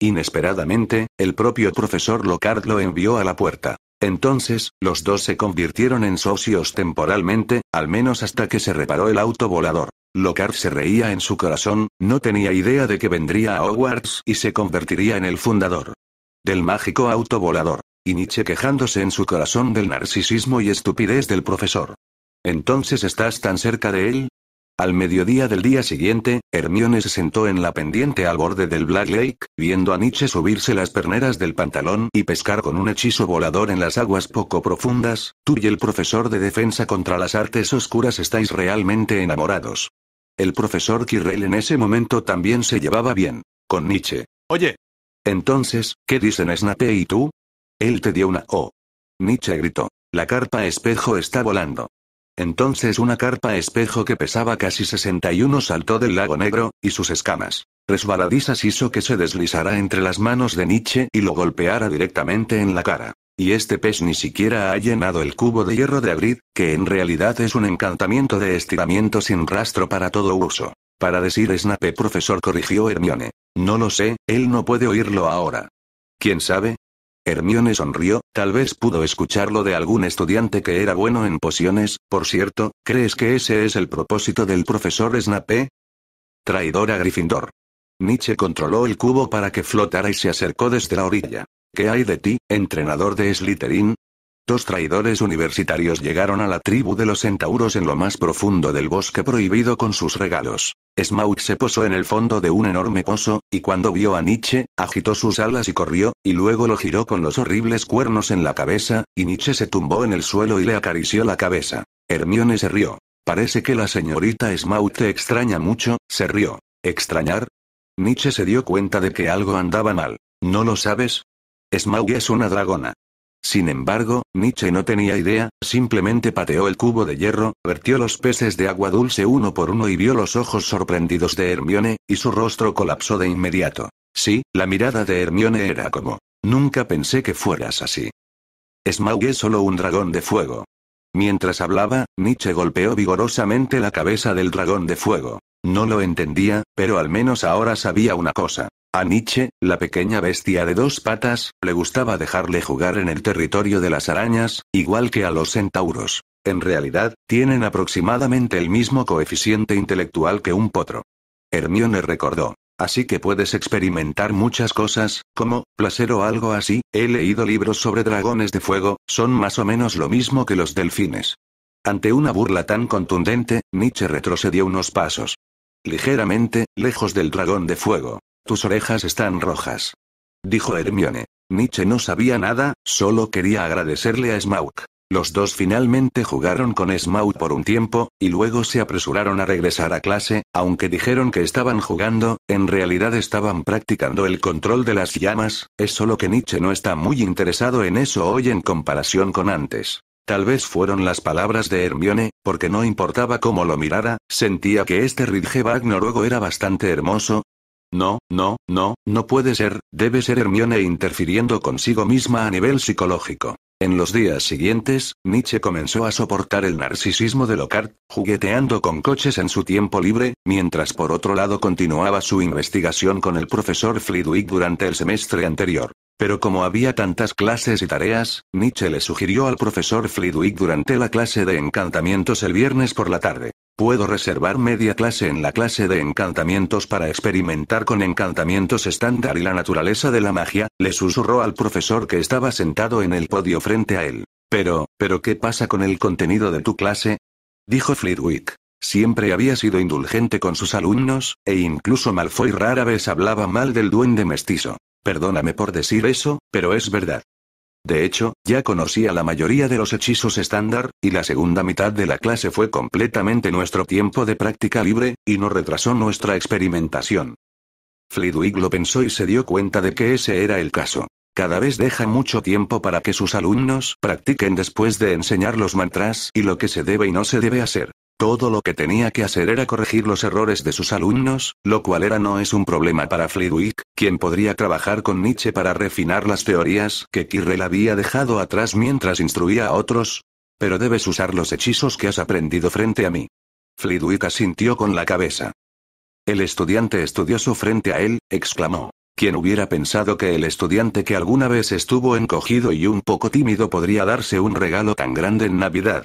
Inesperadamente, el propio profesor Lockhart lo envió a la puerta. Entonces, los dos se convirtieron en socios temporalmente, al menos hasta que se reparó el auto volador. Lockhart se reía en su corazón, no tenía idea de que vendría a Hogwarts y se convertiría en el fundador. Del mágico auto volador. Y Nietzsche quejándose en su corazón del narcisismo y estupidez del profesor. Entonces estás tan cerca de él, al mediodía del día siguiente, Hermione se sentó en la pendiente al borde del Black Lake, viendo a Nietzsche subirse las perneras del pantalón y pescar con un hechizo volador en las aguas poco profundas. Tú y el profesor de defensa contra las artes oscuras estáis realmente enamorados. El profesor Kirrell en ese momento también se llevaba bien. Con Nietzsche. Oye, entonces, ¿qué dicen Snape y tú? Él te dio una O. Nietzsche gritó. La carpa espejo está volando. Entonces una carpa espejo que pesaba casi 61 saltó del lago negro, y sus escamas resbaladizas hizo que se deslizara entre las manos de Nietzsche y lo golpeara directamente en la cara. Y este pez ni siquiera ha llenado el cubo de hierro de Abrid, que en realidad es un encantamiento de estiramiento sin rastro para todo uso. Para decir Snape, profesor, corrigió Hermione. No lo sé, él no puede oírlo ahora. ¿Quién sabe? Hermione sonrió, tal vez pudo escucharlo de algún estudiante que era bueno en pociones, por cierto, ¿crees que ese es el propósito del profesor Snape? Traidor a Gryffindor. Nietzsche controló el cubo para que flotara y se acercó desde la orilla. ¿Qué hay de ti, entrenador de Slytherin? Dos traidores universitarios llegaron a la tribu de los centauros en lo más profundo del bosque prohibido con sus regalos. Smaug se posó en el fondo de un enorme pozo, y cuando vio a Nietzsche, agitó sus alas y corrió, y luego lo giró con los horribles cuernos en la cabeza, y Nietzsche se tumbó en el suelo y le acarició la cabeza. Hermione se rió. Parece que la señorita Smaug te extraña mucho, se rió. ¿Extrañar? Nietzsche se dio cuenta de que algo andaba mal. ¿No lo sabes? Smaug es una dragona. Sin embargo, Nietzsche no tenía idea, simplemente pateó el cubo de hierro, vertió los peces de agua dulce uno por uno y vio los ojos sorprendidos de Hermione, y su rostro colapsó de inmediato. Sí, la mirada de Hermione era como, nunca pensé que fueras así. Smaug es solo un dragón de fuego. Mientras hablaba, Nietzsche golpeó vigorosamente la cabeza del dragón de fuego. No lo entendía, pero al menos ahora sabía una cosa. A Nietzsche, la pequeña bestia de dos patas, le gustaba dejarle jugar en el territorio de las arañas, igual que a los centauros. En realidad, tienen aproximadamente el mismo coeficiente intelectual que un potro. Hermione recordó. Así que puedes experimentar muchas cosas, como, placer o algo así. He leído libros sobre dragones de fuego, son más o menos lo mismo que los delfines. Ante una burla tan contundente, Nietzsche retrocedió unos pasos. Ligeramente, lejos del dragón de fuego. Tus orejas están rojas. Dijo Hermione. Nietzsche no sabía nada, solo quería agradecerle a Smaug. Los dos finalmente jugaron con Smaug por un tiempo, y luego se apresuraron a regresar a clase, aunque dijeron que estaban jugando, en realidad estaban practicando el control de las llamas, es solo que Nietzsche no está muy interesado en eso hoy en comparación con antes. Tal vez fueron las palabras de Hermione, porque no importaba cómo lo mirara, sentía que este Ridgeback noruego era bastante hermoso, no, no, no, no puede ser, debe ser Hermione interfiriendo consigo misma a nivel psicológico. En los días siguientes, Nietzsche comenzó a soportar el narcisismo de Lockhart, jugueteando con coches en su tiempo libre, mientras por otro lado continuaba su investigación con el profesor Flidwick durante el semestre anterior. Pero como había tantas clases y tareas, Nietzsche le sugirió al profesor Flidwick durante la clase de encantamientos el viernes por la tarde. Puedo reservar media clase en la clase de encantamientos para experimentar con encantamientos estándar y la naturaleza de la magia, le susurró al profesor que estaba sentado en el podio frente a él. Pero, ¿pero qué pasa con el contenido de tu clase? Dijo Flitwick. Siempre había sido indulgente con sus alumnos, e incluso Malfoy rara vez hablaba mal del duende mestizo. Perdóname por decir eso, pero es verdad. De hecho, ya conocía la mayoría de los hechizos estándar, y la segunda mitad de la clase fue completamente nuestro tiempo de práctica libre, y no retrasó nuestra experimentación. Flidwig lo pensó y se dio cuenta de que ese era el caso. Cada vez deja mucho tiempo para que sus alumnos practiquen después de enseñar los mantras y lo que se debe y no se debe hacer. Todo lo que tenía que hacer era corregir los errores de sus alumnos, lo cual era no es un problema para Flidwick, quien podría trabajar con Nietzsche para refinar las teorías que Kirrell había dejado atrás mientras instruía a otros. Pero debes usar los hechizos que has aprendido frente a mí. Flidwick asintió con la cabeza. El estudiante estudioso frente a él, exclamó. ¿Quién hubiera pensado que el estudiante que alguna vez estuvo encogido y un poco tímido podría darse un regalo tan grande en Navidad?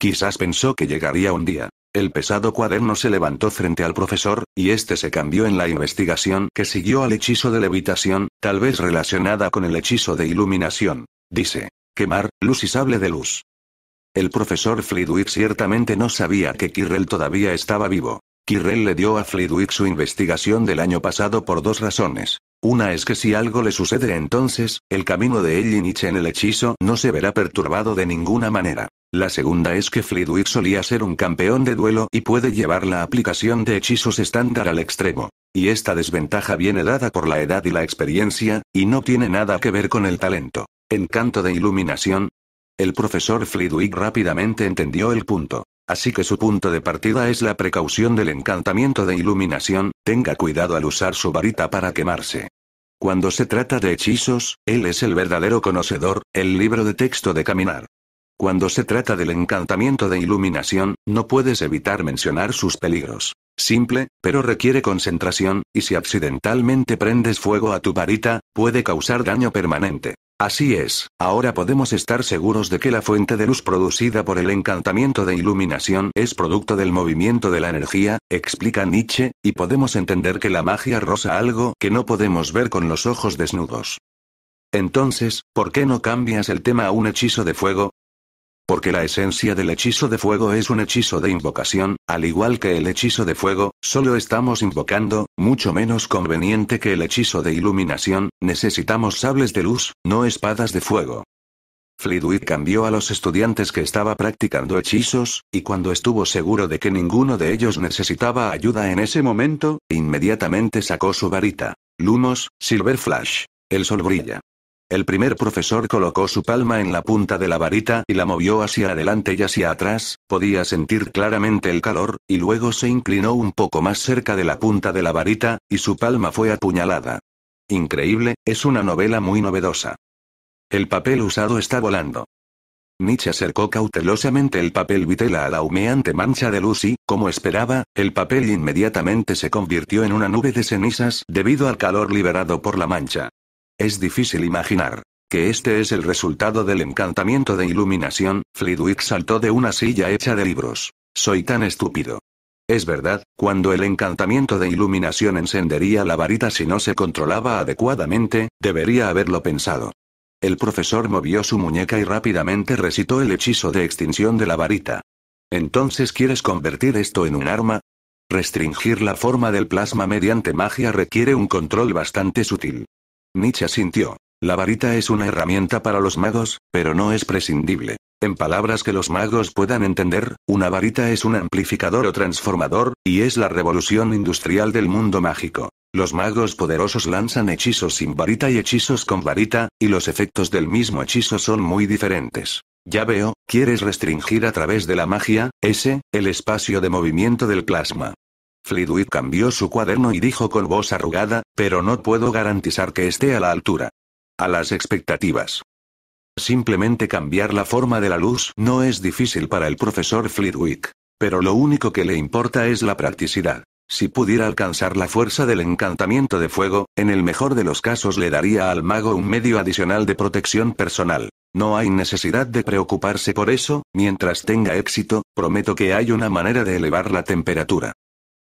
Quizás pensó que llegaría un día. El pesado cuaderno se levantó frente al profesor, y este se cambió en la investigación que siguió al hechizo de levitación, tal vez relacionada con el hechizo de iluminación. Dice, quemar, luz y sable de luz. El profesor Flidwick ciertamente no sabía que Kirrell todavía estaba vivo. Kirrell le dio a Flidwick su investigación del año pasado por dos razones. Una es que si algo le sucede entonces, el camino de Ellinich en el hechizo no se verá perturbado de ninguna manera. La segunda es que Flidwick solía ser un campeón de duelo y puede llevar la aplicación de hechizos estándar al extremo. Y esta desventaja viene dada por la edad y la experiencia, y no tiene nada que ver con el talento. Encanto de iluminación. El profesor Flidwick rápidamente entendió el punto. Así que su punto de partida es la precaución del encantamiento de iluminación, tenga cuidado al usar su varita para quemarse. Cuando se trata de hechizos, él es el verdadero conocedor, el libro de texto de caminar. Cuando se trata del encantamiento de iluminación, no puedes evitar mencionar sus peligros. Simple, pero requiere concentración, y si accidentalmente prendes fuego a tu varita, puede causar daño permanente. Así es, ahora podemos estar seguros de que la fuente de luz producida por el encantamiento de iluminación es producto del movimiento de la energía, explica Nietzsche, y podemos entender que la magia rosa algo que no podemos ver con los ojos desnudos. Entonces, ¿por qué no cambias el tema a un hechizo de fuego? porque la esencia del hechizo de fuego es un hechizo de invocación, al igual que el hechizo de fuego, solo estamos invocando, mucho menos conveniente que el hechizo de iluminación, necesitamos sables de luz, no espadas de fuego. fleetwood cambió a los estudiantes que estaba practicando hechizos, y cuando estuvo seguro de que ninguno de ellos necesitaba ayuda en ese momento, inmediatamente sacó su varita. Lumos, Silver Flash. El sol brilla. El primer profesor colocó su palma en la punta de la varita y la movió hacia adelante y hacia atrás, podía sentir claramente el calor, y luego se inclinó un poco más cerca de la punta de la varita, y su palma fue apuñalada. Increíble, es una novela muy novedosa. El papel usado está volando. Nietzsche acercó cautelosamente el papel vitela a la humeante mancha de Lucy, como esperaba, el papel inmediatamente se convirtió en una nube de cenizas debido al calor liberado por la mancha. Es difícil imaginar que este es el resultado del encantamiento de iluminación, Flidwick saltó de una silla hecha de libros. Soy tan estúpido. Es verdad, cuando el encantamiento de iluminación encendería la varita si no se controlaba adecuadamente, debería haberlo pensado. El profesor movió su muñeca y rápidamente recitó el hechizo de extinción de la varita. Entonces quieres convertir esto en un arma? Restringir la forma del plasma mediante magia requiere un control bastante sutil. Nietzsche sintió. La varita es una herramienta para los magos, pero no es prescindible. En palabras que los magos puedan entender, una varita es un amplificador o transformador, y es la revolución industrial del mundo mágico. Los magos poderosos lanzan hechizos sin varita y hechizos con varita, y los efectos del mismo hechizo son muy diferentes. Ya veo, quieres restringir a través de la magia, ese, el espacio de movimiento del plasma. Flitwick cambió su cuaderno y dijo con voz arrugada, pero no puedo garantizar que esté a la altura. A las expectativas. Simplemente cambiar la forma de la luz no es difícil para el profesor Flitwick. Pero lo único que le importa es la practicidad. Si pudiera alcanzar la fuerza del encantamiento de fuego, en el mejor de los casos le daría al mago un medio adicional de protección personal. No hay necesidad de preocuparse por eso, mientras tenga éxito, prometo que hay una manera de elevar la temperatura.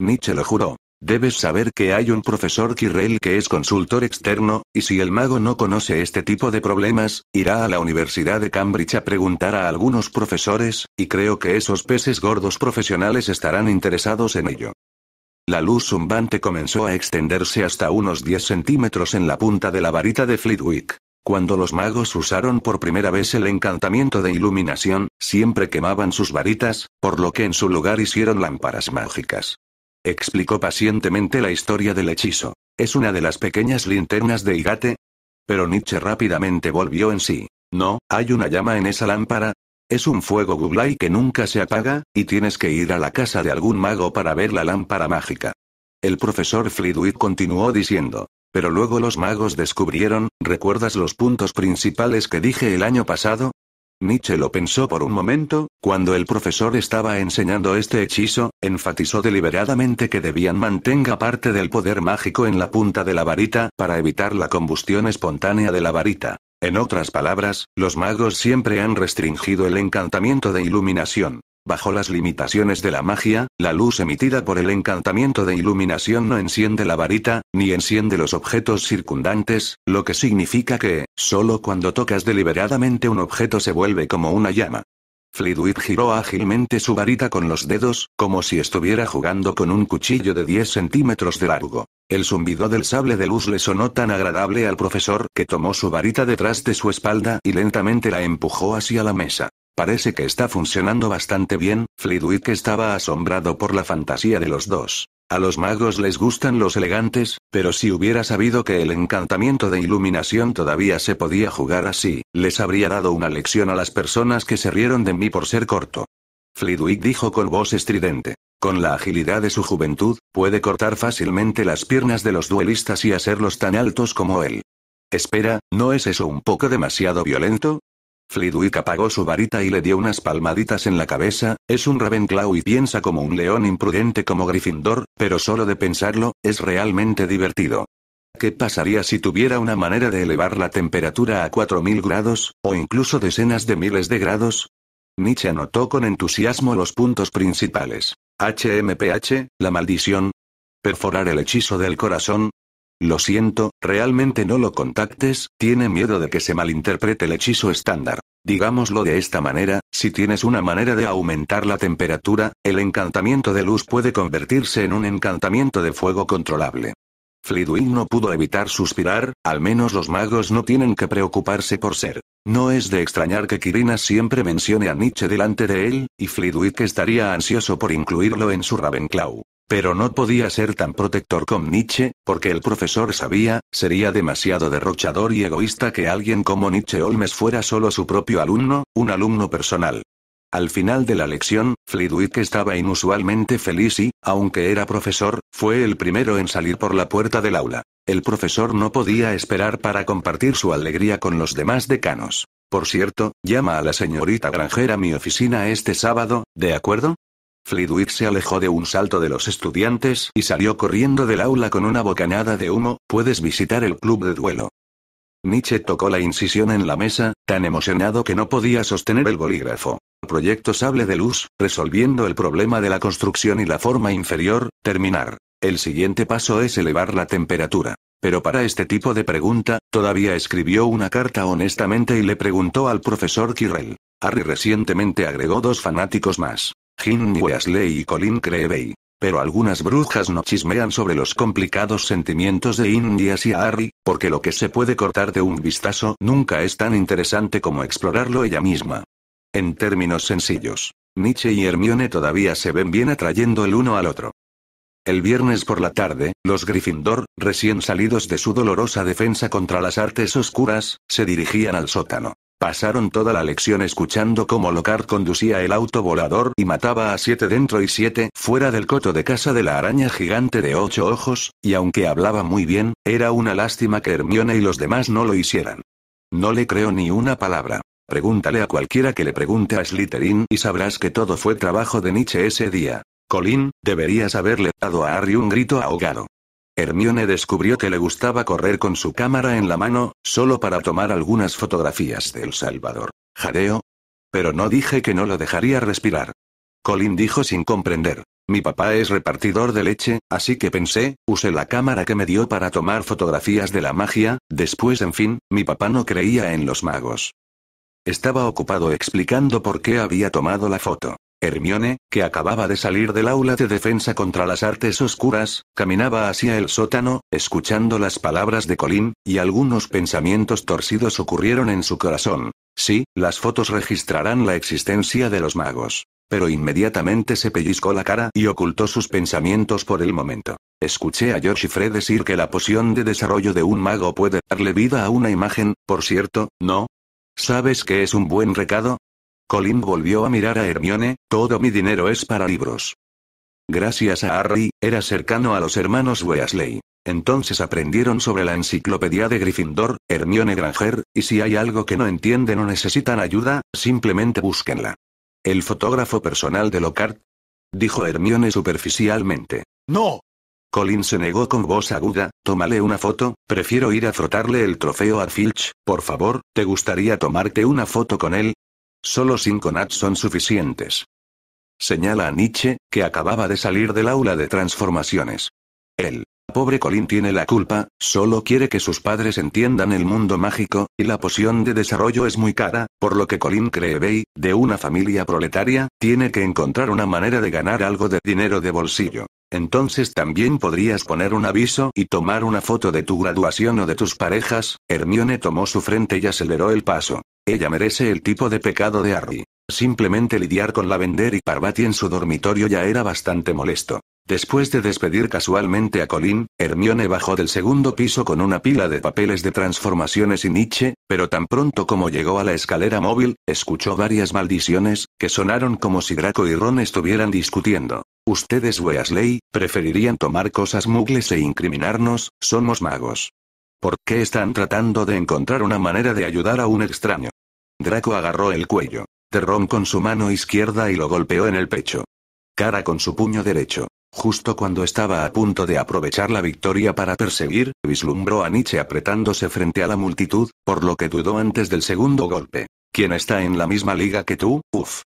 Nietzsche lo juró. Debes saber que hay un profesor Kirrell que es consultor externo, y si el mago no conoce este tipo de problemas, irá a la Universidad de Cambridge a preguntar a algunos profesores, y creo que esos peces gordos profesionales estarán interesados en ello. La luz zumbante comenzó a extenderse hasta unos 10 centímetros en la punta de la varita de Flitwick. Cuando los magos usaron por primera vez el encantamiento de iluminación, siempre quemaban sus varitas, por lo que en su lugar hicieron lámparas mágicas. Explicó pacientemente la historia del hechizo. Es una de las pequeñas linternas de Igate. Pero Nietzsche rápidamente volvió en sí. No, hay una llama en esa lámpara. Es un fuego Gublai que nunca se apaga, y tienes que ir a la casa de algún mago para ver la lámpara mágica. El profesor flidwick continuó diciendo. Pero luego los magos descubrieron, ¿recuerdas los puntos principales que dije el año pasado? Nietzsche lo pensó por un momento, cuando el profesor estaba enseñando este hechizo, enfatizó deliberadamente que debían mantenga parte del poder mágico en la punta de la varita para evitar la combustión espontánea de la varita. En otras palabras, los magos siempre han restringido el encantamiento de iluminación. Bajo las limitaciones de la magia, la luz emitida por el encantamiento de iluminación no enciende la varita, ni enciende los objetos circundantes, lo que significa que, solo cuando tocas deliberadamente un objeto se vuelve como una llama. Fleetwood giró ágilmente su varita con los dedos, como si estuviera jugando con un cuchillo de 10 centímetros de largo. El zumbido del sable de luz le sonó tan agradable al profesor que tomó su varita detrás de su espalda y lentamente la empujó hacia la mesa. Parece que está funcionando bastante bien, Flitwick estaba asombrado por la fantasía de los dos. A los magos les gustan los elegantes, pero si hubiera sabido que el encantamiento de iluminación todavía se podía jugar así, les habría dado una lección a las personas que se rieron de mí por ser corto. Flitwick dijo con voz estridente. Con la agilidad de su juventud, puede cortar fácilmente las piernas de los duelistas y hacerlos tan altos como él. Espera, ¿no es eso un poco demasiado violento? Flidwick apagó su varita y le dio unas palmaditas en la cabeza, es un Ravenclaw y piensa como un león imprudente como Gryffindor, pero solo de pensarlo, es realmente divertido. ¿Qué pasaría si tuviera una manera de elevar la temperatura a 4000 grados, o incluso decenas de miles de grados? Nietzsche anotó con entusiasmo los puntos principales. HMPH, la maldición. Perforar el hechizo del corazón, lo siento, realmente no lo contactes, tiene miedo de que se malinterprete el hechizo estándar. Digámoslo de esta manera, si tienes una manera de aumentar la temperatura, el encantamiento de luz puede convertirse en un encantamiento de fuego controlable. Fliduin no pudo evitar suspirar, al menos los magos no tienen que preocuparse por ser. No es de extrañar que Kirina siempre mencione a Nietzsche delante de él, y que estaría ansioso por incluirlo en su Ravenclaw. Pero no podía ser tan protector con Nietzsche, porque el profesor sabía, sería demasiado derrochador y egoísta que alguien como Nietzsche Olmes fuera solo su propio alumno, un alumno personal. Al final de la lección, Flidwick estaba inusualmente feliz y, aunque era profesor, fue el primero en salir por la puerta del aula. El profesor no podía esperar para compartir su alegría con los demás decanos. Por cierto, llama a la señorita granjera a mi oficina este sábado, ¿de acuerdo? Flidwick se alejó de un salto de los estudiantes y salió corriendo del aula con una bocanada de humo, puedes visitar el club de duelo. Nietzsche tocó la incisión en la mesa, tan emocionado que no podía sostener el bolígrafo. Proyecto Sable de Luz, resolviendo el problema de la construcción y la forma inferior, terminar. El siguiente paso es elevar la temperatura. Pero para este tipo de pregunta, todavía escribió una carta honestamente y le preguntó al profesor Kirrell. Harry recientemente agregó dos fanáticos más. Jim Weasley y Colin Creevey. Pero algunas brujas no chismean sobre los complicados sentimientos de Indias y Harry, porque lo que se puede cortar de un vistazo nunca es tan interesante como explorarlo ella misma. En términos sencillos, Nietzsche y Hermione todavía se ven bien atrayendo el uno al otro. El viernes por la tarde, los Gryffindor, recién salidos de su dolorosa defensa contra las artes oscuras, se dirigían al sótano. Pasaron toda la lección escuchando cómo Lockhart conducía el auto volador y mataba a siete dentro y siete fuera del coto de casa de la araña gigante de ocho ojos, y aunque hablaba muy bien, era una lástima que Hermione y los demás no lo hicieran. No le creo ni una palabra. Pregúntale a cualquiera que le pregunte a Slytherin y sabrás que todo fue trabajo de Nietzsche ese día. Colin, deberías haberle dado a Harry un grito ahogado. Hermione descubrió que le gustaba correr con su cámara en la mano, solo para tomar algunas fotografías del Salvador. Jadeo. Pero no dije que no lo dejaría respirar. Colin dijo sin comprender. Mi papá es repartidor de leche, así que pensé, usé la cámara que me dio para tomar fotografías de la magia, después en fin, mi papá no creía en los magos. Estaba ocupado explicando por qué había tomado la foto. Hermione, que acababa de salir del aula de defensa contra las artes oscuras, caminaba hacia el sótano, escuchando las palabras de Colin, y algunos pensamientos torcidos ocurrieron en su corazón. Sí, las fotos registrarán la existencia de los magos. Pero inmediatamente se pellizcó la cara y ocultó sus pensamientos por el momento. Escuché a George y Fred decir que la poción de desarrollo de un mago puede darle vida a una imagen, por cierto, ¿no? ¿Sabes que es un buen recado? Colin volvió a mirar a Hermione, todo mi dinero es para libros. Gracias a Harry, era cercano a los hermanos Weasley. Entonces aprendieron sobre la enciclopedia de Gryffindor, Hermione Granger, y si hay algo que no entienden o necesitan ayuda, simplemente búsquenla. ¿El fotógrafo personal de Lockhart? Dijo Hermione superficialmente. ¡No! Colin se negó con voz aguda, tómale una foto, prefiero ir a frotarle el trofeo a Filch, por favor, ¿te gustaría tomarte una foto con él? Solo cinco nats son suficientes. Señala a Nietzsche, que acababa de salir del aula de transformaciones. El pobre Colin tiene la culpa, solo quiere que sus padres entiendan el mundo mágico, y la poción de desarrollo es muy cara, por lo que Colin Creevey, de una familia proletaria, tiene que encontrar una manera de ganar algo de dinero de bolsillo. Entonces también podrías poner un aviso y tomar una foto de tu graduación o de tus parejas. Hermione tomó su frente y aceleró el paso. Ella merece el tipo de pecado de Harry. Simplemente lidiar con la vender y Parvati en su dormitorio ya era bastante molesto. Después de despedir casualmente a Colin, Hermione bajó del segundo piso con una pila de papeles de transformaciones y Nietzsche, pero tan pronto como llegó a la escalera móvil, escuchó varias maldiciones, que sonaron como si Draco y Ron estuvieran discutiendo. Ustedes Weasley, preferirían tomar cosas mugles e incriminarnos, somos magos. ¿Por qué están tratando de encontrar una manera de ayudar a un extraño? Draco agarró el cuello. Ron con su mano izquierda y lo golpeó en el pecho. Cara con su puño derecho. Justo cuando estaba a punto de aprovechar la victoria para perseguir, vislumbró a Nietzsche apretándose frente a la multitud, por lo que dudó antes del segundo golpe. ¿Quién está en la misma liga que tú? Uf.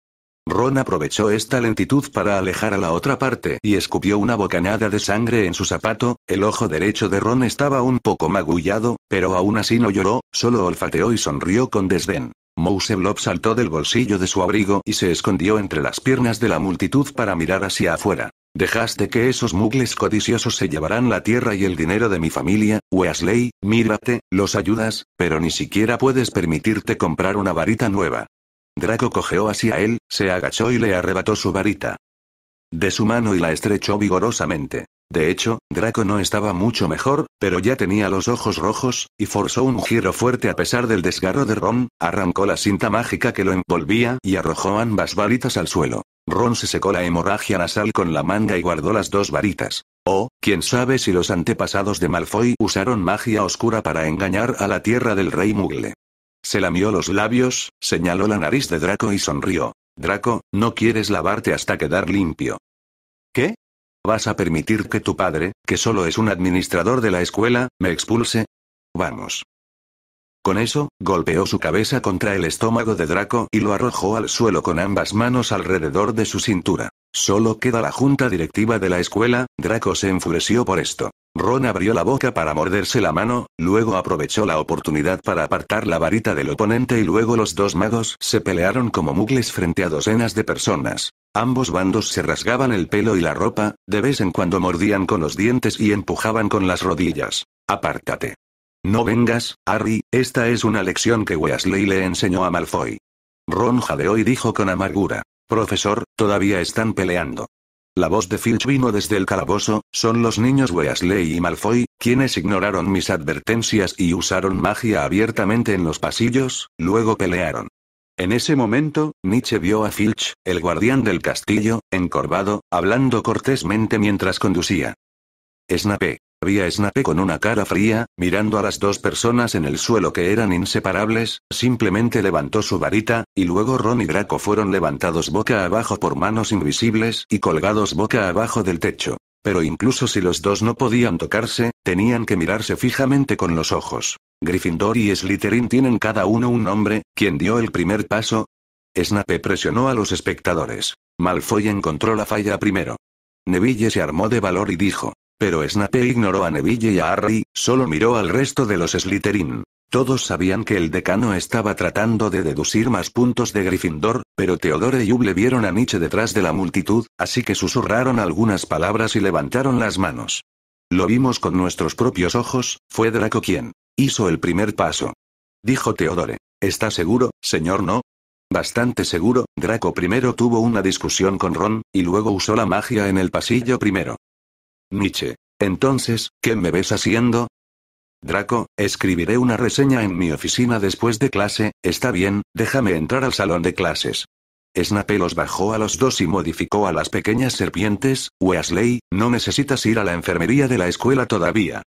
Ron aprovechó esta lentitud para alejar a la otra parte y escupió una bocanada de sangre en su zapato, el ojo derecho de Ron estaba un poco magullado, pero aún así no lloró, solo olfateó y sonrió con desdén. Mouseblob saltó del bolsillo de su abrigo y se escondió entre las piernas de la multitud para mirar hacia afuera. Dejaste que esos mugles codiciosos se llevarán la tierra y el dinero de mi familia, Wesley, mírate, los ayudas, pero ni siquiera puedes permitirte comprar una varita nueva. Draco cojeó hacia él, se agachó y le arrebató su varita. De su mano y la estrechó vigorosamente. De hecho, Draco no estaba mucho mejor, pero ya tenía los ojos rojos, y forzó un giro fuerte a pesar del desgarro de Ron, arrancó la cinta mágica que lo envolvía y arrojó ambas varitas al suelo. Ron se secó la hemorragia nasal con la manga y guardó las dos varitas. O, oh, quién sabe si los antepasados de Malfoy usaron magia oscura para engañar a la tierra del rey Mugle. Se lamió los labios, señaló la nariz de Draco y sonrió. Draco, no quieres lavarte hasta quedar limpio. ¿Qué? ¿Vas a permitir que tu padre, que solo es un administrador de la escuela, me expulse? Vamos. Con eso, golpeó su cabeza contra el estómago de Draco y lo arrojó al suelo con ambas manos alrededor de su cintura. Solo queda la junta directiva de la escuela, Draco se enfureció por esto. Ron abrió la boca para morderse la mano, luego aprovechó la oportunidad para apartar la varita del oponente y luego los dos magos se pelearon como mugles frente a docenas de personas. Ambos bandos se rasgaban el pelo y la ropa, de vez en cuando mordían con los dientes y empujaban con las rodillas. Apártate. No vengas, Harry, esta es una lección que Weasley le enseñó a Malfoy. Ron jadeó y dijo con amargura. Profesor, todavía están peleando. La voz de Filch vino desde el calabozo, son los niños Weasley y Malfoy, quienes ignoraron mis advertencias y usaron magia abiertamente en los pasillos, luego pelearon. En ese momento, Nietzsche vio a Filch, el guardián del castillo, encorvado, hablando cortésmente mientras conducía. Snape. Había Snape con una cara fría, mirando a las dos personas en el suelo que eran inseparables, simplemente levantó su varita, y luego Ron y Draco fueron levantados boca abajo por manos invisibles y colgados boca abajo del techo. Pero incluso si los dos no podían tocarse, tenían que mirarse fijamente con los ojos. Gryffindor y Slytherin tienen cada uno un nombre, quien dio el primer paso. Snape presionó a los espectadores. Malfoy encontró la falla primero. Neville se armó de valor y dijo, pero Snape ignoró a Neville y a Harry, solo miró al resto de los Slytherin. Todos sabían que el decano estaba tratando de deducir más puntos de Gryffindor, pero Teodore y Uble vieron a Nietzsche detrás de la multitud, así que susurraron algunas palabras y levantaron las manos. Lo vimos con nuestros propios ojos, fue Draco quien hizo el primer paso. Dijo Teodore. ¿Está seguro, señor no? Bastante seguro, Draco primero tuvo una discusión con Ron, y luego usó la magia en el pasillo primero. Nietzsche. Entonces, ¿qué me ves haciendo? Draco, escribiré una reseña en mi oficina después de clase, está bien, déjame entrar al salón de clases. Snape los bajó a los dos y modificó a las pequeñas serpientes, Weasley, no necesitas ir a la enfermería de la escuela todavía.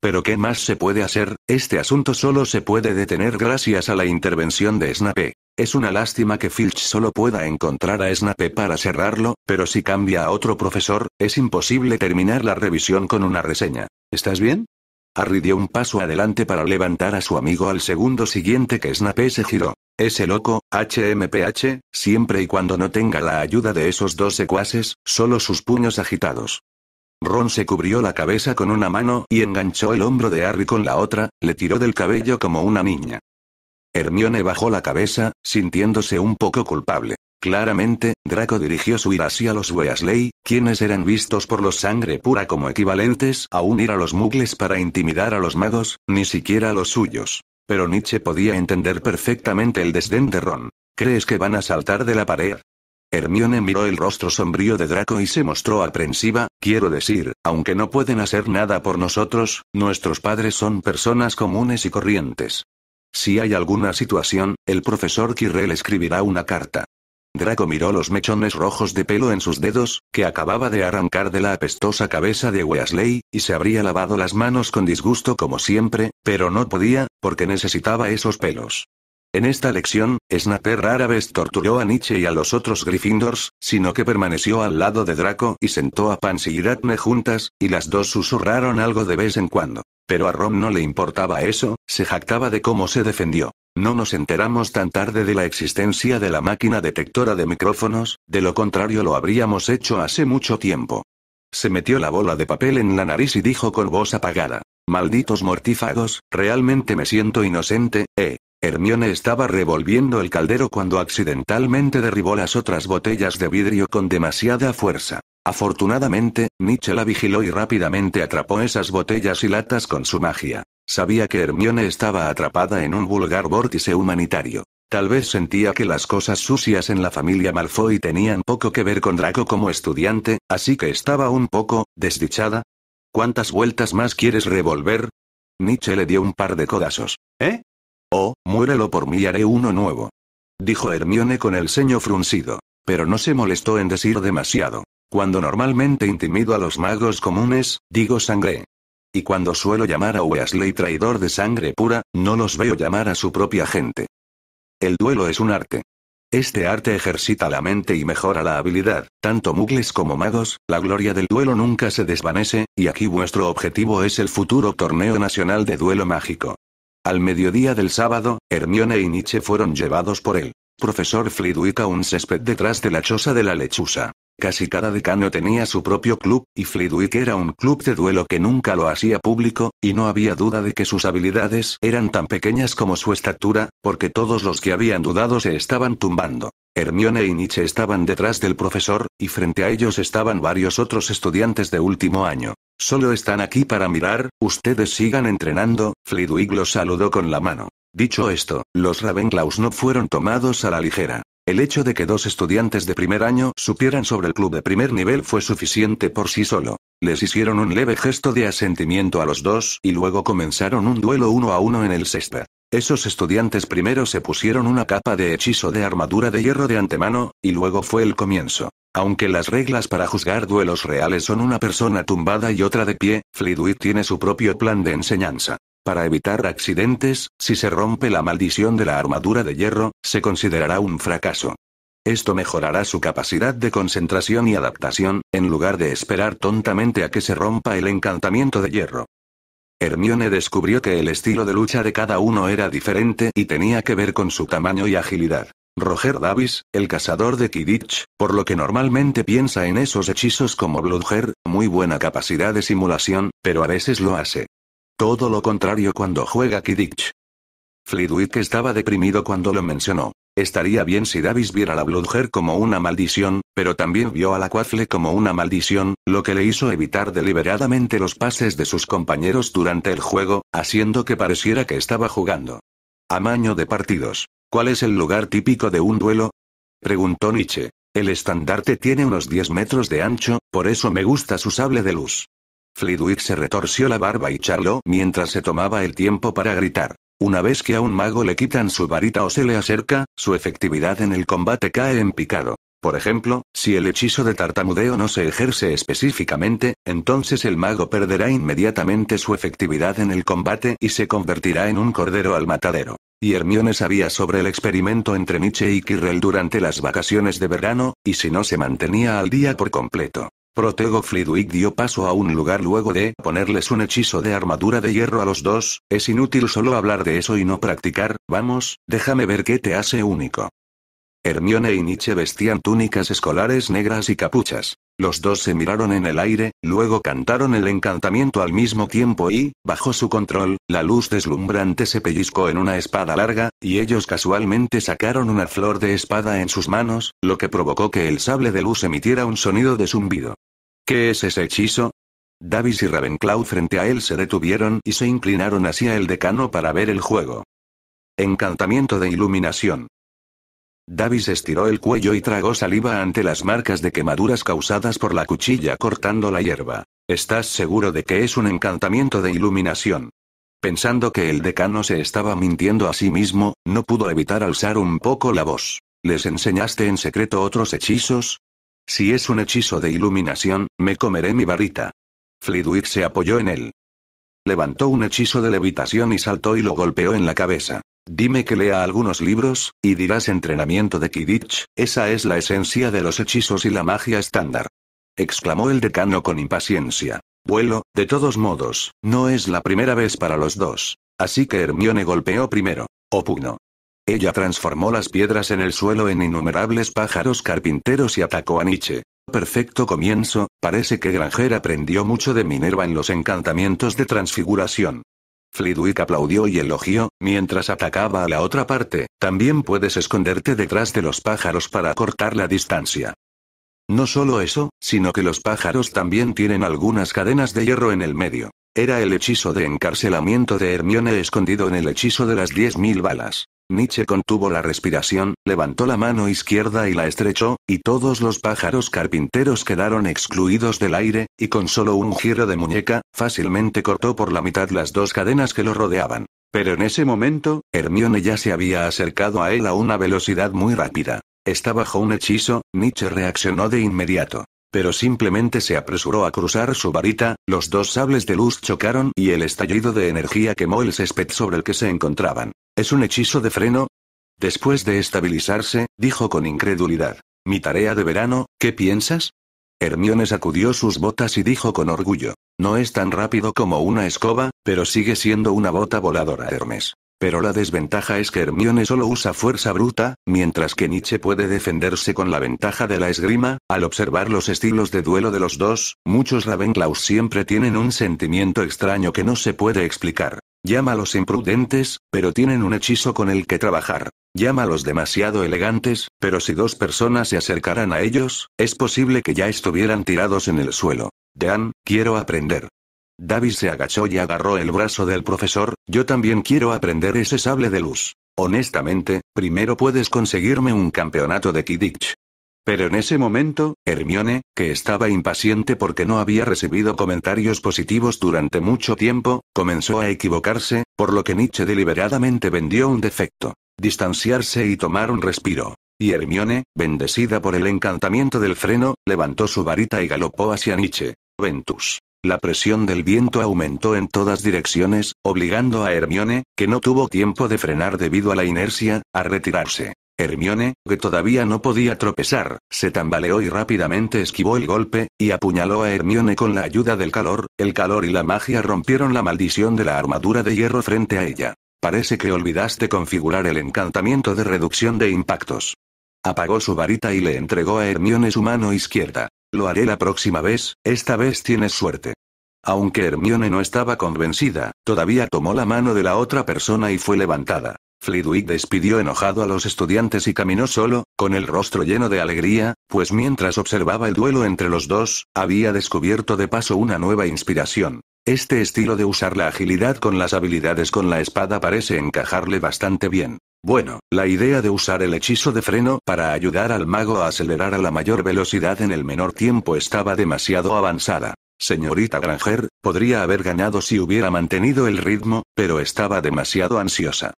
Pero ¿qué más se puede hacer? Este asunto solo se puede detener gracias a la intervención de Snape. Es una lástima que Filch solo pueda encontrar a Snape para cerrarlo, pero si cambia a otro profesor, es imposible terminar la revisión con una reseña. ¿Estás bien? Harry dio un paso adelante para levantar a su amigo al segundo siguiente que Snape se giró. Ese loco, HMPH, siempre y cuando no tenga la ayuda de esos dos secuaces, solo sus puños agitados. Ron se cubrió la cabeza con una mano y enganchó el hombro de Harry con la otra, le tiró del cabello como una niña. Hermione bajó la cabeza, sintiéndose un poco culpable. Claramente, Draco dirigió su ira hacia los Weasley, quienes eran vistos por los sangre pura como equivalentes a unir a los mugles para intimidar a los magos, ni siquiera a los suyos. Pero Nietzsche podía entender perfectamente el desdén de Ron. ¿Crees que van a saltar de la pared? Hermione miró el rostro sombrío de Draco y se mostró aprensiva, quiero decir, aunque no pueden hacer nada por nosotros, nuestros padres son personas comunes y corrientes. Si hay alguna situación, el profesor Quirrell escribirá una carta. Draco miró los mechones rojos de pelo en sus dedos, que acababa de arrancar de la apestosa cabeza de Weasley, y se habría lavado las manos con disgusto como siempre, pero no podía, porque necesitaba esos pelos. En esta lección, Snapper rara vez torturó a Nietzsche y a los otros Gryffindors, sino que permaneció al lado de Draco y sentó a Pansy y Ratne juntas, y las dos susurraron algo de vez en cuando. Pero a Rom no le importaba eso, se jactaba de cómo se defendió. No nos enteramos tan tarde de la existencia de la máquina detectora de micrófonos, de lo contrario lo habríamos hecho hace mucho tiempo. Se metió la bola de papel en la nariz y dijo con voz apagada. Malditos mortífagos, realmente me siento inocente, eh. Hermione estaba revolviendo el caldero cuando accidentalmente derribó las otras botellas de vidrio con demasiada fuerza. Afortunadamente, Nietzsche la vigiló y rápidamente atrapó esas botellas y latas con su magia. Sabía que Hermione estaba atrapada en un vulgar vórtice humanitario. Tal vez sentía que las cosas sucias en la familia Malfoy tenían poco que ver con Draco como estudiante, así que estaba un poco desdichada. ¿Cuántas vueltas más quieres revolver? Nietzsche le dio un par de codazos. ¿Eh? Oh, muérelo por mí y haré uno nuevo. Dijo Hermione con el ceño fruncido. Pero no se molestó en decir demasiado. Cuando normalmente intimido a los magos comunes, digo sangre. Y cuando suelo llamar a Weasley traidor de sangre pura, no los veo llamar a su propia gente. El duelo es un arte. Este arte ejercita la mente y mejora la habilidad, tanto mugles como magos, la gloria del duelo nunca se desvanece, y aquí vuestro objetivo es el futuro torneo nacional de duelo mágico. Al mediodía del sábado, Hermione y Nietzsche fueron llevados por el profesor Flitwick a un césped detrás de la choza de la lechuza. Casi cada decano tenía su propio club, y Flidwick era un club de duelo que nunca lo hacía público, y no había duda de que sus habilidades eran tan pequeñas como su estatura, porque todos los que habían dudado se estaban tumbando. Hermione y Nietzsche estaban detrás del profesor, y frente a ellos estaban varios otros estudiantes de último año. Solo están aquí para mirar, ustedes sigan entrenando, Flidwick los saludó con la mano. Dicho esto, los Ravenclaws no fueron tomados a la ligera. El hecho de que dos estudiantes de primer año supieran sobre el club de primer nivel fue suficiente por sí solo. Les hicieron un leve gesto de asentimiento a los dos y luego comenzaron un duelo uno a uno en el césped. Esos estudiantes primero se pusieron una capa de hechizo de armadura de hierro de antemano, y luego fue el comienzo. Aunque las reglas para juzgar duelos reales son una persona tumbada y otra de pie, Fleetwood tiene su propio plan de enseñanza. Para evitar accidentes, si se rompe la maldición de la armadura de hierro, se considerará un fracaso. Esto mejorará su capacidad de concentración y adaptación, en lugar de esperar tontamente a que se rompa el encantamiento de hierro. Hermione descubrió que el estilo de lucha de cada uno era diferente y tenía que ver con su tamaño y agilidad. Roger Davis, el cazador de Kidditch, por lo que normalmente piensa en esos hechizos como Bloodger, muy buena capacidad de simulación, pero a veces lo hace. Todo lo contrario cuando juega Kidditch. Flidwick estaba deprimido cuando lo mencionó. Estaría bien si Davis viera la Bloodger como una maldición, pero también vio a la Quaffle como una maldición, lo que le hizo evitar deliberadamente los pases de sus compañeros durante el juego, haciendo que pareciera que estaba jugando. Amaño de partidos. ¿Cuál es el lugar típico de un duelo? Preguntó Nietzsche. El estandarte tiene unos 10 metros de ancho, por eso me gusta su sable de luz. Flidwick se retorció la barba y charló mientras se tomaba el tiempo para gritar. Una vez que a un mago le quitan su varita o se le acerca, su efectividad en el combate cae en picado. Por ejemplo, si el hechizo de tartamudeo no se ejerce específicamente, entonces el mago perderá inmediatamente su efectividad en el combate y se convertirá en un cordero al matadero. Y Hermione sabía sobre el experimento entre Nietzsche y Kirrell durante las vacaciones de verano, y si no se mantenía al día por completo, Protego Flidwick dio paso a un lugar luego de ponerles un hechizo de armadura de hierro a los dos, es inútil solo hablar de eso y no practicar, vamos, déjame ver qué te hace único. Hermione y Nietzsche vestían túnicas escolares negras y capuchas. Los dos se miraron en el aire, luego cantaron el encantamiento al mismo tiempo y, bajo su control, la luz deslumbrante se pellizcó en una espada larga, y ellos casualmente sacaron una flor de espada en sus manos, lo que provocó que el sable de luz emitiera un sonido de zumbido. ¿Qué es ese hechizo? Davis y Ravenclaw frente a él se detuvieron y se inclinaron hacia el decano para ver el juego. Encantamiento de iluminación. Davis estiró el cuello y tragó saliva ante las marcas de quemaduras causadas por la cuchilla cortando la hierba. ¿Estás seguro de que es un encantamiento de iluminación? Pensando que el decano se estaba mintiendo a sí mismo, no pudo evitar alzar un poco la voz. ¿Les enseñaste en secreto otros hechizos? Si es un hechizo de iluminación, me comeré mi varita. Flidwick se apoyó en él. Levantó un hechizo de levitación y saltó y lo golpeó en la cabeza. Dime que lea algunos libros, y dirás entrenamiento de Kidditch, esa es la esencia de los hechizos y la magia estándar. Exclamó el decano con impaciencia. Vuelo, de todos modos, no es la primera vez para los dos. Así que Hermione golpeó primero. O oh, pugno. Ella transformó las piedras en el suelo en innumerables pájaros carpinteros y atacó a Nietzsche. Perfecto comienzo, parece que Granger aprendió mucho de Minerva en los encantamientos de transfiguración. Flidwick aplaudió y elogió, mientras atacaba a la otra parte, también puedes esconderte detrás de los pájaros para cortar la distancia. No solo eso, sino que los pájaros también tienen algunas cadenas de hierro en el medio. Era el hechizo de encarcelamiento de Hermione escondido en el hechizo de las 10.000 balas. Nietzsche contuvo la respiración, levantó la mano izquierda y la estrechó, y todos los pájaros carpinteros quedaron excluidos del aire, y con solo un giro de muñeca, fácilmente cortó por la mitad las dos cadenas que lo rodeaban. Pero en ese momento, Hermione ya se había acercado a él a una velocidad muy rápida. Está bajo un hechizo, Nietzsche reaccionó de inmediato pero simplemente se apresuró a cruzar su varita, los dos sables de luz chocaron y el estallido de energía quemó el césped sobre el que se encontraban. ¿Es un hechizo de freno? Después de estabilizarse, dijo con incredulidad. Mi tarea de verano, ¿qué piensas? Hermione sacudió sus botas y dijo con orgullo. No es tan rápido como una escoba, pero sigue siendo una bota voladora Hermes. Pero la desventaja es que Hermione solo usa fuerza bruta, mientras que Nietzsche puede defenderse con la ventaja de la esgrima. Al observar los estilos de duelo de los dos, muchos Ravenclaws siempre tienen un sentimiento extraño que no se puede explicar los imprudentes, pero tienen un hechizo con el que trabajar. los demasiado elegantes, pero si dos personas se acercaran a ellos, es posible que ya estuvieran tirados en el suelo. Dan, quiero aprender. Davis se agachó y agarró el brazo del profesor, yo también quiero aprender ese sable de luz. Honestamente, primero puedes conseguirme un campeonato de Kidditch. Pero en ese momento, Hermione, que estaba impaciente porque no había recibido comentarios positivos durante mucho tiempo, comenzó a equivocarse, por lo que Nietzsche deliberadamente vendió un defecto. Distanciarse y tomar un respiro. Y Hermione, bendecida por el encantamiento del freno, levantó su varita y galopó hacia Nietzsche. Ventus. La presión del viento aumentó en todas direcciones, obligando a Hermione, que no tuvo tiempo de frenar debido a la inercia, a retirarse. Hermione, que todavía no podía tropezar, se tambaleó y rápidamente esquivó el golpe, y apuñaló a Hermione con la ayuda del calor, el calor y la magia rompieron la maldición de la armadura de hierro frente a ella. Parece que olvidaste configurar el encantamiento de reducción de impactos. Apagó su varita y le entregó a Hermione su mano izquierda. Lo haré la próxima vez, esta vez tienes suerte. Aunque Hermione no estaba convencida, todavía tomó la mano de la otra persona y fue levantada. Flitwick despidió enojado a los estudiantes y caminó solo, con el rostro lleno de alegría, pues mientras observaba el duelo entre los dos, había descubierto de paso una nueva inspiración. Este estilo de usar la agilidad con las habilidades con la espada parece encajarle bastante bien. Bueno, la idea de usar el hechizo de freno para ayudar al mago a acelerar a la mayor velocidad en el menor tiempo estaba demasiado avanzada. Señorita Granger, podría haber ganado si hubiera mantenido el ritmo, pero estaba demasiado ansiosa.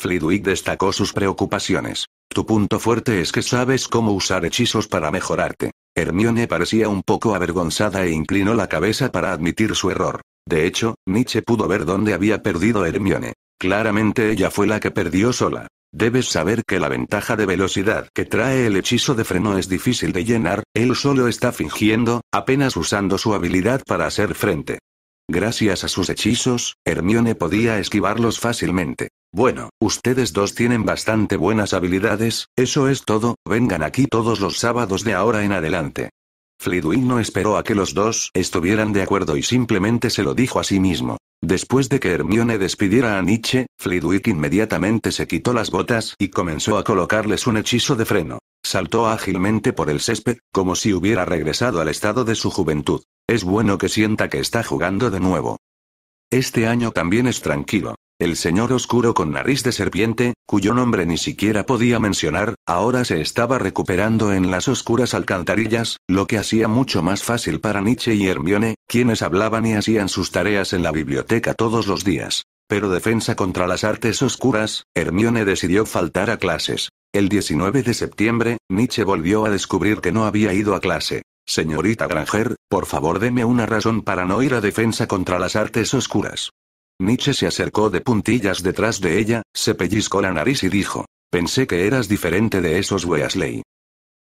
Flidwick destacó sus preocupaciones. Tu punto fuerte es que sabes cómo usar hechizos para mejorarte. Hermione parecía un poco avergonzada e inclinó la cabeza para admitir su error. De hecho, Nietzsche pudo ver dónde había perdido Hermione. Claramente ella fue la que perdió sola. Debes saber que la ventaja de velocidad que trae el hechizo de freno es difícil de llenar, él solo está fingiendo, apenas usando su habilidad para hacer frente. Gracias a sus hechizos, Hermione podía esquivarlos fácilmente. Bueno, ustedes dos tienen bastante buenas habilidades, eso es todo, vengan aquí todos los sábados de ahora en adelante. Flidwick no esperó a que los dos estuvieran de acuerdo y simplemente se lo dijo a sí mismo. Después de que Hermione despidiera a Nietzsche, Flidwick inmediatamente se quitó las botas y comenzó a colocarles un hechizo de freno. Saltó ágilmente por el césped, como si hubiera regresado al estado de su juventud. Es bueno que sienta que está jugando de nuevo. Este año también es tranquilo. El señor oscuro con nariz de serpiente, cuyo nombre ni siquiera podía mencionar, ahora se estaba recuperando en las oscuras alcantarillas, lo que hacía mucho más fácil para Nietzsche y Hermione, quienes hablaban y hacían sus tareas en la biblioteca todos los días. Pero defensa contra las artes oscuras, Hermione decidió faltar a clases. El 19 de septiembre, Nietzsche volvió a descubrir que no había ido a clase. Señorita Granger, por favor deme una razón para no ir a defensa contra las artes oscuras. Nietzsche se acercó de puntillas detrás de ella, se pellizcó la nariz y dijo, pensé que eras diferente de esos Weasley.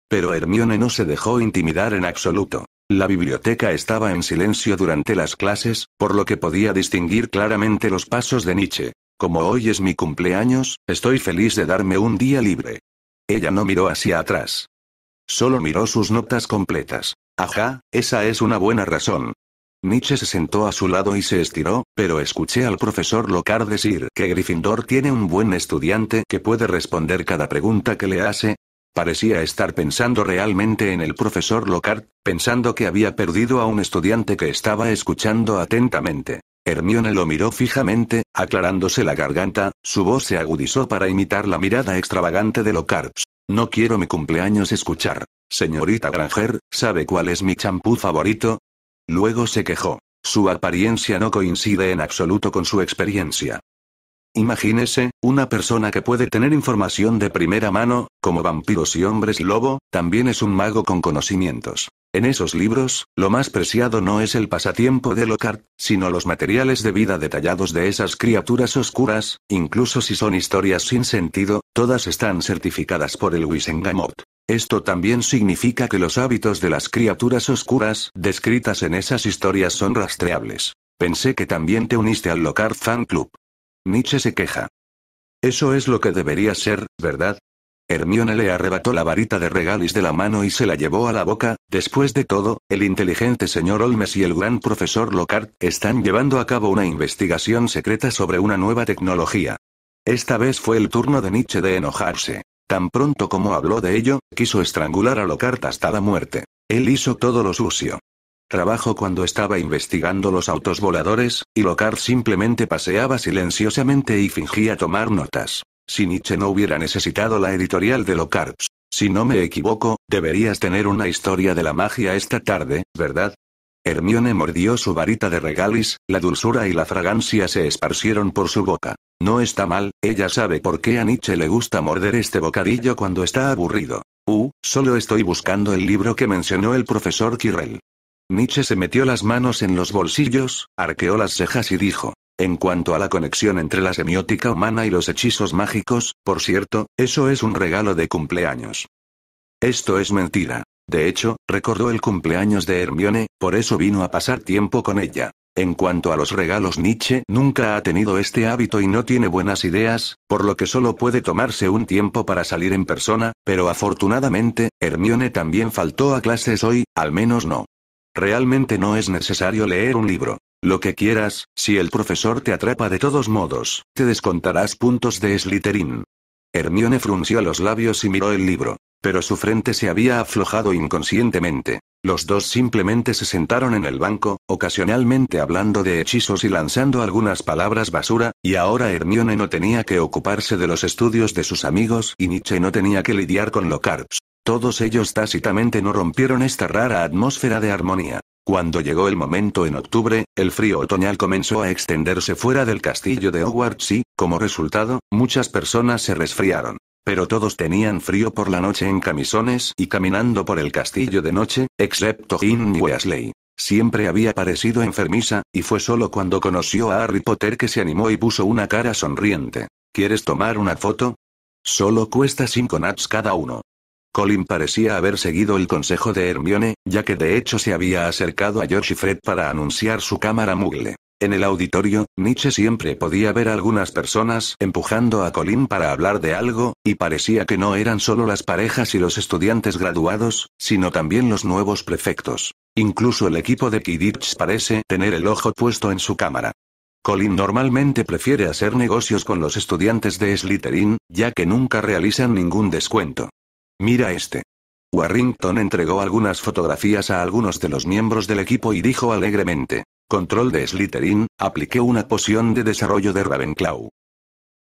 Pero Hermione no se dejó intimidar en absoluto. La biblioteca estaba en silencio durante las clases, por lo que podía distinguir claramente los pasos de Nietzsche. Como hoy es mi cumpleaños, estoy feliz de darme un día libre. Ella no miró hacia atrás. Solo miró sus notas completas. Ajá, esa es una buena razón. Nietzsche se sentó a su lado y se estiró, pero escuché al profesor Locard decir que Gryffindor tiene un buen estudiante que puede responder cada pregunta que le hace. Parecía estar pensando realmente en el profesor Locard, pensando que había perdido a un estudiante que estaba escuchando atentamente. Hermione lo miró fijamente, aclarándose la garganta, su voz se agudizó para imitar la mirada extravagante de Locard. No quiero mi cumpleaños escuchar. Señorita Granger, ¿sabe cuál es mi champú favorito? Luego se quejó. Su apariencia no coincide en absoluto con su experiencia. Imagínese, una persona que puede tener información de primera mano, como vampiros y hombres lobo, también es un mago con conocimientos. En esos libros, lo más preciado no es el pasatiempo de Lockhart, sino los materiales de vida detallados de esas criaturas oscuras, incluso si son historias sin sentido, todas están certificadas por el Wissengamot. Esto también significa que los hábitos de las criaturas oscuras descritas en esas historias son rastreables. Pensé que también te uniste al Lockhart Fan Club. Nietzsche se queja. Eso es lo que debería ser, ¿verdad? Hermione le arrebató la varita de regalis de la mano y se la llevó a la boca. Después de todo, el inteligente señor Olmes y el gran profesor Lockhart están llevando a cabo una investigación secreta sobre una nueva tecnología. Esta vez fue el turno de Nietzsche de enojarse. Tan pronto como habló de ello, quiso estrangular a Lockhart hasta la muerte. Él hizo todo lo sucio. Trabajo cuando estaba investigando los autos voladores, y Lockhart simplemente paseaba silenciosamente y fingía tomar notas. Si Nietzsche no hubiera necesitado la editorial de Lockhart, si no me equivoco, deberías tener una historia de la magia esta tarde, ¿verdad? Hermione mordió su varita de regalis, la dulzura y la fragancia se esparcieron por su boca. No está mal, ella sabe por qué a Nietzsche le gusta morder este bocadillo cuando está aburrido. Uh, solo estoy buscando el libro que mencionó el profesor Kirrell. Nietzsche se metió las manos en los bolsillos, arqueó las cejas y dijo, en cuanto a la conexión entre la semiótica humana y los hechizos mágicos, por cierto, eso es un regalo de cumpleaños. Esto es mentira. De hecho, recordó el cumpleaños de Hermione, por eso vino a pasar tiempo con ella. En cuanto a los regalos, Nietzsche nunca ha tenido este hábito y no tiene buenas ideas, por lo que solo puede tomarse un tiempo para salir en persona, pero afortunadamente, Hermione también faltó a clases hoy, al menos no. Realmente no es necesario leer un libro. Lo que quieras, si el profesor te atrapa de todos modos, te descontarás puntos de Slytherin. Hermione frunció los labios y miró el libro. Pero su frente se había aflojado inconscientemente. Los dos simplemente se sentaron en el banco, ocasionalmente hablando de hechizos y lanzando algunas palabras basura, y ahora Hermione no tenía que ocuparse de los estudios de sus amigos y Nietzsche no tenía que lidiar con Lockhart. Todos ellos tácitamente no rompieron esta rara atmósfera de armonía. Cuando llegó el momento en octubre, el frío otoñal comenzó a extenderse fuera del castillo de Hogwarts y, como resultado, muchas personas se resfriaron. Pero todos tenían frío por la noche en camisones y caminando por el castillo de noche, excepto Jim y Weasley. Siempre había parecido enfermiza, y fue solo cuando conoció a Harry Potter que se animó y puso una cara sonriente. ¿Quieres tomar una foto? Solo cuesta 5 nats cada uno. Colin parecía haber seguido el consejo de Hermione, ya que de hecho se había acercado a George y Fred para anunciar su cámara Muggle. En el auditorio, Nietzsche siempre podía ver a algunas personas empujando a Colin para hablar de algo, y parecía que no eran solo las parejas y los estudiantes graduados, sino también los nuevos prefectos. Incluso el equipo de Kidditch parece tener el ojo puesto en su cámara. Colin normalmente prefiere hacer negocios con los estudiantes de Slytherin, ya que nunca realizan ningún descuento. Mira este. Warrington entregó algunas fotografías a algunos de los miembros del equipo y dijo alegremente, Control de Slytherin, apliqué una poción de desarrollo de Ravenclaw.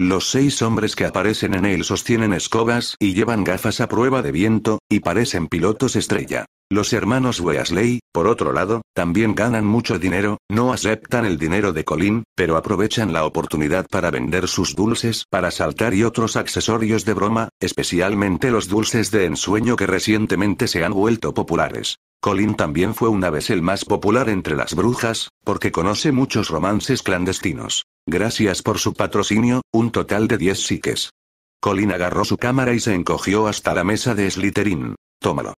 Los seis hombres que aparecen en él sostienen escobas y llevan gafas a prueba de viento, y parecen pilotos estrella. Los hermanos Weasley, por otro lado, también ganan mucho dinero, no aceptan el dinero de Colin, pero aprovechan la oportunidad para vender sus dulces para saltar y otros accesorios de broma, especialmente los dulces de ensueño que recientemente se han vuelto populares. Colin también fue una vez el más popular entre las brujas, porque conoce muchos romances clandestinos. Gracias por su patrocinio, un total de 10 psiques. Colin agarró su cámara y se encogió hasta la mesa de Slytherin. Tómalo.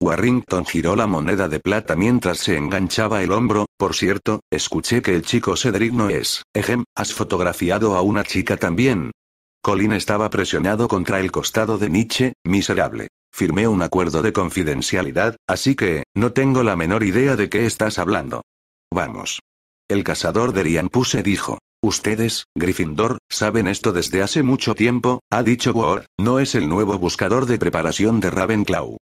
Warrington giró la moneda de plata mientras se enganchaba el hombro, por cierto, escuché que el chico Cedric no es, ejem, ¿has fotografiado a una chica también? Colin estaba presionado contra el costado de Nietzsche, miserable. Firmé un acuerdo de confidencialidad, así que, no tengo la menor idea de qué estás hablando. Vamos. El cazador de puse dijo. Ustedes, Gryffindor, saben esto desde hace mucho tiempo, ha dicho Ward, no es el nuevo buscador de preparación de Ravenclaw.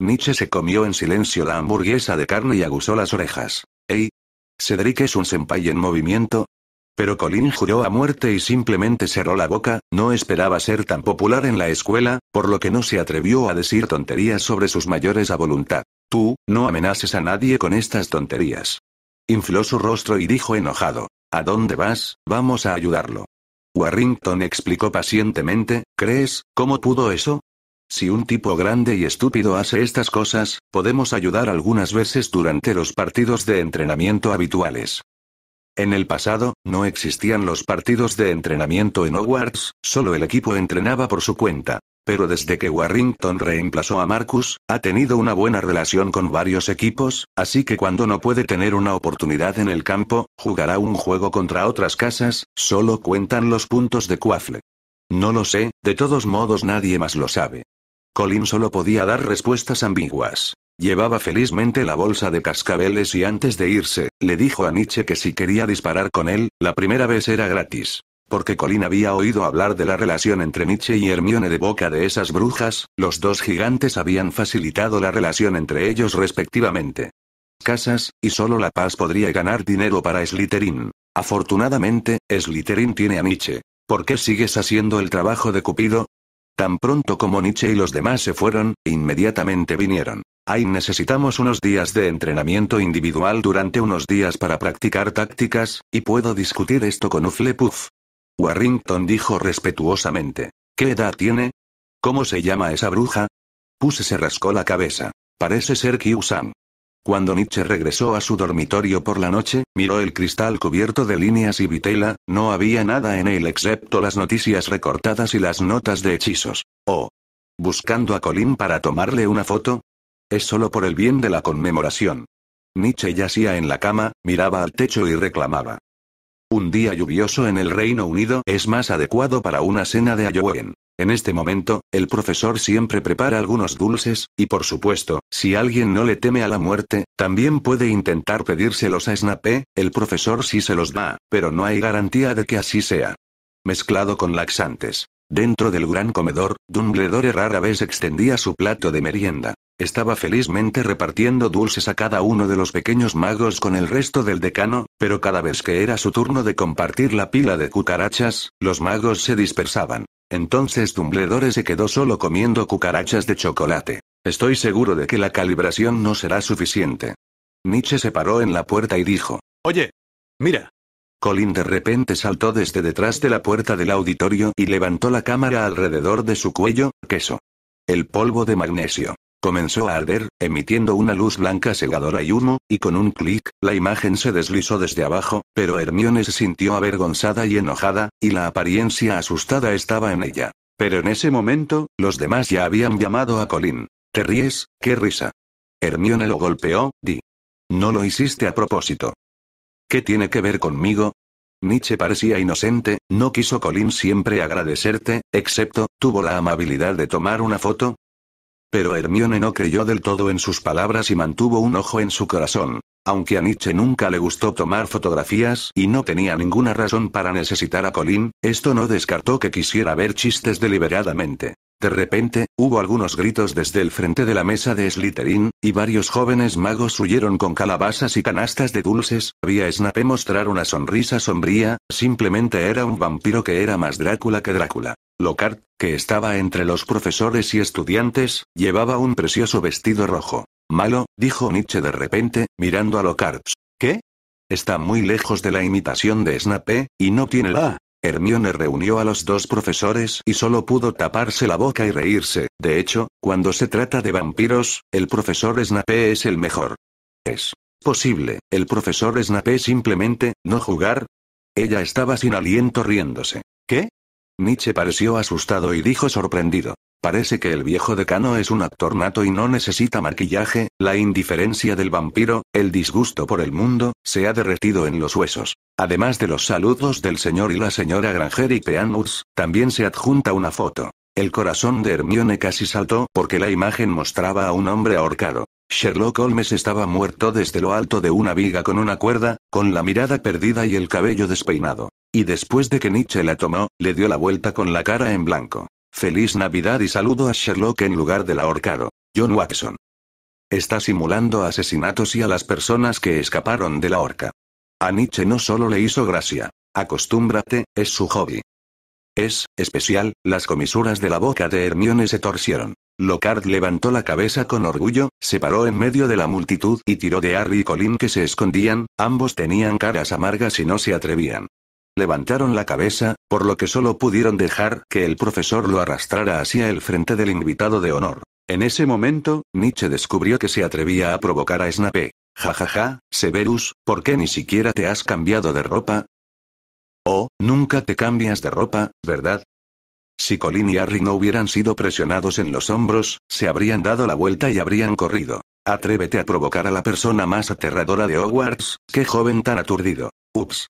Nietzsche se comió en silencio la hamburguesa de carne y aguzó las orejas. ¡Ey! Cedric es un senpai en movimiento, pero Colin juró a muerte y simplemente cerró la boca, no esperaba ser tan popular en la escuela, por lo que no se atrevió a decir tonterías sobre sus mayores a voluntad. Tú, no amenaces a nadie con estas tonterías. Infló su rostro y dijo enojado. ¿A dónde vas? Vamos a ayudarlo. Warrington explicó pacientemente, ¿crees? ¿Cómo pudo eso? Si un tipo grande y estúpido hace estas cosas, podemos ayudar algunas veces durante los partidos de entrenamiento habituales. En el pasado, no existían los partidos de entrenamiento en Hogwarts, solo el equipo entrenaba por su cuenta. Pero desde que Warrington reemplazó a Marcus, ha tenido una buena relación con varios equipos, así que cuando no puede tener una oportunidad en el campo, jugará un juego contra otras casas, solo cuentan los puntos de Quaffle. No lo sé, de todos modos nadie más lo sabe. Colin solo podía dar respuestas ambiguas. Llevaba felizmente la bolsa de cascabeles y antes de irse, le dijo a Nietzsche que si quería disparar con él, la primera vez era gratis. Porque Colin había oído hablar de la relación entre Nietzsche y Hermione de boca de esas brujas, los dos gigantes habían facilitado la relación entre ellos respectivamente. Casas, y solo La Paz podría ganar dinero para Slytherin. Afortunadamente, Slytherin tiene a Nietzsche. ¿Por qué sigues haciendo el trabajo de Cupido? Tan pronto como Nietzsche y los demás se fueron, inmediatamente vinieron. Ahí necesitamos unos días de entrenamiento individual durante unos días para practicar tácticas, y puedo discutir esto con Uflepuff. Warrington dijo respetuosamente. ¿Qué edad tiene? ¿Cómo se llama esa bruja? Puse se rascó la cabeza. Parece ser kyu cuando Nietzsche regresó a su dormitorio por la noche, miró el cristal cubierto de líneas y vitela, no había nada en él excepto las noticias recortadas y las notas de hechizos. Oh. Buscando a Colin para tomarle una foto. Es solo por el bien de la conmemoración. Nietzsche yacía en la cama, miraba al techo y reclamaba. Un día lluvioso en el Reino Unido es más adecuado para una cena de Halloween. En este momento, el profesor siempre prepara algunos dulces, y por supuesto, si alguien no le teme a la muerte, también puede intentar pedírselos a Snape, el profesor sí se los da, pero no hay garantía de que así sea. Mezclado con laxantes. Dentro del gran comedor, Dumbledore rara vez extendía su plato de merienda. Estaba felizmente repartiendo dulces a cada uno de los pequeños magos con el resto del decano, pero cada vez que era su turno de compartir la pila de cucarachas, los magos se dispersaban. Entonces Dumbledore se quedó solo comiendo cucarachas de chocolate. Estoy seguro de que la calibración no será suficiente. Nietzsche se paró en la puerta y dijo. Oye. Mira. Colin de repente saltó desde detrás de la puerta del auditorio y levantó la cámara alrededor de su cuello, queso. El polvo de magnesio. Comenzó a arder, emitiendo una luz blanca segadora y humo, y con un clic, la imagen se deslizó desde abajo, pero Hermione se sintió avergonzada y enojada, y la apariencia asustada estaba en ella. Pero en ese momento, los demás ya habían llamado a Colin. ¿Te ríes? ¡Qué risa! Hermione lo golpeó, Di. No lo hiciste a propósito. ¿Qué tiene que ver conmigo? Nietzsche parecía inocente, no quiso Colin siempre agradecerte, excepto, tuvo la amabilidad de tomar una foto, pero Hermione no creyó del todo en sus palabras y mantuvo un ojo en su corazón. Aunque a Nietzsche nunca le gustó tomar fotografías y no tenía ninguna razón para necesitar a Colin, esto no descartó que quisiera ver chistes deliberadamente. De repente, hubo algunos gritos desde el frente de la mesa de Slytherin, y varios jóvenes magos huyeron con calabazas y canastas de dulces, había Snape mostrar una sonrisa sombría, simplemente era un vampiro que era más Drácula que Drácula. Lockhart, que estaba entre los profesores y estudiantes, llevaba un precioso vestido rojo. Malo, dijo Nietzsche de repente, mirando a Lockhart. ¿Qué? Está muy lejos de la imitación de Snape, y no tiene la Hermione reunió a los dos profesores y solo pudo taparse la boca y reírse. De hecho, cuando se trata de vampiros, el profesor Snape es el mejor. Es posible, el profesor Snape simplemente, no jugar. Ella estaba sin aliento riéndose. ¿Qué? Nietzsche pareció asustado y dijo sorprendido. Parece que el viejo decano es un actor nato y no necesita maquillaje, la indiferencia del vampiro, el disgusto por el mundo, se ha derretido en los huesos. Además de los saludos del señor y la señora Granger y Peanuts, también se adjunta una foto. El corazón de Hermione casi saltó porque la imagen mostraba a un hombre ahorcado. Sherlock Holmes estaba muerto desde lo alto de una viga con una cuerda, con la mirada perdida y el cabello despeinado. Y después de que Nietzsche la tomó, le dio la vuelta con la cara en blanco. Feliz Navidad y saludo a Sherlock en lugar del ahorcado. John Watson. Está simulando asesinatos y a las personas que escaparon de la horca. A Nietzsche no solo le hizo gracia. Acostúmbrate, es su hobby. Es, especial, las comisuras de la boca de Hermione se torcieron. Lockhart levantó la cabeza con orgullo, se paró en medio de la multitud y tiró de Harry y Colin que se escondían, ambos tenían caras amargas y no se atrevían levantaron la cabeza, por lo que solo pudieron dejar que el profesor lo arrastrara hacia el frente del invitado de honor. En ese momento, Nietzsche descubrió que se atrevía a provocar a Snape. Jajaja, Severus, ¿por qué ni siquiera te has cambiado de ropa? Oh, nunca te cambias de ropa, ¿verdad? Si Colin y Harry no hubieran sido presionados en los hombros, se habrían dado la vuelta y habrían corrido. Atrévete a provocar a la persona más aterradora de Hogwarts, qué joven tan aturdido. Ups,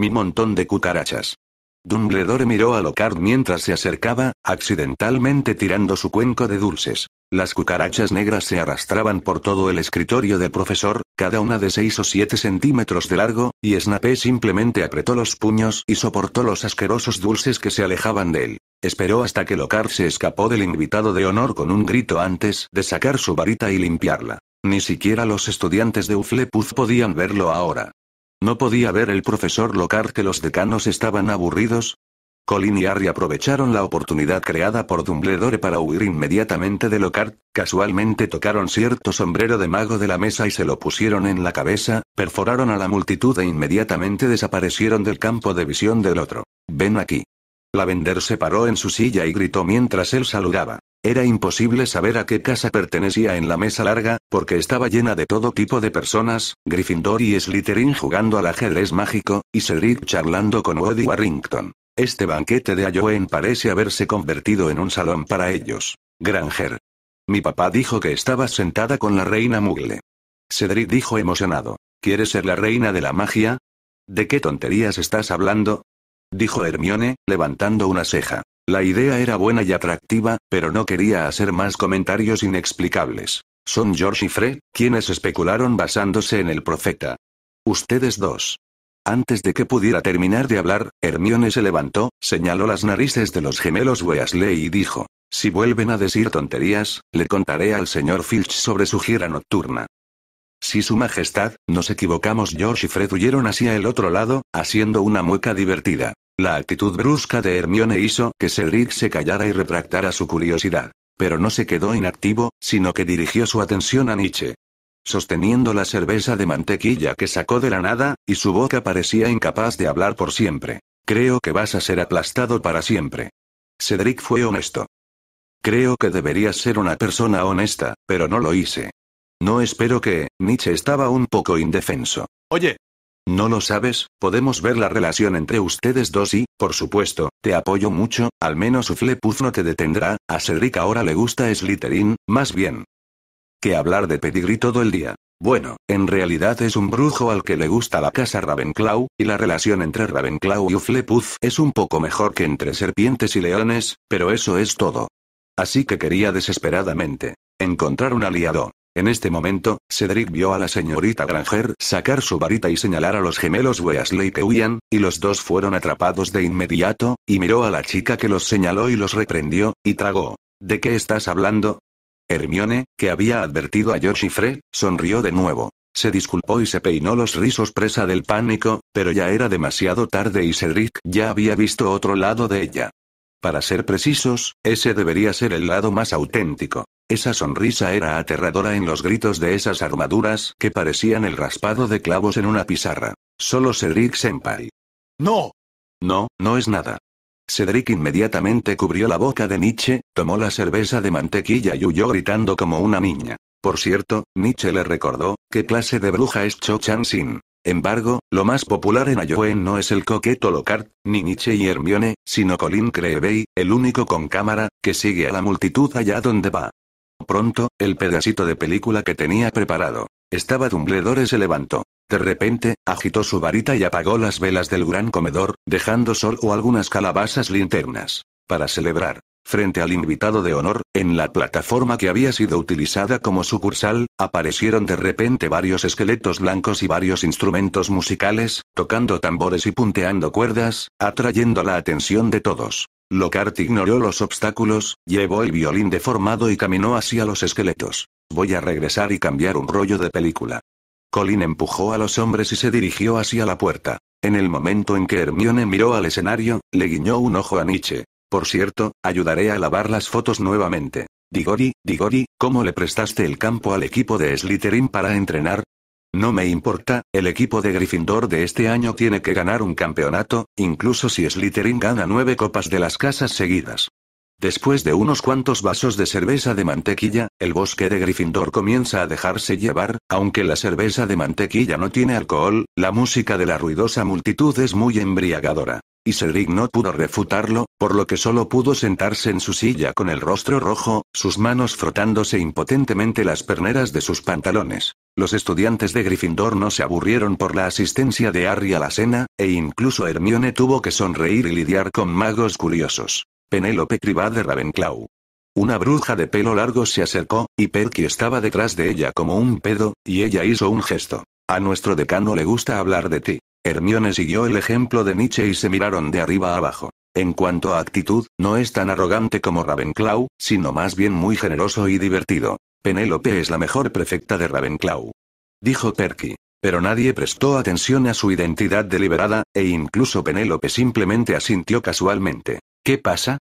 mi montón de cucarachas. Dumbledore miró a Lockhart mientras se acercaba, accidentalmente tirando su cuenco de dulces. Las cucarachas negras se arrastraban por todo el escritorio del profesor, cada una de seis o siete centímetros de largo, y Snape simplemente apretó los puños y soportó los asquerosos dulces que se alejaban de él. Esperó hasta que Lockhart se escapó del invitado de honor con un grito antes de sacar su varita y limpiarla. Ni siquiera los estudiantes de Uflepuz podían verlo ahora. ¿No podía ver el profesor Lockhart que los decanos estaban aburridos? Colin y Harry aprovecharon la oportunidad creada por Dumbledore para huir inmediatamente de Lockhart, casualmente tocaron cierto sombrero de mago de la mesa y se lo pusieron en la cabeza, perforaron a la multitud e inmediatamente desaparecieron del campo de visión del otro. Ven aquí. Lavender se paró en su silla y gritó mientras él saludaba. Era imposible saber a qué casa pertenecía en la mesa larga, porque estaba llena de todo tipo de personas, Gryffindor y Slytherin jugando al ajedrez mágico, y Cedric charlando con Woody Warrington. Este banquete de Ayoen parece haberse convertido en un salón para ellos. Granger. Mi papá dijo que estaba sentada con la reina Mugle. Cedric dijo emocionado. ¿Quieres ser la reina de la magia? ¿De qué tonterías estás hablando? Dijo Hermione, levantando una ceja. La idea era buena y atractiva, pero no quería hacer más comentarios inexplicables. Son George y Fred, quienes especularon basándose en el profeta. Ustedes dos. Antes de que pudiera terminar de hablar, Hermione se levantó, señaló las narices de los gemelos Weasley y dijo, Si vuelven a decir tonterías, le contaré al señor Filch sobre su gira nocturna. Si su majestad, nos equivocamos, George y Fred huyeron hacia el otro lado, haciendo una mueca divertida. La actitud brusca de Hermione hizo que Cedric se callara y retractara su curiosidad. Pero no se quedó inactivo, sino que dirigió su atención a Nietzsche. Sosteniendo la cerveza de mantequilla que sacó de la nada, y su boca parecía incapaz de hablar por siempre. Creo que vas a ser aplastado para siempre. Cedric fue honesto. Creo que deberías ser una persona honesta, pero no lo hice. No espero que, Nietzsche estaba un poco indefenso. Oye, no lo sabes, podemos ver la relación entre ustedes dos y, por supuesto, te apoyo mucho, al menos Uflepuz no te detendrá, a Cedric ahora le gusta Slytherin, más bien. Que hablar de Pedigree todo el día. Bueno, en realidad es un brujo al que le gusta la casa Ravenclaw, y la relación entre Ravenclaw y Uflepuz es un poco mejor que entre serpientes y leones, pero eso es todo. Así que quería desesperadamente encontrar un aliado. En este momento, Cedric vio a la señorita Granger sacar su varita y señalar a los gemelos Weasley que huían, y los dos fueron atrapados de inmediato, y miró a la chica que los señaló y los reprendió, y tragó. ¿De qué estás hablando? Hermione, que había advertido a George y Fred, sonrió de nuevo. Se disculpó y se peinó los rizos presa del pánico, pero ya era demasiado tarde y Cedric ya había visto otro lado de ella. Para ser precisos, ese debería ser el lado más auténtico. Esa sonrisa era aterradora en los gritos de esas armaduras que parecían el raspado de clavos en una pizarra. Solo Cedric Senpai. ¡No! No, no es nada. Cedric inmediatamente cubrió la boca de Nietzsche, tomó la cerveza de mantequilla y huyó gritando como una niña. Por cierto, Nietzsche le recordó, ¿qué clase de bruja es Cho Chan Sin? embargo, lo más popular en Ayoen no es el coqueto Lockhart, ni Nietzsche y Hermione, sino Colin Creevey, el único con cámara, que sigue a la multitud allá donde va. Pronto, el pedacito de película que tenía preparado. Estaba Dumbledore se levantó. De repente, agitó su varita y apagó las velas del gran comedor, dejando o algunas calabazas linternas. Para celebrar. Frente al invitado de honor, en la plataforma que había sido utilizada como sucursal, aparecieron de repente varios esqueletos blancos y varios instrumentos musicales, tocando tambores y punteando cuerdas, atrayendo la atención de todos. Lockhart ignoró los obstáculos, llevó el violín deformado y caminó hacia los esqueletos. Voy a regresar y cambiar un rollo de película. Colin empujó a los hombres y se dirigió hacia la puerta. En el momento en que Hermione miró al escenario, le guiñó un ojo a Nietzsche. Por cierto, ayudaré a lavar las fotos nuevamente. Digori, Digori, ¿cómo le prestaste el campo al equipo de Slytherin para entrenar? No me importa, el equipo de Gryffindor de este año tiene que ganar un campeonato, incluso si Slytherin gana nueve copas de las casas seguidas. Después de unos cuantos vasos de cerveza de mantequilla, el bosque de Gryffindor comienza a dejarse llevar, aunque la cerveza de mantequilla no tiene alcohol, la música de la ruidosa multitud es muy embriagadora. Y Cedric no pudo refutarlo, por lo que solo pudo sentarse en su silla con el rostro rojo, sus manos frotándose impotentemente las perneras de sus pantalones. Los estudiantes de Gryffindor no se aburrieron por la asistencia de Harry a la cena, e incluso Hermione tuvo que sonreír y lidiar con magos curiosos. Penélope Cribá de Ravenclaw. Una bruja de pelo largo se acercó, y Perky estaba detrás de ella como un pedo, y ella hizo un gesto. A nuestro decano le gusta hablar de ti. Hermione siguió el ejemplo de Nietzsche y se miraron de arriba abajo. En cuanto a actitud, no es tan arrogante como Ravenclaw, sino más bien muy generoso y divertido. Penélope es la mejor prefecta de Ravenclaw. Dijo Perky. Pero nadie prestó atención a su identidad deliberada, e incluso Penélope simplemente asintió casualmente. ¿Qué pasa?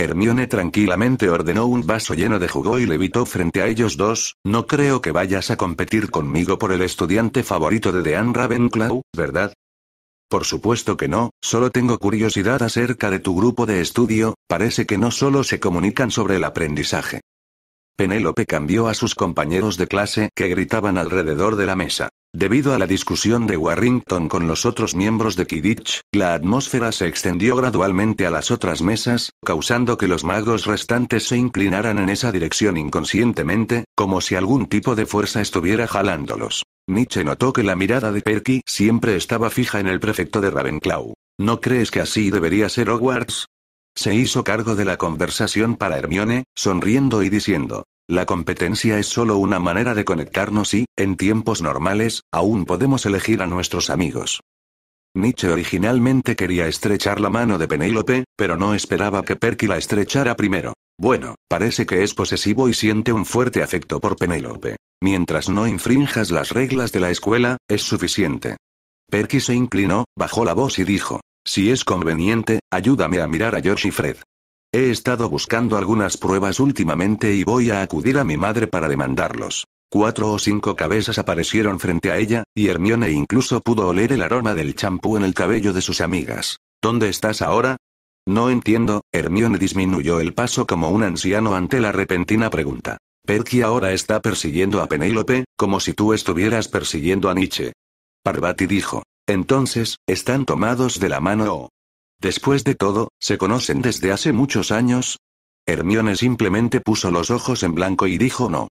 Hermione tranquilamente ordenó un vaso lleno de jugo y levitó frente a ellos dos. No creo que vayas a competir conmigo por el estudiante favorito de Dean Ravenclaw, ¿verdad? Por supuesto que no, solo tengo curiosidad acerca de tu grupo de estudio, parece que no solo se comunican sobre el aprendizaje. Penélope cambió a sus compañeros de clase que gritaban alrededor de la mesa. Debido a la discusión de Warrington con los otros miembros de Kidditch, la atmósfera se extendió gradualmente a las otras mesas, causando que los magos restantes se inclinaran en esa dirección inconscientemente, como si algún tipo de fuerza estuviera jalándolos. Nietzsche notó que la mirada de Perky siempre estaba fija en el prefecto de Ravenclaw. ¿No crees que así debería ser Hogwarts? Se hizo cargo de la conversación para Hermione, sonriendo y diciendo, la competencia es solo una manera de conectarnos y, en tiempos normales, aún podemos elegir a nuestros amigos. Nietzsche originalmente quería estrechar la mano de Penélope, pero no esperaba que Perky la estrechara primero. Bueno, parece que es posesivo y siente un fuerte afecto por Penélope. Mientras no infrinjas las reglas de la escuela, es suficiente. Perky se inclinó, bajó la voz y dijo, si es conveniente, ayúdame a mirar a Josh y Fred. He estado buscando algunas pruebas últimamente y voy a acudir a mi madre para demandarlos. Cuatro o cinco cabezas aparecieron frente a ella, y Hermione incluso pudo oler el aroma del champú en el cabello de sus amigas. ¿Dónde estás ahora? No entiendo, Hermione disminuyó el paso como un anciano ante la repentina pregunta. Perky ahora está persiguiendo a Penélope, como si tú estuvieras persiguiendo a Nietzsche. Parvati dijo. Entonces, ¿están tomados de la mano o Después de todo, se conocen desde hace muchos años. Hermione simplemente puso los ojos en blanco y dijo no.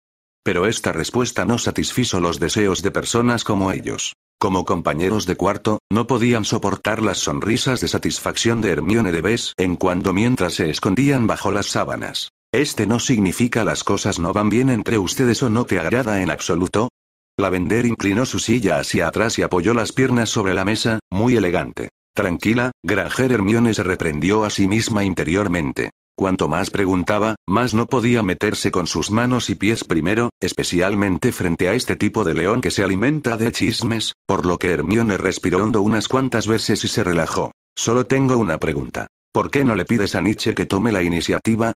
Pero esta respuesta no satisfizo los deseos de personas como ellos. Como compañeros de cuarto, no podían soportar las sonrisas de satisfacción de Hermione de vez en cuando mientras se escondían bajo las sábanas. Este no significa las cosas no van bien entre ustedes o no te agrada en absoluto. La vender inclinó su silla hacia atrás y apoyó las piernas sobre la mesa, muy elegante. Tranquila, Granger Hermione se reprendió a sí misma interiormente. Cuanto más preguntaba, más no podía meterse con sus manos y pies primero, especialmente frente a este tipo de león que se alimenta de chismes, por lo que Hermione respiró hondo unas cuantas veces y se relajó. Solo tengo una pregunta. ¿Por qué no le pides a Nietzsche que tome la iniciativa?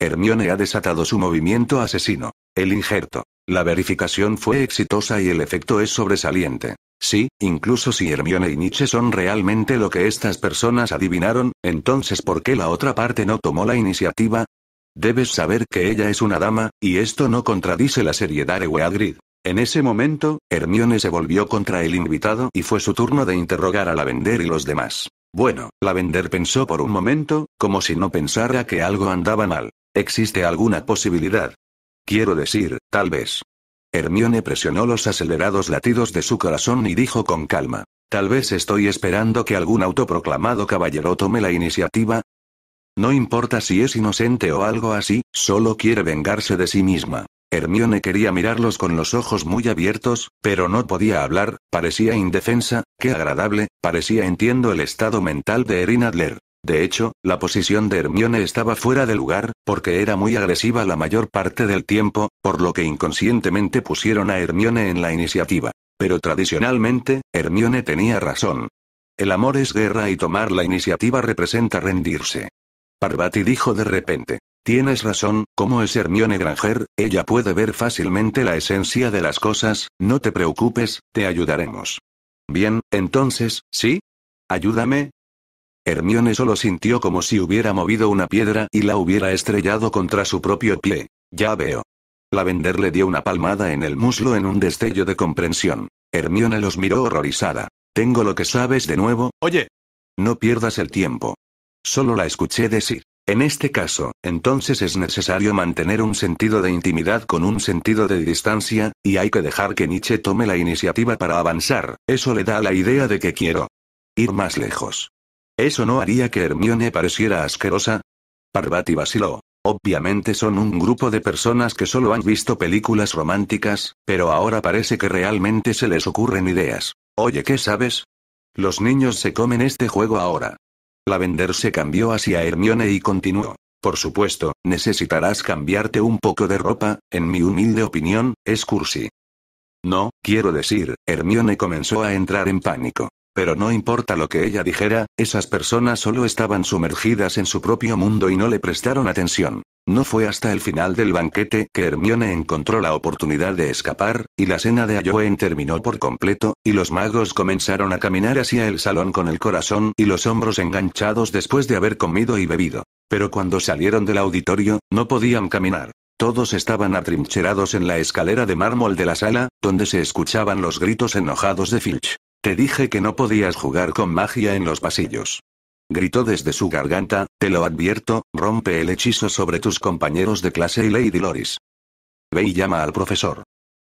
Hermione ha desatado su movimiento asesino. El injerto. La verificación fue exitosa y el efecto es sobresaliente. Sí, incluso si Hermione y Nietzsche son realmente lo que estas personas adivinaron, entonces ¿por qué la otra parte no tomó la iniciativa? Debes saber que ella es una dama, y esto no contradice la seriedad de Weagrid. En ese momento, Hermione se volvió contra el invitado y fue su turno de interrogar a la vender y los demás. Bueno, la vender pensó por un momento, como si no pensara que algo andaba mal. ¿Existe alguna posibilidad? Quiero decir, tal vez. Hermione presionó los acelerados latidos de su corazón y dijo con calma. Tal vez estoy esperando que algún autoproclamado caballero tome la iniciativa. No importa si es inocente o algo así, solo quiere vengarse de sí misma. Hermione quería mirarlos con los ojos muy abiertos, pero no podía hablar, parecía indefensa, qué agradable, parecía entiendo el estado mental de Erin Adler. De hecho, la posición de Hermione estaba fuera de lugar, porque era muy agresiva la mayor parte del tiempo, por lo que inconscientemente pusieron a Hermione en la iniciativa. Pero tradicionalmente, Hermione tenía razón. El amor es guerra y tomar la iniciativa representa rendirse. Parvati dijo de repente. Tienes razón, como es Hermione Granger, ella puede ver fácilmente la esencia de las cosas, no te preocupes, te ayudaremos. Bien, entonces, ¿sí? Ayúdame, Hermione solo sintió como si hubiera movido una piedra y la hubiera estrellado contra su propio pie. Ya veo. La vender le dio una palmada en el muslo en un destello de comprensión. Hermione los miró horrorizada. Tengo lo que sabes de nuevo. Oye. No pierdas el tiempo. Solo la escuché decir. En este caso, entonces es necesario mantener un sentido de intimidad con un sentido de distancia, y hay que dejar que Nietzsche tome la iniciativa para avanzar, eso le da la idea de que quiero ir más lejos. ¿Eso no haría que Hermione pareciera asquerosa? Parvati vaciló. Obviamente son un grupo de personas que solo han visto películas románticas, pero ahora parece que realmente se les ocurren ideas. Oye, ¿qué sabes? Los niños se comen este juego ahora. La vender se cambió hacia Hermione y continuó. Por supuesto, necesitarás cambiarte un poco de ropa, en mi humilde opinión, es cursi. No, quiero decir, Hermione comenzó a entrar en pánico. Pero no importa lo que ella dijera, esas personas solo estaban sumergidas en su propio mundo y no le prestaron atención. No fue hasta el final del banquete que Hermione encontró la oportunidad de escapar, y la cena de Ayoen terminó por completo, y los magos comenzaron a caminar hacia el salón con el corazón y los hombros enganchados después de haber comido y bebido. Pero cuando salieron del auditorio, no podían caminar. Todos estaban atrincherados en la escalera de mármol de la sala, donde se escuchaban los gritos enojados de Filch. Te dije que no podías jugar con magia en los pasillos. Gritó desde su garganta, te lo advierto, rompe el hechizo sobre tus compañeros de clase y Lady Loris. Ve y llama al profesor.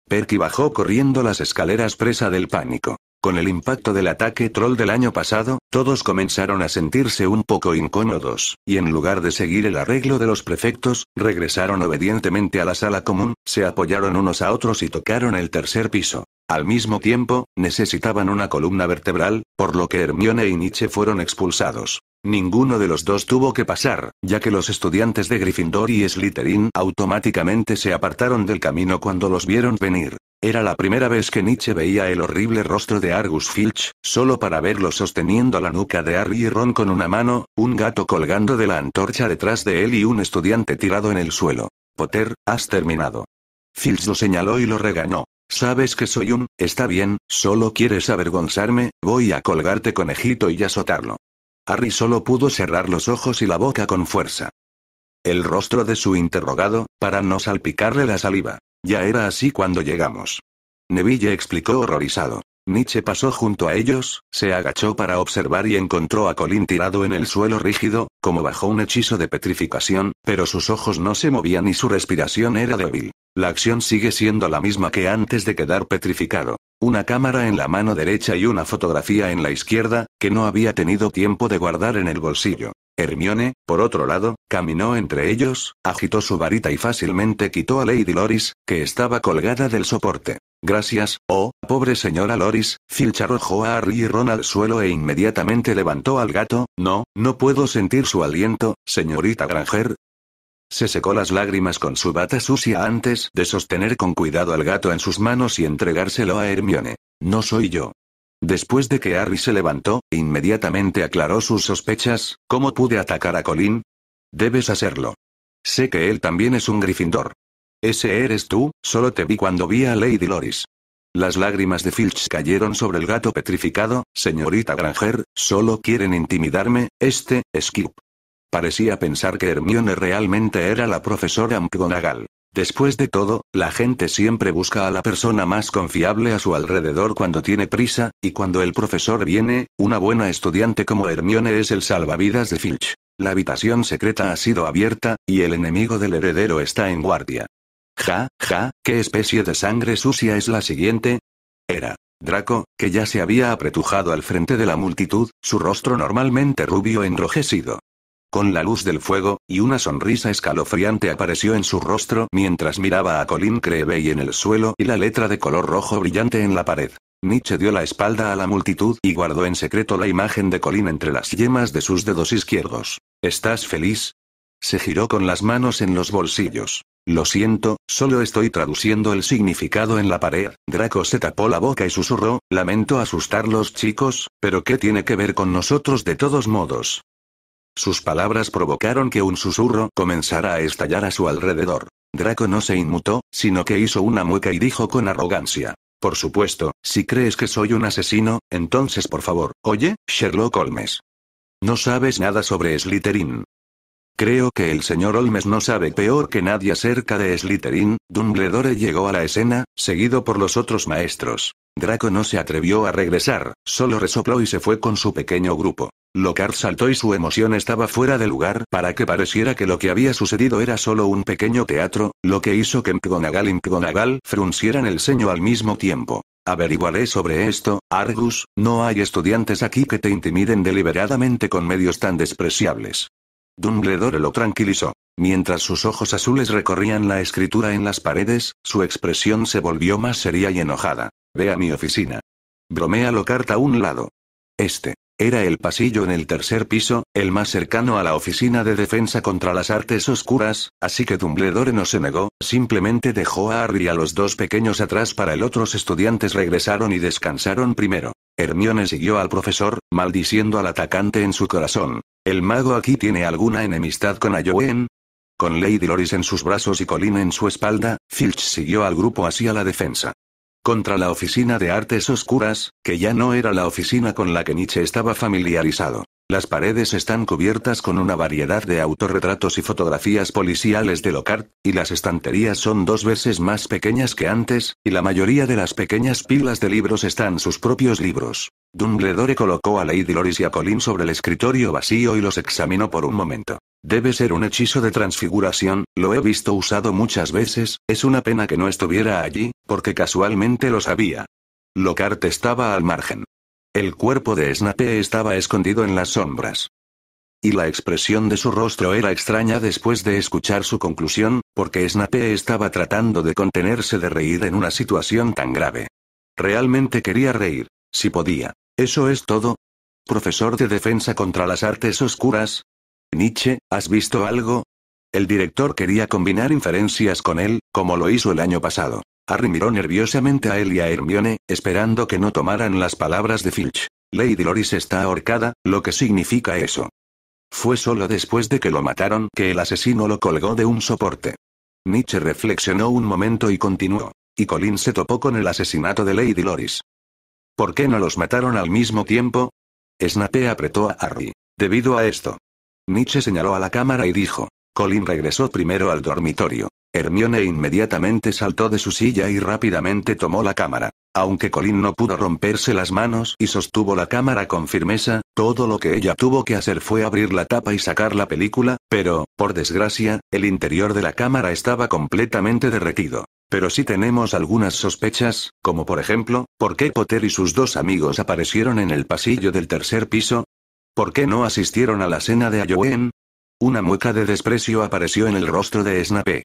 Perky bajó corriendo las escaleras presa del pánico. Con el impacto del ataque troll del año pasado, todos comenzaron a sentirse un poco incómodos, y en lugar de seguir el arreglo de los prefectos, regresaron obedientemente a la sala común, se apoyaron unos a otros y tocaron el tercer piso. Al mismo tiempo, necesitaban una columna vertebral, por lo que Hermione y Nietzsche fueron expulsados. Ninguno de los dos tuvo que pasar, ya que los estudiantes de Gryffindor y Slytherin automáticamente se apartaron del camino cuando los vieron venir. Era la primera vez que Nietzsche veía el horrible rostro de Argus Filch, solo para verlo sosteniendo la nuca de Harry y Ron con una mano, un gato colgando de la antorcha detrás de él y un estudiante tirado en el suelo. Potter, has terminado. Filch lo señaló y lo regañó. Sabes que soy un, está bien, solo quieres avergonzarme, voy a colgarte conejito y azotarlo. Harry solo pudo cerrar los ojos y la boca con fuerza. El rostro de su interrogado, para no salpicarle la saliva. Ya era así cuando llegamos. Neville explicó horrorizado. Nietzsche pasó junto a ellos, se agachó para observar y encontró a Colin tirado en el suelo rígido, como bajo un hechizo de petrificación, pero sus ojos no se movían y su respiración era débil. La acción sigue siendo la misma que antes de quedar petrificado. Una cámara en la mano derecha y una fotografía en la izquierda, que no había tenido tiempo de guardar en el bolsillo. Hermione, por otro lado, caminó entre ellos, agitó su varita y fácilmente quitó a Lady Loris, que estaba colgada del soporte. Gracias, oh, pobre señora Loris, Filcha arrojó a Harry y Ron al suelo e inmediatamente levantó al gato, no, no puedo sentir su aliento, señorita Granger, se secó las lágrimas con su bata sucia antes de sostener con cuidado al gato en sus manos y entregárselo a Hermione. No soy yo. Después de que Harry se levantó, inmediatamente aclaró sus sospechas, ¿cómo pude atacar a Colin? Debes hacerlo. Sé que él también es un Gryffindor. Ese eres tú, solo te vi cuando vi a Lady Loris. Las lágrimas de Filch cayeron sobre el gato petrificado, señorita Granger, solo quieren intimidarme, este, Skip. Parecía pensar que Hermione realmente era la profesora McGonagall. Después de todo, la gente siempre busca a la persona más confiable a su alrededor cuando tiene prisa, y cuando el profesor viene, una buena estudiante como Hermione es el salvavidas de Filch. La habitación secreta ha sido abierta, y el enemigo del heredero está en guardia. Ja, ja, ¿qué especie de sangre sucia es la siguiente? Era. Draco, que ya se había apretujado al frente de la multitud, su rostro normalmente rubio enrojecido con la luz del fuego, y una sonrisa escalofriante apareció en su rostro mientras miraba a Colin Creevey en el suelo y la letra de color rojo brillante en la pared. Nietzsche dio la espalda a la multitud y guardó en secreto la imagen de Colin entre las yemas de sus dedos izquierdos. ¿Estás feliz? Se giró con las manos en los bolsillos. Lo siento, solo estoy traduciendo el significado en la pared. Draco se tapó la boca y susurró, lamento asustarlos chicos, pero ¿qué tiene que ver con nosotros de todos modos? Sus palabras provocaron que un susurro comenzara a estallar a su alrededor. Draco no se inmutó, sino que hizo una mueca y dijo con arrogancia. Por supuesto, si crees que soy un asesino, entonces por favor, oye, Sherlock Holmes. No sabes nada sobre Slytherin. Creo que el señor Holmes no sabe peor que nadie acerca de Slytherin. Dumbledore llegó a la escena, seguido por los otros maestros. Draco no se atrevió a regresar, solo resopló y se fue con su pequeño grupo. Lockhart saltó y su emoción estaba fuera de lugar para que pareciera que lo que había sucedido era solo un pequeño teatro, lo que hizo que McGonagall y McGonagall fruncieran el ceño al mismo tiempo. Averiguaré sobre esto, Argus, no hay estudiantes aquí que te intimiden deliberadamente con medios tan despreciables. Dumbledore lo tranquilizó. Mientras sus ojos azules recorrían la escritura en las paredes, su expresión se volvió más seria y enojada. Ve a mi oficina. Bromea Lockhart a un lado. Este. Era el pasillo en el tercer piso, el más cercano a la Oficina de Defensa contra las Artes Oscuras, así que Dumbledore no se negó, simplemente dejó a Harry y a los dos pequeños atrás para el otros estudiantes regresaron y descansaron primero. Hermione siguió al profesor, maldiciendo al atacante en su corazón. ¿El mago aquí tiene alguna enemistad con Ayoen? Con Lady Loris en sus brazos y Colin en su espalda, Filch siguió al grupo hacia la defensa contra la oficina de artes oscuras, que ya no era la oficina con la que Nietzsche estaba familiarizado. Las paredes están cubiertas con una variedad de autorretratos y fotografías policiales de Lockhart, y las estanterías son dos veces más pequeñas que antes, y la mayoría de las pequeñas pilas de libros están sus propios libros. Dumbledore colocó a Lady Loris y a Colin sobre el escritorio vacío y los examinó por un momento. Debe ser un hechizo de transfiguración, lo he visto usado muchas veces, es una pena que no estuviera allí, porque casualmente lo sabía. Lockhart estaba al margen. El cuerpo de Snape estaba escondido en las sombras. Y la expresión de su rostro era extraña después de escuchar su conclusión, porque Snape estaba tratando de contenerse de reír en una situación tan grave. Realmente quería reír, si podía. Eso es todo. Profesor de Defensa contra las Artes Oscuras, Nietzsche, ¿has visto algo? El director quería combinar inferencias con él, como lo hizo el año pasado. Harry miró nerviosamente a él y a Hermione, esperando que no tomaran las palabras de Filch. Lady Loris está ahorcada, lo que significa eso. Fue solo después de que lo mataron que el asesino lo colgó de un soporte. Nietzsche reflexionó un momento y continuó. Y Colin se topó con el asesinato de Lady Loris. ¿Por qué no los mataron al mismo tiempo? Snape apretó a Harry. Debido a esto, Nietzsche señaló a la cámara y dijo. Colin regresó primero al dormitorio. Hermione inmediatamente saltó de su silla y rápidamente tomó la cámara. Aunque Colin no pudo romperse las manos y sostuvo la cámara con firmeza, todo lo que ella tuvo que hacer fue abrir la tapa y sacar la película, pero, por desgracia, el interior de la cámara estaba completamente derretido. Pero si tenemos algunas sospechas, como por ejemplo, por qué Potter y sus dos amigos aparecieron en el pasillo del tercer piso, ¿Por qué no asistieron a la cena de Ayoen? Una mueca de desprecio apareció en el rostro de Snape.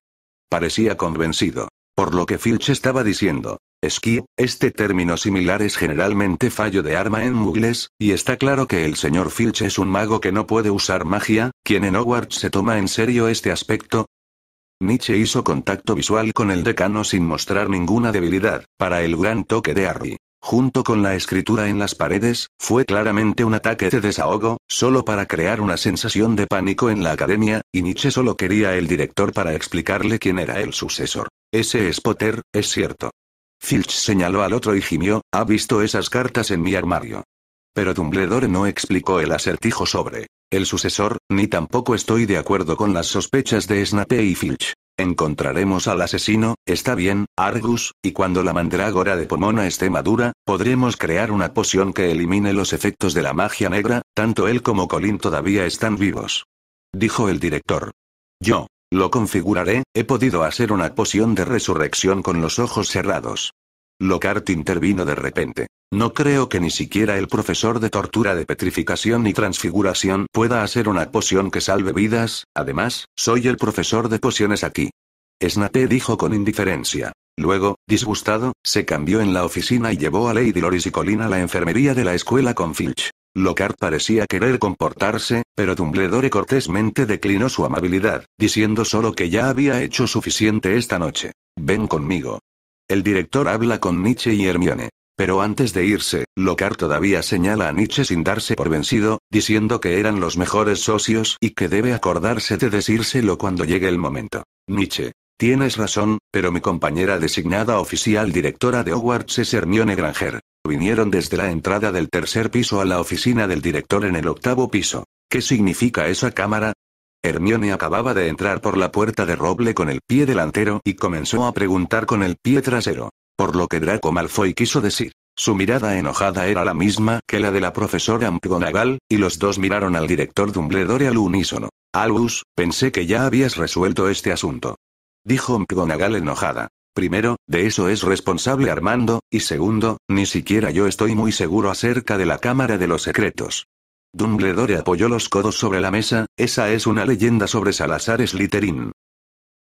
Parecía convencido. Por lo que Filch estaba diciendo. Esquí, este término similar es generalmente fallo de arma en mugles, y está claro que el señor Filch es un mago que no puede usar magia, quien en Hogwarts se toma en serio este aspecto, Nietzsche hizo contacto visual con el decano sin mostrar ninguna debilidad, para el gran toque de Harry junto con la escritura en las paredes, fue claramente un ataque de desahogo, solo para crear una sensación de pánico en la academia, y Nietzsche solo quería el director para explicarle quién era el sucesor. Ese es Potter, es cierto. Filch señaló al otro y gimió, ha visto esas cartas en mi armario. Pero Dumbledore no explicó el acertijo sobre el sucesor, ni tampoco estoy de acuerdo con las sospechas de Snape y Filch. Encontraremos al asesino, está bien, Argus, y cuando la mandrágora de Pomona esté madura, podremos crear una poción que elimine los efectos de la magia negra, tanto él como Colin todavía están vivos. Dijo el director. Yo. Lo configuraré, he podido hacer una poción de resurrección con los ojos cerrados. Lockhart intervino de repente. No creo que ni siquiera el profesor de tortura de petrificación y transfiguración pueda hacer una poción que salve vidas, además, soy el profesor de pociones aquí. Snape dijo con indiferencia. Luego, disgustado, se cambió en la oficina y llevó a Lady Loris y Colina a la enfermería de la escuela con Filch. Lockhart parecía querer comportarse, pero Dumbledore cortésmente declinó su amabilidad, diciendo solo que ya había hecho suficiente esta noche. Ven conmigo. El director habla con Nietzsche y Hermione. Pero antes de irse, Lockhart todavía señala a Nietzsche sin darse por vencido, diciendo que eran los mejores socios y que debe acordarse de decírselo cuando llegue el momento. Nietzsche. Tienes razón, pero mi compañera designada oficial directora de Hogwarts es Hermione Granger. Vinieron desde la entrada del tercer piso a la oficina del director en el octavo piso. ¿Qué significa esa cámara? Hermione acababa de entrar por la puerta de roble con el pie delantero y comenzó a preguntar con el pie trasero. Por lo que Draco Malfoy quiso decir. Su mirada enojada era la misma que la de la profesora McGonagall, y los dos miraron al director Dumbledore al unísono. Albus, pensé que ya habías resuelto este asunto. Dijo McGonagall enojada. Primero, de eso es responsable Armando, y segundo, ni siquiera yo estoy muy seguro acerca de la Cámara de los Secretos. Dumbledore apoyó los codos sobre la mesa, esa es una leyenda sobre Salazar Slytherin.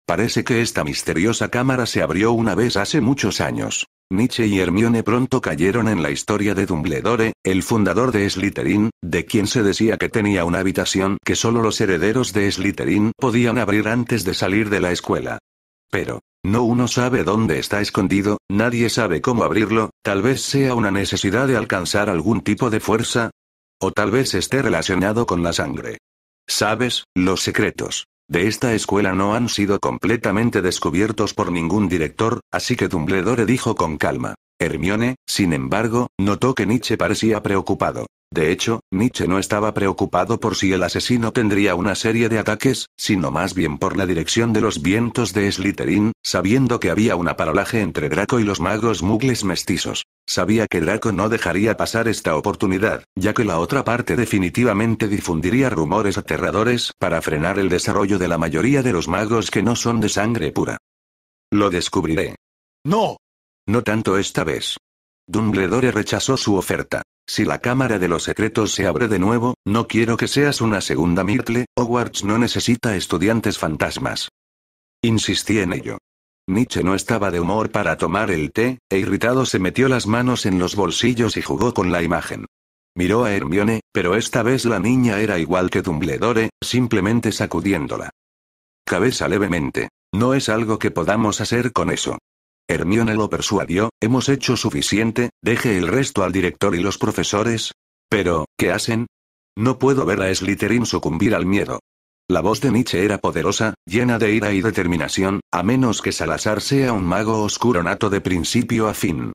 Parece que esta misteriosa cámara se abrió una vez hace muchos años. Nietzsche y Hermione pronto cayeron en la historia de Dumbledore, el fundador de Slytherin, de quien se decía que tenía una habitación que solo los herederos de Slytherin podían abrir antes de salir de la escuela. Pero, no uno sabe dónde está escondido, nadie sabe cómo abrirlo, tal vez sea una necesidad de alcanzar algún tipo de fuerza. O tal vez esté relacionado con la sangre. Sabes, los secretos, de esta escuela no han sido completamente descubiertos por ningún director, así que Dumbledore dijo con calma. Hermione, sin embargo, notó que Nietzsche parecía preocupado. De hecho, Nietzsche no estaba preocupado por si el asesino tendría una serie de ataques, sino más bien por la dirección de los vientos de Slytherin, sabiendo que había un paralaje entre Draco y los magos mugles mestizos. Sabía que Draco no dejaría pasar esta oportunidad, ya que la otra parte definitivamente difundiría rumores aterradores para frenar el desarrollo de la mayoría de los magos que no son de sangre pura. Lo descubriré. No. No tanto esta vez. Dumbledore rechazó su oferta. Si la Cámara de los Secretos se abre de nuevo, no quiero que seas una segunda Mirtle, Hogwarts no necesita estudiantes fantasmas. Insistí en ello. Nietzsche no estaba de humor para tomar el té, e irritado se metió las manos en los bolsillos y jugó con la imagen. Miró a Hermione, pero esta vez la niña era igual que Dumbledore, simplemente sacudiéndola. Cabeza levemente. No es algo que podamos hacer con eso. Hermione lo persuadió, hemos hecho suficiente, deje el resto al director y los profesores. Pero, ¿qué hacen? No puedo ver a Slytherin sucumbir al miedo. La voz de Nietzsche era poderosa, llena de ira y determinación, a menos que Salazar sea un mago oscuro nato de principio a fin.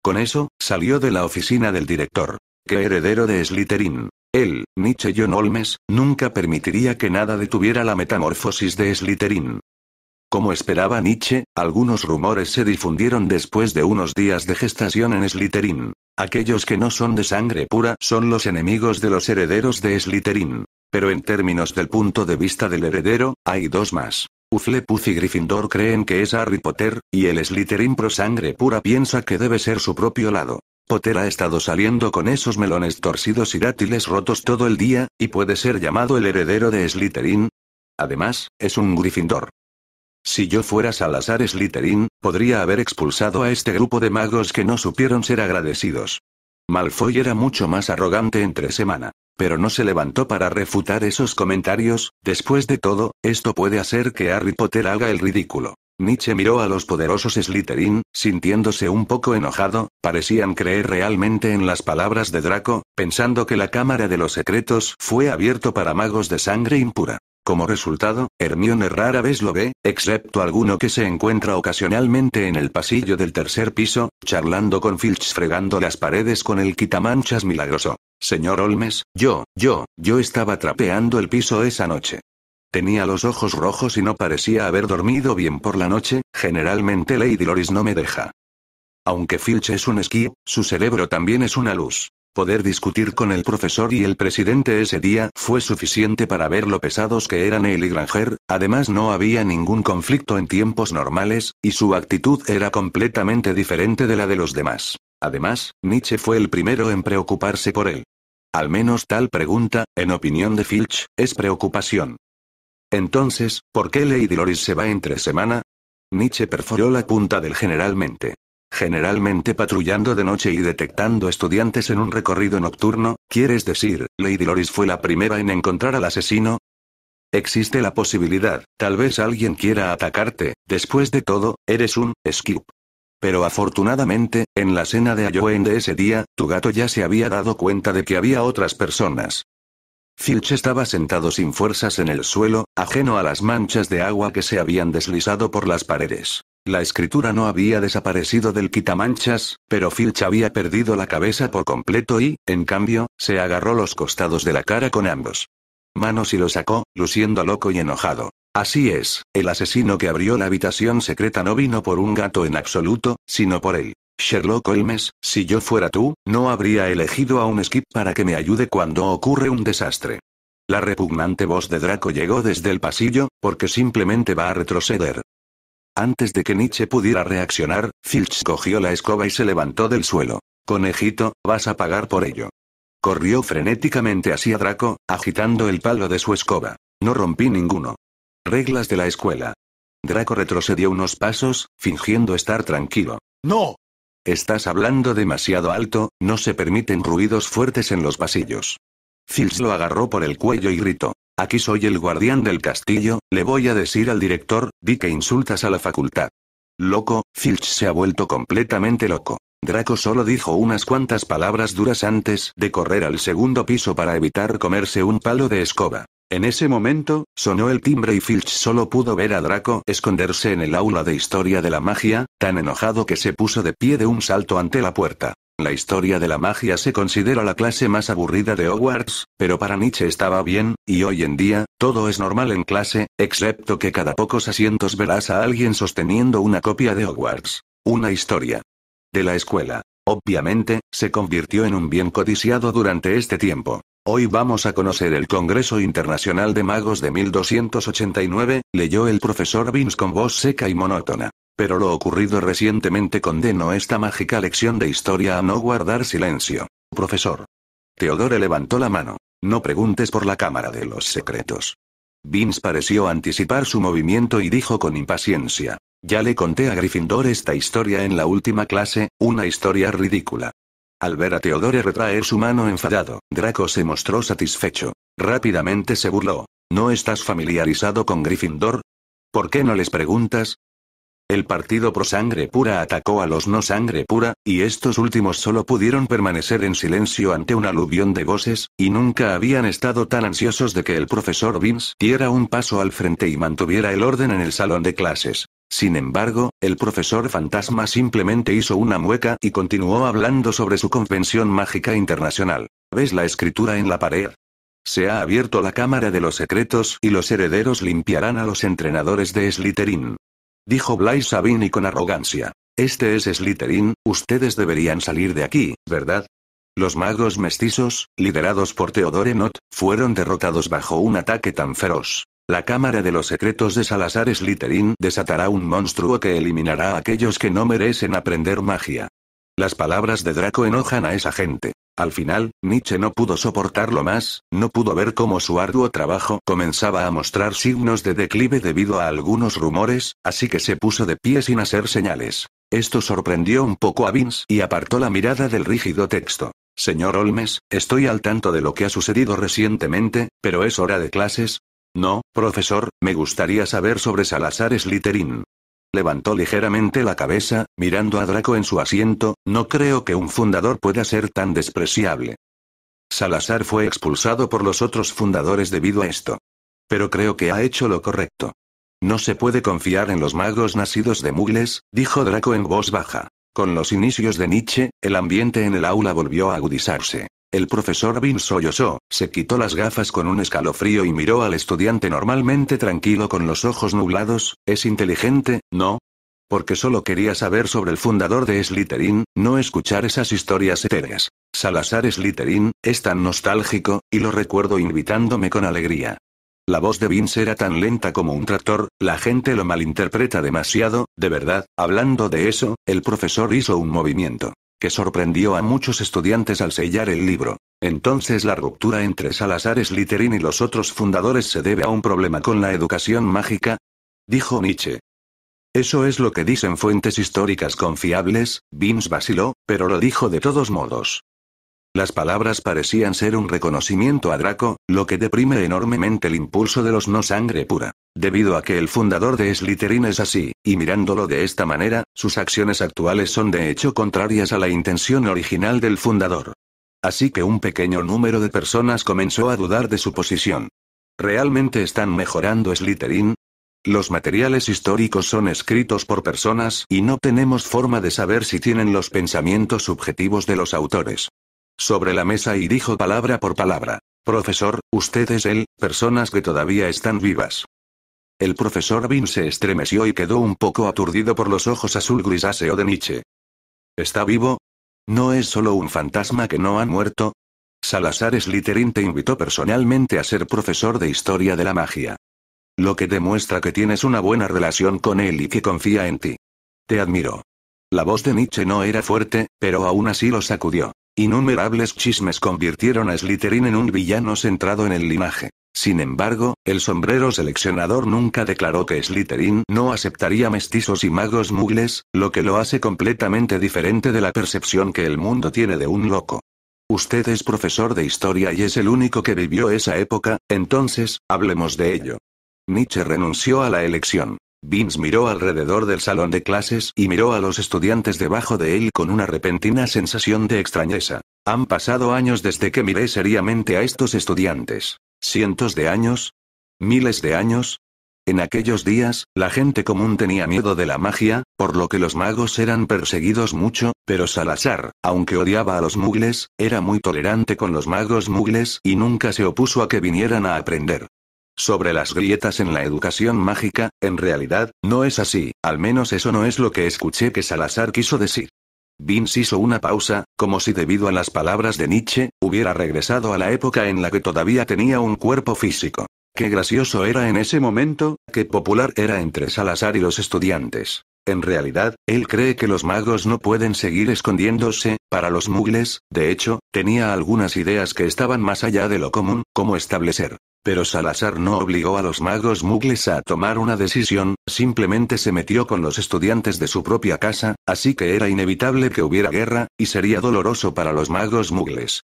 Con eso, salió de la oficina del director. Que heredero de Slytherin. Él, Nietzsche John Olmes, nunca permitiría que nada detuviera la metamorfosis de Slytherin. Como esperaba Nietzsche, algunos rumores se difundieron después de unos días de gestación en Slytherin. Aquellos que no son de sangre pura son los enemigos de los herederos de Slytherin. Pero en términos del punto de vista del heredero, hay dos más. Uflepuz y Gryffindor creen que es Harry Potter, y el Slytherin pro sangre pura piensa que debe ser su propio lado. Potter ha estado saliendo con esos melones torcidos y dátiles rotos todo el día, y puede ser llamado el heredero de Slytherin. Además, es un Gryffindor. Si yo fuera Salazar Slytherin, podría haber expulsado a este grupo de magos que no supieron ser agradecidos. Malfoy era mucho más arrogante entre semana. Pero no se levantó para refutar esos comentarios, después de todo, esto puede hacer que Harry Potter haga el ridículo. Nietzsche miró a los poderosos Slytherin, sintiéndose un poco enojado, parecían creer realmente en las palabras de Draco, pensando que la Cámara de los Secretos fue abierto para magos de sangre impura. Como resultado, Hermione rara vez lo ve, excepto alguno que se encuentra ocasionalmente en el pasillo del tercer piso, charlando con Filch fregando las paredes con el quitamanchas milagroso. Señor Olmes, yo, yo, yo estaba trapeando el piso esa noche. Tenía los ojos rojos y no parecía haber dormido bien por la noche, generalmente Lady Loris no me deja. Aunque Filch es un esquí, su cerebro también es una luz. Poder discutir con el profesor y el presidente ese día fue suficiente para ver lo pesados que eran él y Granger, además no había ningún conflicto en tiempos normales, y su actitud era completamente diferente de la de los demás. Además, Nietzsche fue el primero en preocuparse por él. Al menos tal pregunta, en opinión de Filch, es preocupación. Entonces, ¿por qué Lady Loris se va entre semana? Nietzsche perforó la punta del generalmente generalmente patrullando de noche y detectando estudiantes en un recorrido nocturno, ¿quieres decir, Lady Loris fue la primera en encontrar al asesino? Existe la posibilidad, tal vez alguien quiera atacarte, después de todo, eres un skip. Pero afortunadamente, en la cena de Ayoen de ese día, tu gato ya se había dado cuenta de que había otras personas. Filch estaba sentado sin fuerzas en el suelo, ajeno a las manchas de agua que se habían deslizado por las paredes. La escritura no había desaparecido del quitamanchas, pero Filch había perdido la cabeza por completo y, en cambio, se agarró los costados de la cara con ambos manos y lo sacó, luciendo loco y enojado. Así es, el asesino que abrió la habitación secreta no vino por un gato en absoluto, sino por él. Sherlock Holmes, si yo fuera tú, no habría elegido a un skip para que me ayude cuando ocurre un desastre. La repugnante voz de Draco llegó desde el pasillo, porque simplemente va a retroceder. Antes de que Nietzsche pudiera reaccionar, Filch cogió la escoba y se levantó del suelo. Conejito, vas a pagar por ello. Corrió frenéticamente hacia Draco, agitando el palo de su escoba. No rompí ninguno. Reglas de la escuela. Draco retrocedió unos pasos, fingiendo estar tranquilo. ¡No! Estás hablando demasiado alto, no se permiten ruidos fuertes en los pasillos. Filch lo agarró por el cuello y gritó. Aquí soy el guardián del castillo, le voy a decir al director, di que insultas a la facultad. Loco, Filch se ha vuelto completamente loco. Draco solo dijo unas cuantas palabras duras antes de correr al segundo piso para evitar comerse un palo de escoba. En ese momento, sonó el timbre y Filch solo pudo ver a Draco esconderse en el aula de historia de la magia, tan enojado que se puso de pie de un salto ante la puerta. La historia de la magia se considera la clase más aburrida de Hogwarts, pero para Nietzsche estaba bien, y hoy en día, todo es normal en clase, excepto que cada pocos asientos verás a alguien sosteniendo una copia de Hogwarts. Una historia. De la escuela. Obviamente, se convirtió en un bien codiciado durante este tiempo. Hoy vamos a conocer el Congreso Internacional de Magos de 1289, leyó el profesor Vince con voz seca y monótona. Pero lo ocurrido recientemente condenó esta mágica lección de historia a no guardar silencio. Profesor. Teodore levantó la mano. No preguntes por la Cámara de los Secretos. Vince pareció anticipar su movimiento y dijo con impaciencia. Ya le conté a Gryffindor esta historia en la última clase, una historia ridícula. Al ver a Teodore retraer su mano enfadado, Draco se mostró satisfecho. Rápidamente se burló. ¿No estás familiarizado con Gryffindor? ¿Por qué no les preguntas? El partido pro sangre pura atacó a los no sangre pura, y estos últimos solo pudieron permanecer en silencio ante un aluvión de voces, y nunca habían estado tan ansiosos de que el profesor Vince diera un paso al frente y mantuviera el orden en el salón de clases. Sin embargo, el profesor fantasma simplemente hizo una mueca y continuó hablando sobre su convención mágica internacional. ¿Ves la escritura en la pared? Se ha abierto la Cámara de los Secretos y los herederos limpiarán a los entrenadores de Slytherin dijo Blaise Sabini con arrogancia. Este es Slytherin, ustedes deberían salir de aquí, ¿verdad? Los magos mestizos, liderados por Theodore Not, fueron derrotados bajo un ataque tan feroz. La Cámara de los Secretos de Salazar Slytherin desatará un monstruo que eliminará a aquellos que no merecen aprender magia. Las palabras de Draco enojan a esa gente. Al final, Nietzsche no pudo soportarlo más, no pudo ver cómo su arduo trabajo comenzaba a mostrar signos de declive debido a algunos rumores, así que se puso de pie sin hacer señales. Esto sorprendió un poco a Vince y apartó la mirada del rígido texto. Señor Olmes, estoy al tanto de lo que ha sucedido recientemente, pero es hora de clases. No, profesor, me gustaría saber sobre Salazar Slytherin. Levantó ligeramente la cabeza, mirando a Draco en su asiento, no creo que un fundador pueda ser tan despreciable. Salazar fue expulsado por los otros fundadores debido a esto. Pero creo que ha hecho lo correcto. No se puede confiar en los magos nacidos de mugles, dijo Draco en voz baja. Con los inicios de Nietzsche, el ambiente en el aula volvió a agudizarse. El profesor Vince sollozó, se quitó las gafas con un escalofrío y miró al estudiante normalmente tranquilo con los ojos nublados, es inteligente, ¿no? Porque solo quería saber sobre el fundador de Slytherin, no escuchar esas historias etéreas. Salazar Slytherin, es tan nostálgico, y lo recuerdo invitándome con alegría. La voz de Vince era tan lenta como un tractor, la gente lo malinterpreta demasiado, de verdad, hablando de eso, el profesor hizo un movimiento que sorprendió a muchos estudiantes al sellar el libro. Entonces la ruptura entre Salazar Slytherin y los otros fundadores se debe a un problema con la educación mágica, dijo Nietzsche. Eso es lo que dicen fuentes históricas confiables, Vince vaciló, pero lo dijo de todos modos. Las palabras parecían ser un reconocimiento a Draco, lo que deprime enormemente el impulso de los no sangre pura. Debido a que el fundador de Slytherin es así, y mirándolo de esta manera, sus acciones actuales son de hecho contrarias a la intención original del fundador. Así que un pequeño número de personas comenzó a dudar de su posición. ¿Realmente están mejorando Slytherin? Los materiales históricos son escritos por personas y no tenemos forma de saber si tienen los pensamientos subjetivos de los autores sobre la mesa y dijo palabra por palabra. Profesor, usted es él, personas que todavía están vivas. El profesor Bin se estremeció y quedó un poco aturdido por los ojos azul grisáceo de Nietzsche. ¿Está vivo? ¿No es solo un fantasma que no ha muerto? Salazar Slytherin te invitó personalmente a ser profesor de historia de la magia. Lo que demuestra que tienes una buena relación con él y que confía en ti. Te admiro. La voz de Nietzsche no era fuerte, pero aún así lo sacudió. Innumerables chismes convirtieron a Slytherin en un villano centrado en el linaje. Sin embargo, el sombrero seleccionador nunca declaró que Slytherin no aceptaría mestizos y magos mugles, lo que lo hace completamente diferente de la percepción que el mundo tiene de un loco. Usted es profesor de historia y es el único que vivió esa época, entonces, hablemos de ello. Nietzsche renunció a la elección. Vince miró alrededor del salón de clases y miró a los estudiantes debajo de él con una repentina sensación de extrañeza. Han pasado años desde que miré seriamente a estos estudiantes. ¿Cientos de años? ¿Miles de años? En aquellos días, la gente común tenía miedo de la magia, por lo que los magos eran perseguidos mucho, pero Salazar, aunque odiaba a los mugles, era muy tolerante con los magos mugles y nunca se opuso a que vinieran a aprender sobre las grietas en la educación mágica, en realidad, no es así, al menos eso no es lo que escuché que Salazar quiso decir. Vince hizo una pausa, como si debido a las palabras de Nietzsche, hubiera regresado a la época en la que todavía tenía un cuerpo físico. Qué gracioso era en ese momento, qué popular era entre Salazar y los estudiantes. En realidad, él cree que los magos no pueden seguir escondiéndose, para los mugles, de hecho, tenía algunas ideas que estaban más allá de lo común, como establecer pero Salazar no obligó a los magos mugles a tomar una decisión, simplemente se metió con los estudiantes de su propia casa, así que era inevitable que hubiera guerra, y sería doloroso para los magos mugles.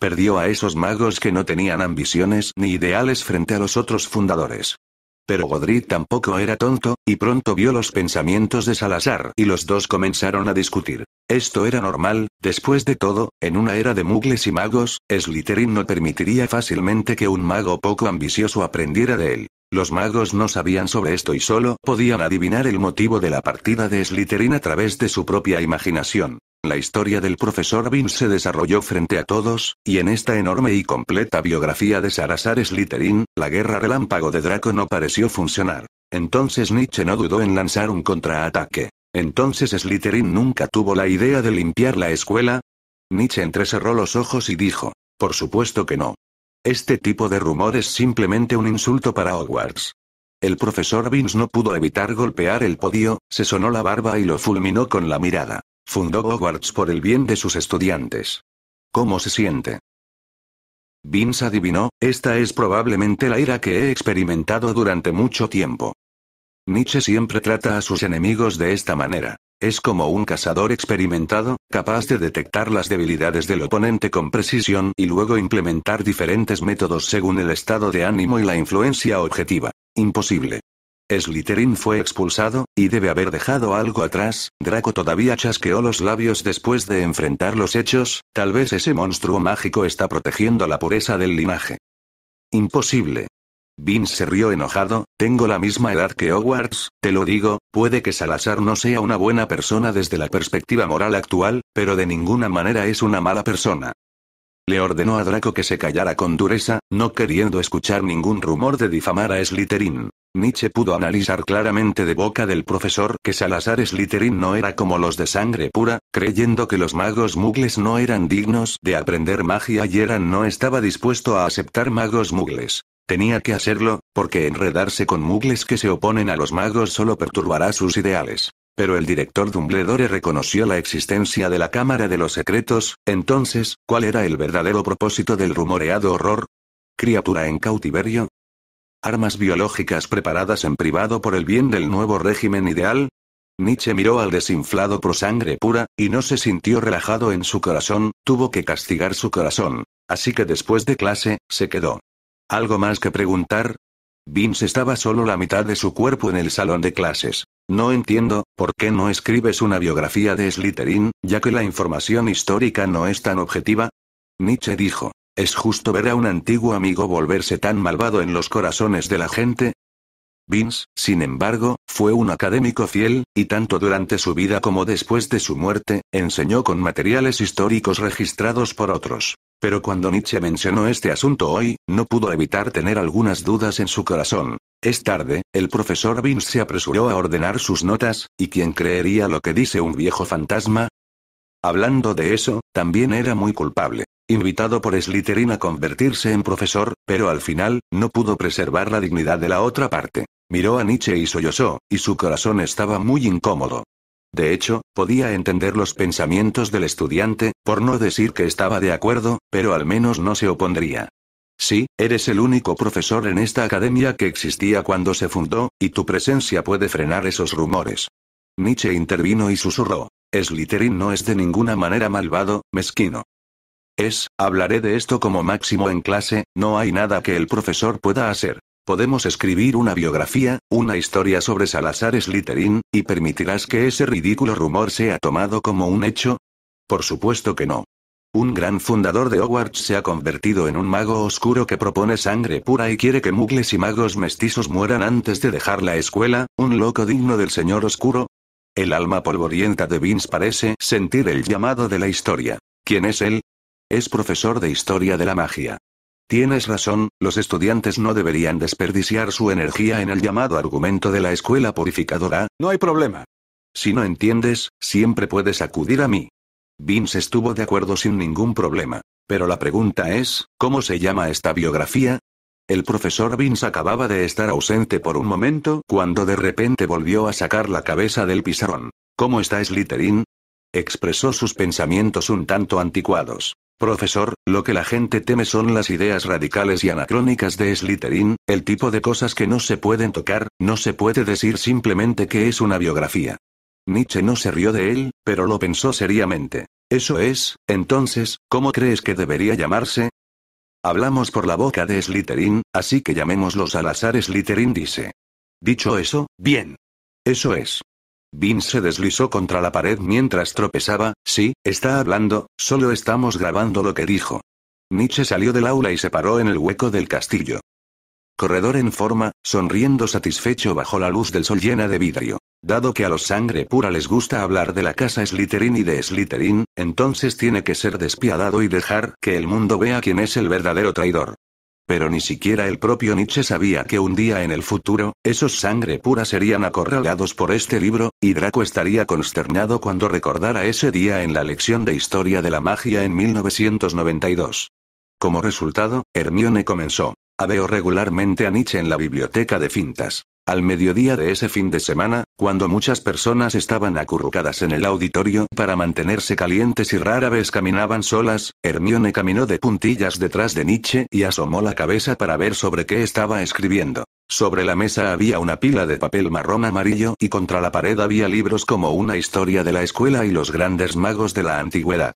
Perdió a esos magos que no tenían ambiciones ni ideales frente a los otros fundadores. Pero Godric tampoco era tonto, y pronto vio los pensamientos de Salazar y los dos comenzaron a discutir. Esto era normal, después de todo, en una era de mugles y magos, Slytherin no permitiría fácilmente que un mago poco ambicioso aprendiera de él. Los magos no sabían sobre esto y solo podían adivinar el motivo de la partida de Slytherin a través de su propia imaginación. La historia del profesor Bean se desarrolló frente a todos, y en esta enorme y completa biografía de Sarasar Slytherin, la guerra relámpago de Draco no pareció funcionar. Entonces Nietzsche no dudó en lanzar un contraataque. Entonces Slytherin nunca tuvo la idea de limpiar la escuela. Nietzsche entrecerró los ojos y dijo, por supuesto que no. Este tipo de rumor es simplemente un insulto para Hogwarts. El profesor Vince no pudo evitar golpear el podio, se sonó la barba y lo fulminó con la mirada. Fundó Hogwarts por el bien de sus estudiantes. ¿Cómo se siente? Vince adivinó, esta es probablemente la ira que he experimentado durante mucho tiempo. Nietzsche siempre trata a sus enemigos de esta manera. Es como un cazador experimentado, capaz de detectar las debilidades del oponente con precisión y luego implementar diferentes métodos según el estado de ánimo y la influencia objetiva. Imposible. Slytherin fue expulsado, y debe haber dejado algo atrás, Draco todavía chasqueó los labios después de enfrentar los hechos, tal vez ese monstruo mágico está protegiendo la pureza del linaje. Imposible, Vince se rió enojado, tengo la misma edad que Hogwarts, te lo digo, puede que Salazar no sea una buena persona desde la perspectiva moral actual, pero de ninguna manera es una mala persona. Le ordenó a Draco que se callara con dureza, no queriendo escuchar ningún rumor de difamar a Slytherin. Nietzsche pudo analizar claramente de boca del profesor que Salazar Slytherin no era como los de sangre pura, creyendo que los magos mugles no eran dignos de aprender magia y Eran no estaba dispuesto a aceptar magos mugles. Tenía que hacerlo, porque enredarse con mugles que se oponen a los magos solo perturbará sus ideales. Pero el director Dumbledore reconoció la existencia de la Cámara de los Secretos, entonces, ¿cuál era el verdadero propósito del rumoreado horror? ¿Criatura en cautiverio? ¿Armas biológicas preparadas en privado por el bien del nuevo régimen ideal? Nietzsche miró al desinflado pro sangre pura, y no se sintió relajado en su corazón, tuvo que castigar su corazón. Así que después de clase, se quedó. ¿Algo más que preguntar? Vince estaba solo la mitad de su cuerpo en el salón de clases. No entiendo, ¿por qué no escribes una biografía de Slytherin, ya que la información histórica no es tan objetiva? Nietzsche dijo, ¿es justo ver a un antiguo amigo volverse tan malvado en los corazones de la gente? Vince, sin embargo, fue un académico fiel, y tanto durante su vida como después de su muerte, enseñó con materiales históricos registrados por otros. Pero cuando Nietzsche mencionó este asunto hoy, no pudo evitar tener algunas dudas en su corazón. Es tarde, el profesor Vince se apresuró a ordenar sus notas, ¿y quién creería lo que dice un viejo fantasma? Hablando de eso, también era muy culpable. Invitado por Slytherin a convertirse en profesor, pero al final, no pudo preservar la dignidad de la otra parte. Miró a Nietzsche y sollozó, y su corazón estaba muy incómodo. De hecho, podía entender los pensamientos del estudiante, por no decir que estaba de acuerdo, pero al menos no se opondría. Sí, eres el único profesor en esta academia que existía cuando se fundó, y tu presencia puede frenar esos rumores. Nietzsche intervino y susurró. Slytherin no es de ninguna manera malvado, mezquino. Es, hablaré de esto como máximo en clase, no hay nada que el profesor pueda hacer. Podemos escribir una biografía, una historia sobre Salazar Slytherin, y permitirás que ese ridículo rumor sea tomado como un hecho? Por supuesto que no. Un gran fundador de Hogwarts se ha convertido en un mago oscuro que propone sangre pura y quiere que mugles y magos mestizos mueran antes de dejar la escuela, un loco digno del señor oscuro. El alma polvorienta de Vince parece sentir el llamado de la historia. ¿Quién es él? Es profesor de historia de la magia. Tienes razón, los estudiantes no deberían desperdiciar su energía en el llamado argumento de la escuela purificadora, no hay problema. Si no entiendes, siempre puedes acudir a mí. Vince estuvo de acuerdo sin ningún problema. Pero la pregunta es, ¿cómo se llama esta biografía? El profesor Vince acababa de estar ausente por un momento cuando de repente volvió a sacar la cabeza del pizarrón. ¿Cómo está Slytherin? Expresó sus pensamientos un tanto anticuados. Profesor, lo que la gente teme son las ideas radicales y anacrónicas de Sliterin, el tipo de cosas que no se pueden tocar, no se puede decir simplemente que es una biografía. Nietzsche no se rió de él, pero lo pensó seriamente. Eso es, entonces, ¿cómo crees que debería llamarse? Hablamos por la boca de Sliterin, así que llamémoslos al azar Slytherin dice. Dicho eso, bien. Eso es. Bean se deslizó contra la pared mientras tropezaba, sí, está hablando, solo estamos grabando lo que dijo. Nietzsche salió del aula y se paró en el hueco del castillo. Corredor en forma, sonriendo satisfecho bajo la luz del sol llena de vidrio. Dado que a los sangre pura les gusta hablar de la casa Slytherin y de Slytherin, entonces tiene que ser despiadado y dejar que el mundo vea quién es el verdadero traidor. Pero ni siquiera el propio Nietzsche sabía que un día en el futuro, esos sangre pura serían acorralados por este libro, y Draco estaría consternado cuando recordara ese día en la lección de Historia de la Magia en 1992. Como resultado, Hermione comenzó a veo regularmente a Nietzsche en la biblioteca de fintas. Al mediodía de ese fin de semana, cuando muchas personas estaban acurrucadas en el auditorio para mantenerse calientes y rara vez caminaban solas, Hermione caminó de puntillas detrás de Nietzsche y asomó la cabeza para ver sobre qué estaba escribiendo. Sobre la mesa había una pila de papel marrón amarillo y contra la pared había libros como Una historia de la escuela y los grandes magos de la antigüedad.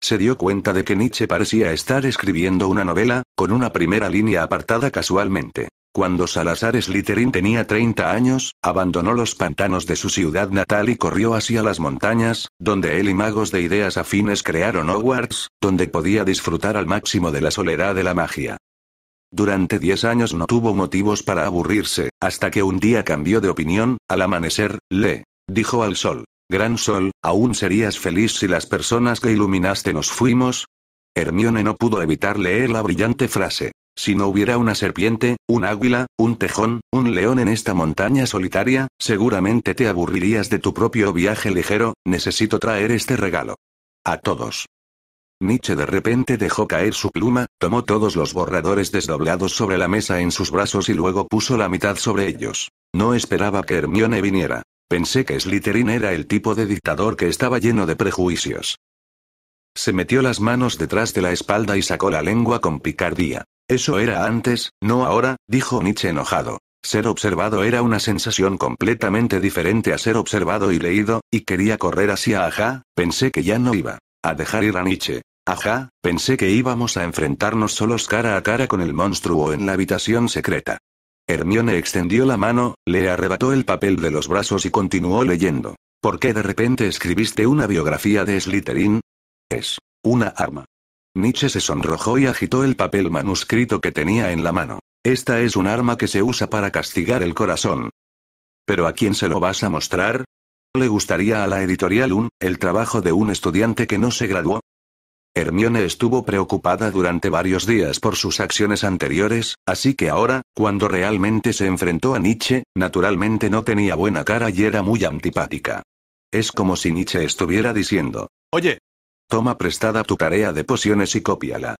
Se dio cuenta de que Nietzsche parecía estar escribiendo una novela, con una primera línea apartada casualmente. Cuando Salazar Slytherin tenía 30 años, abandonó los pantanos de su ciudad natal y corrió hacia las montañas, donde él y magos de ideas afines crearon Hogwarts, donde podía disfrutar al máximo de la soledad de la magia. Durante 10 años no tuvo motivos para aburrirse, hasta que un día cambió de opinión, al amanecer, le dijo al sol, Gran sol, aún serías feliz si las personas que iluminaste nos fuimos. Hermione no pudo evitar leer la brillante frase. Si no hubiera una serpiente, un águila, un tejón, un león en esta montaña solitaria, seguramente te aburrirías de tu propio viaje ligero, necesito traer este regalo. A todos. Nietzsche de repente dejó caer su pluma, tomó todos los borradores desdoblados sobre la mesa en sus brazos y luego puso la mitad sobre ellos. No esperaba que Hermione viniera. Pensé que Slytherin era el tipo de dictador que estaba lleno de prejuicios. Se metió las manos detrás de la espalda y sacó la lengua con picardía. Eso era antes, no ahora, dijo Nietzsche enojado. Ser observado era una sensación completamente diferente a ser observado y leído, y quería correr hacia Ajá, pensé que ya no iba a dejar ir a Nietzsche. Ajá, pensé que íbamos a enfrentarnos solos cara a cara con el monstruo en la habitación secreta. Hermione extendió la mano, le arrebató el papel de los brazos y continuó leyendo. ¿Por qué de repente escribiste una biografía de Slytherin? Es una arma. Nietzsche se sonrojó y agitó el papel manuscrito que tenía en la mano. Esta es un arma que se usa para castigar el corazón. ¿Pero a quién se lo vas a mostrar? ¿Le gustaría a la editorial un, el trabajo de un estudiante que no se graduó? Hermione estuvo preocupada durante varios días por sus acciones anteriores, así que ahora, cuando realmente se enfrentó a Nietzsche, naturalmente no tenía buena cara y era muy antipática. Es como si Nietzsche estuviera diciendo, Oye, Toma prestada tu tarea de pociones y cópiala.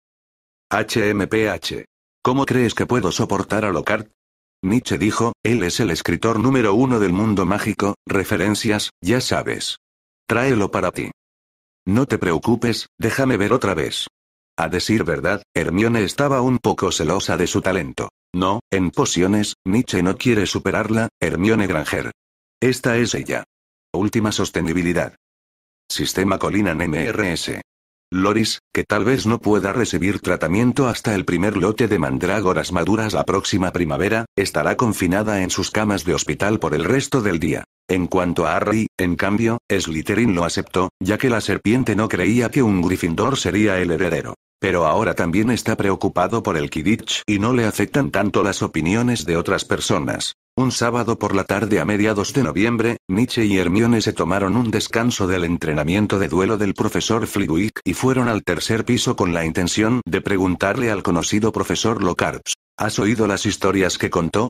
HMPH. ¿Cómo crees que puedo soportar a Lockhart? Nietzsche dijo, él es el escritor número uno del mundo mágico, referencias, ya sabes. Tráelo para ti. No te preocupes, déjame ver otra vez. A decir verdad, Hermione estaba un poco celosa de su talento. No, en pociones, Nietzsche no quiere superarla, Hermione Granger. Esta es ella. Última sostenibilidad. Sistema Colinan MRS. Loris, que tal vez no pueda recibir tratamiento hasta el primer lote de mandrágoras maduras la próxima primavera, estará confinada en sus camas de hospital por el resto del día. En cuanto a Harry, en cambio, Slytherin lo aceptó, ya que la serpiente no creía que un Gryffindor sería el heredero. Pero ahora también está preocupado por el Kidditch y no le afectan tanto las opiniones de otras personas. Un sábado por la tarde a mediados de noviembre, Nietzsche y Hermione se tomaron un descanso del entrenamiento de duelo del profesor Flitwick y fueron al tercer piso con la intención de preguntarle al conocido profesor Lockhart. ¿Has oído las historias que contó?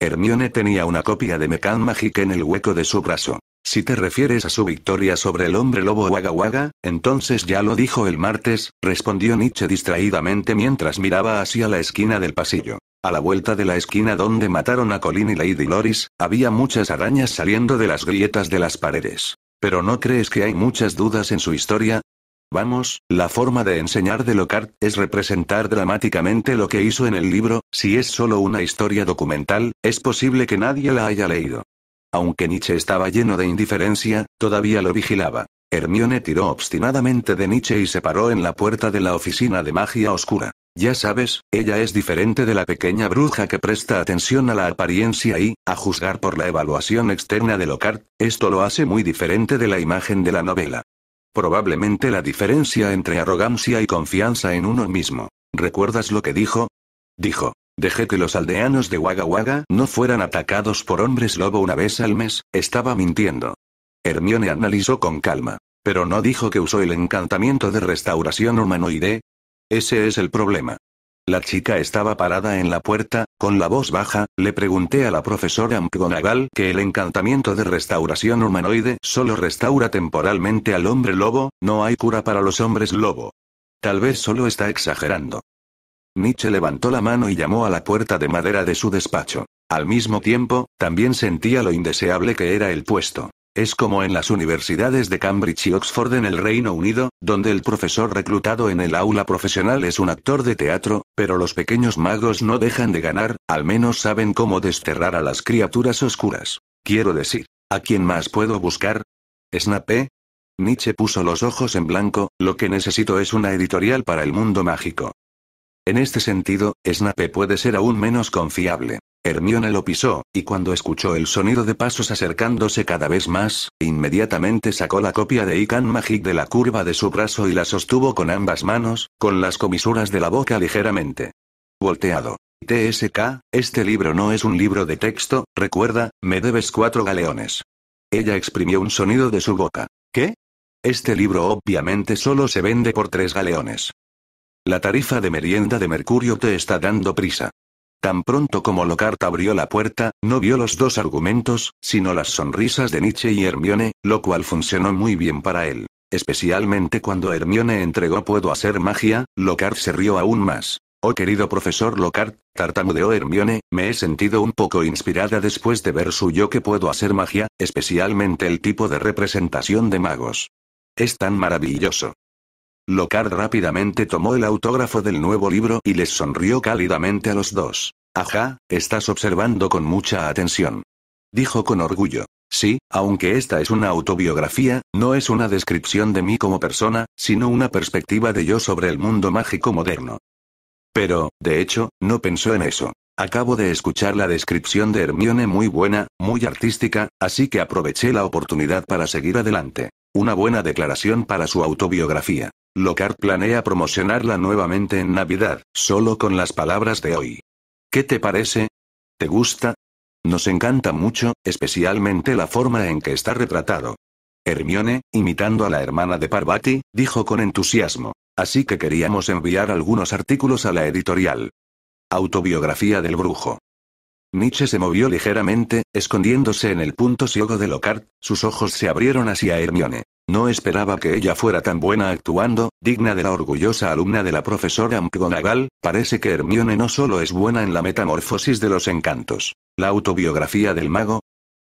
Hermione tenía una copia de Mecan Magic en el hueco de su brazo. Si te refieres a su victoria sobre el hombre lobo Waga Waga, entonces ya lo dijo el martes, respondió Nietzsche distraídamente mientras miraba hacia la esquina del pasillo. A la vuelta de la esquina donde mataron a Colin y Lady Loris, había muchas arañas saliendo de las grietas de las paredes. Pero ¿no crees que hay muchas dudas en su historia? Vamos, la forma de enseñar de Locard es representar dramáticamente lo que hizo en el libro, si es solo una historia documental, es posible que nadie la haya leído. Aunque Nietzsche estaba lleno de indiferencia, todavía lo vigilaba. Hermione tiró obstinadamente de Nietzsche y se paró en la puerta de la oficina de magia oscura. Ya sabes, ella es diferente de la pequeña bruja que presta atención a la apariencia y, a juzgar por la evaluación externa de Lockhart, esto lo hace muy diferente de la imagen de la novela. Probablemente la diferencia entre arrogancia y confianza en uno mismo. ¿Recuerdas lo que dijo? Dijo, Dejé que los aldeanos de Waga Waga no fueran atacados por hombres lobo una vez al mes, estaba mintiendo. Hermione analizó con calma. Pero no dijo que usó el encantamiento de restauración humanoide. Ese es el problema. La chica estaba parada en la puerta, con la voz baja, le pregunté a la profesora McGonagall que el encantamiento de restauración humanoide solo restaura temporalmente al hombre lobo, no hay cura para los hombres lobo. Tal vez solo está exagerando. Nietzsche levantó la mano y llamó a la puerta de madera de su despacho. Al mismo tiempo, también sentía lo indeseable que era el puesto. Es como en las universidades de Cambridge y Oxford en el Reino Unido, donde el profesor reclutado en el aula profesional es un actor de teatro, pero los pequeños magos no dejan de ganar, al menos saben cómo desterrar a las criaturas oscuras. Quiero decir, ¿a quién más puedo buscar? Snape. Nietzsche puso los ojos en blanco, lo que necesito es una editorial para el mundo mágico. En este sentido, Snape puede ser aún menos confiable. Hermione lo pisó, y cuando escuchó el sonido de pasos acercándose cada vez más, inmediatamente sacó la copia de Ican Magic de la curva de su brazo y la sostuvo con ambas manos, con las comisuras de la boca ligeramente. Volteado. TSK, este libro no es un libro de texto, recuerda, me debes cuatro galeones. Ella exprimió un sonido de su boca. ¿Qué? Este libro obviamente solo se vende por tres galeones. La tarifa de merienda de Mercurio te está dando prisa. Tan pronto como Lockhart abrió la puerta, no vio los dos argumentos, sino las sonrisas de Nietzsche y Hermione, lo cual funcionó muy bien para él. Especialmente cuando Hermione entregó Puedo hacer magia, Lockhart se rió aún más. Oh querido profesor Lockhart, tartamudeó Hermione, me he sentido un poco inspirada después de ver su yo que puedo hacer magia, especialmente el tipo de representación de magos. Es tan maravilloso. Locard rápidamente tomó el autógrafo del nuevo libro y les sonrió cálidamente a los dos. Ajá, estás observando con mucha atención. Dijo con orgullo. Sí, aunque esta es una autobiografía, no es una descripción de mí como persona, sino una perspectiva de yo sobre el mundo mágico moderno. Pero, de hecho, no pensó en eso. Acabo de escuchar la descripción de Hermione muy buena, muy artística, así que aproveché la oportunidad para seguir adelante. Una buena declaración para su autobiografía. Locard planea promocionarla nuevamente en Navidad, solo con las palabras de hoy. ¿Qué te parece? ¿Te gusta? Nos encanta mucho, especialmente la forma en que está retratado. Hermione, imitando a la hermana de Parvati, dijo con entusiasmo. Así que queríamos enviar algunos artículos a la editorial. Autobiografía del brujo. Nietzsche se movió ligeramente, escondiéndose en el punto ciego de Locart. sus ojos se abrieron hacia Hermione. No esperaba que ella fuera tan buena actuando, digna de la orgullosa alumna de la profesora McGonagall, parece que Hermione no solo es buena en la metamorfosis de los encantos. La autobiografía del mago.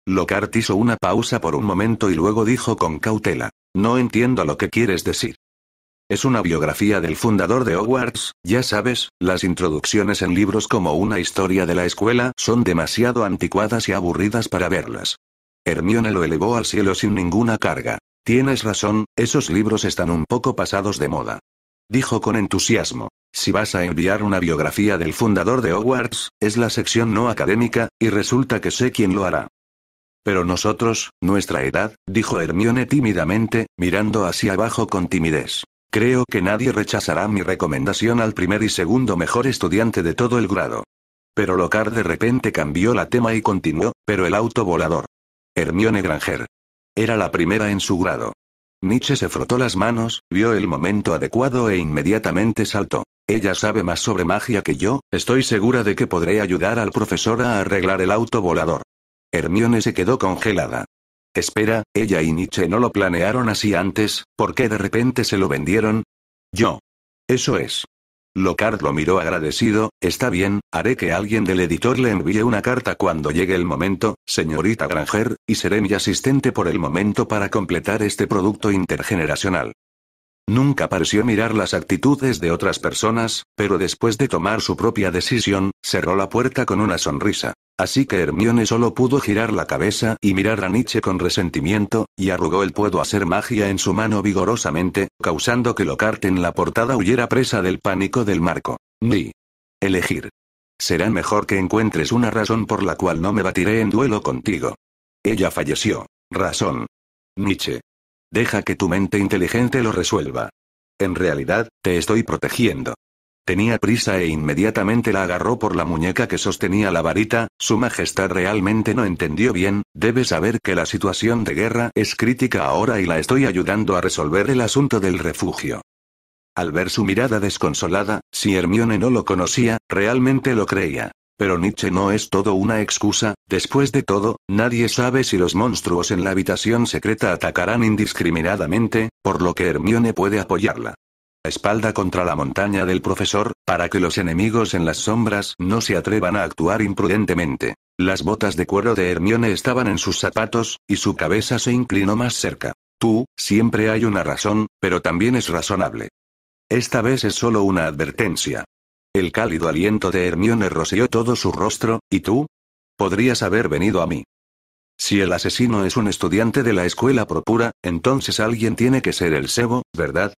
Lockhart hizo una pausa por un momento y luego dijo con cautela. No entiendo lo que quieres decir. Es una biografía del fundador de Hogwarts, ya sabes, las introducciones en libros como una historia de la escuela son demasiado anticuadas y aburridas para verlas. Hermione lo elevó al cielo sin ninguna carga. Tienes razón, esos libros están un poco pasados de moda. Dijo con entusiasmo. Si vas a enviar una biografía del fundador de Hogwarts, es la sección no académica, y resulta que sé quién lo hará. Pero nosotros, nuestra edad, dijo Hermione tímidamente, mirando hacia abajo con timidez. Creo que nadie rechazará mi recomendación al primer y segundo mejor estudiante de todo el grado. Pero Locar de repente cambió la tema y continuó, pero el auto volador. Hermione Granger. Era la primera en su grado. Nietzsche se frotó las manos, vio el momento adecuado e inmediatamente saltó. Ella sabe más sobre magia que yo, estoy segura de que podré ayudar al profesor a arreglar el auto volador. Hermione se quedó congelada. Espera, ella y Nietzsche no lo planearon así antes, ¿por qué de repente se lo vendieron? Yo. Eso es. Locard lo miró agradecido, está bien, haré que alguien del editor le envíe una carta cuando llegue el momento, señorita Granger, y seré mi asistente por el momento para completar este producto intergeneracional. Nunca pareció mirar las actitudes de otras personas, pero después de tomar su propia decisión, cerró la puerta con una sonrisa. Así que Hermione solo pudo girar la cabeza y mirar a Nietzsche con resentimiento, y arrugó el puedo hacer magia en su mano vigorosamente, causando que Lockhart en la portada huyera presa del pánico del marco. Ni. Elegir. Será mejor que encuentres una razón por la cual no me batiré en duelo contigo. Ella falleció. Razón. Nietzsche. Deja que tu mente inteligente lo resuelva. En realidad, te estoy protegiendo. Tenía prisa e inmediatamente la agarró por la muñeca que sostenía la varita, Su Majestad realmente no entendió bien, debe saber que la situación de guerra es crítica ahora y la estoy ayudando a resolver el asunto del refugio. Al ver su mirada desconsolada, si Hermione no lo conocía, realmente lo creía. Pero Nietzsche no es todo una excusa, después de todo, nadie sabe si los monstruos en la habitación secreta atacarán indiscriminadamente, por lo que Hermione puede apoyarla espalda contra la montaña del profesor, para que los enemigos en las sombras no se atrevan a actuar imprudentemente. Las botas de cuero de Hermione estaban en sus zapatos, y su cabeza se inclinó más cerca. Tú, siempre hay una razón, pero también es razonable. Esta vez es solo una advertencia. El cálido aliento de Hermione roció todo su rostro, ¿y tú? Podrías haber venido a mí. Si el asesino es un estudiante de la escuela propura, entonces alguien tiene que ser el sebo, ¿verdad?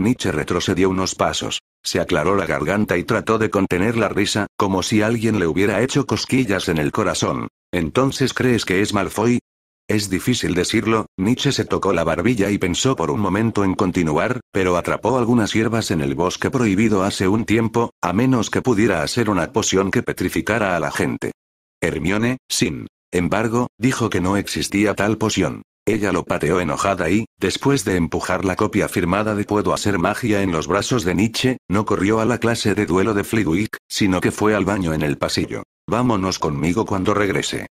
Nietzsche retrocedió unos pasos, se aclaró la garganta y trató de contener la risa, como si alguien le hubiera hecho cosquillas en el corazón. ¿Entonces crees que es Malfoy? Es difícil decirlo, Nietzsche se tocó la barbilla y pensó por un momento en continuar, pero atrapó algunas hierbas en el bosque prohibido hace un tiempo, a menos que pudiera hacer una poción que petrificara a la gente. Hermione, sin embargo, dijo que no existía tal poción. Ella lo pateó enojada y, después de empujar la copia firmada de Puedo hacer magia en los brazos de Nietzsche, no corrió a la clase de duelo de Flitwick, sino que fue al baño en el pasillo. Vámonos conmigo cuando regrese.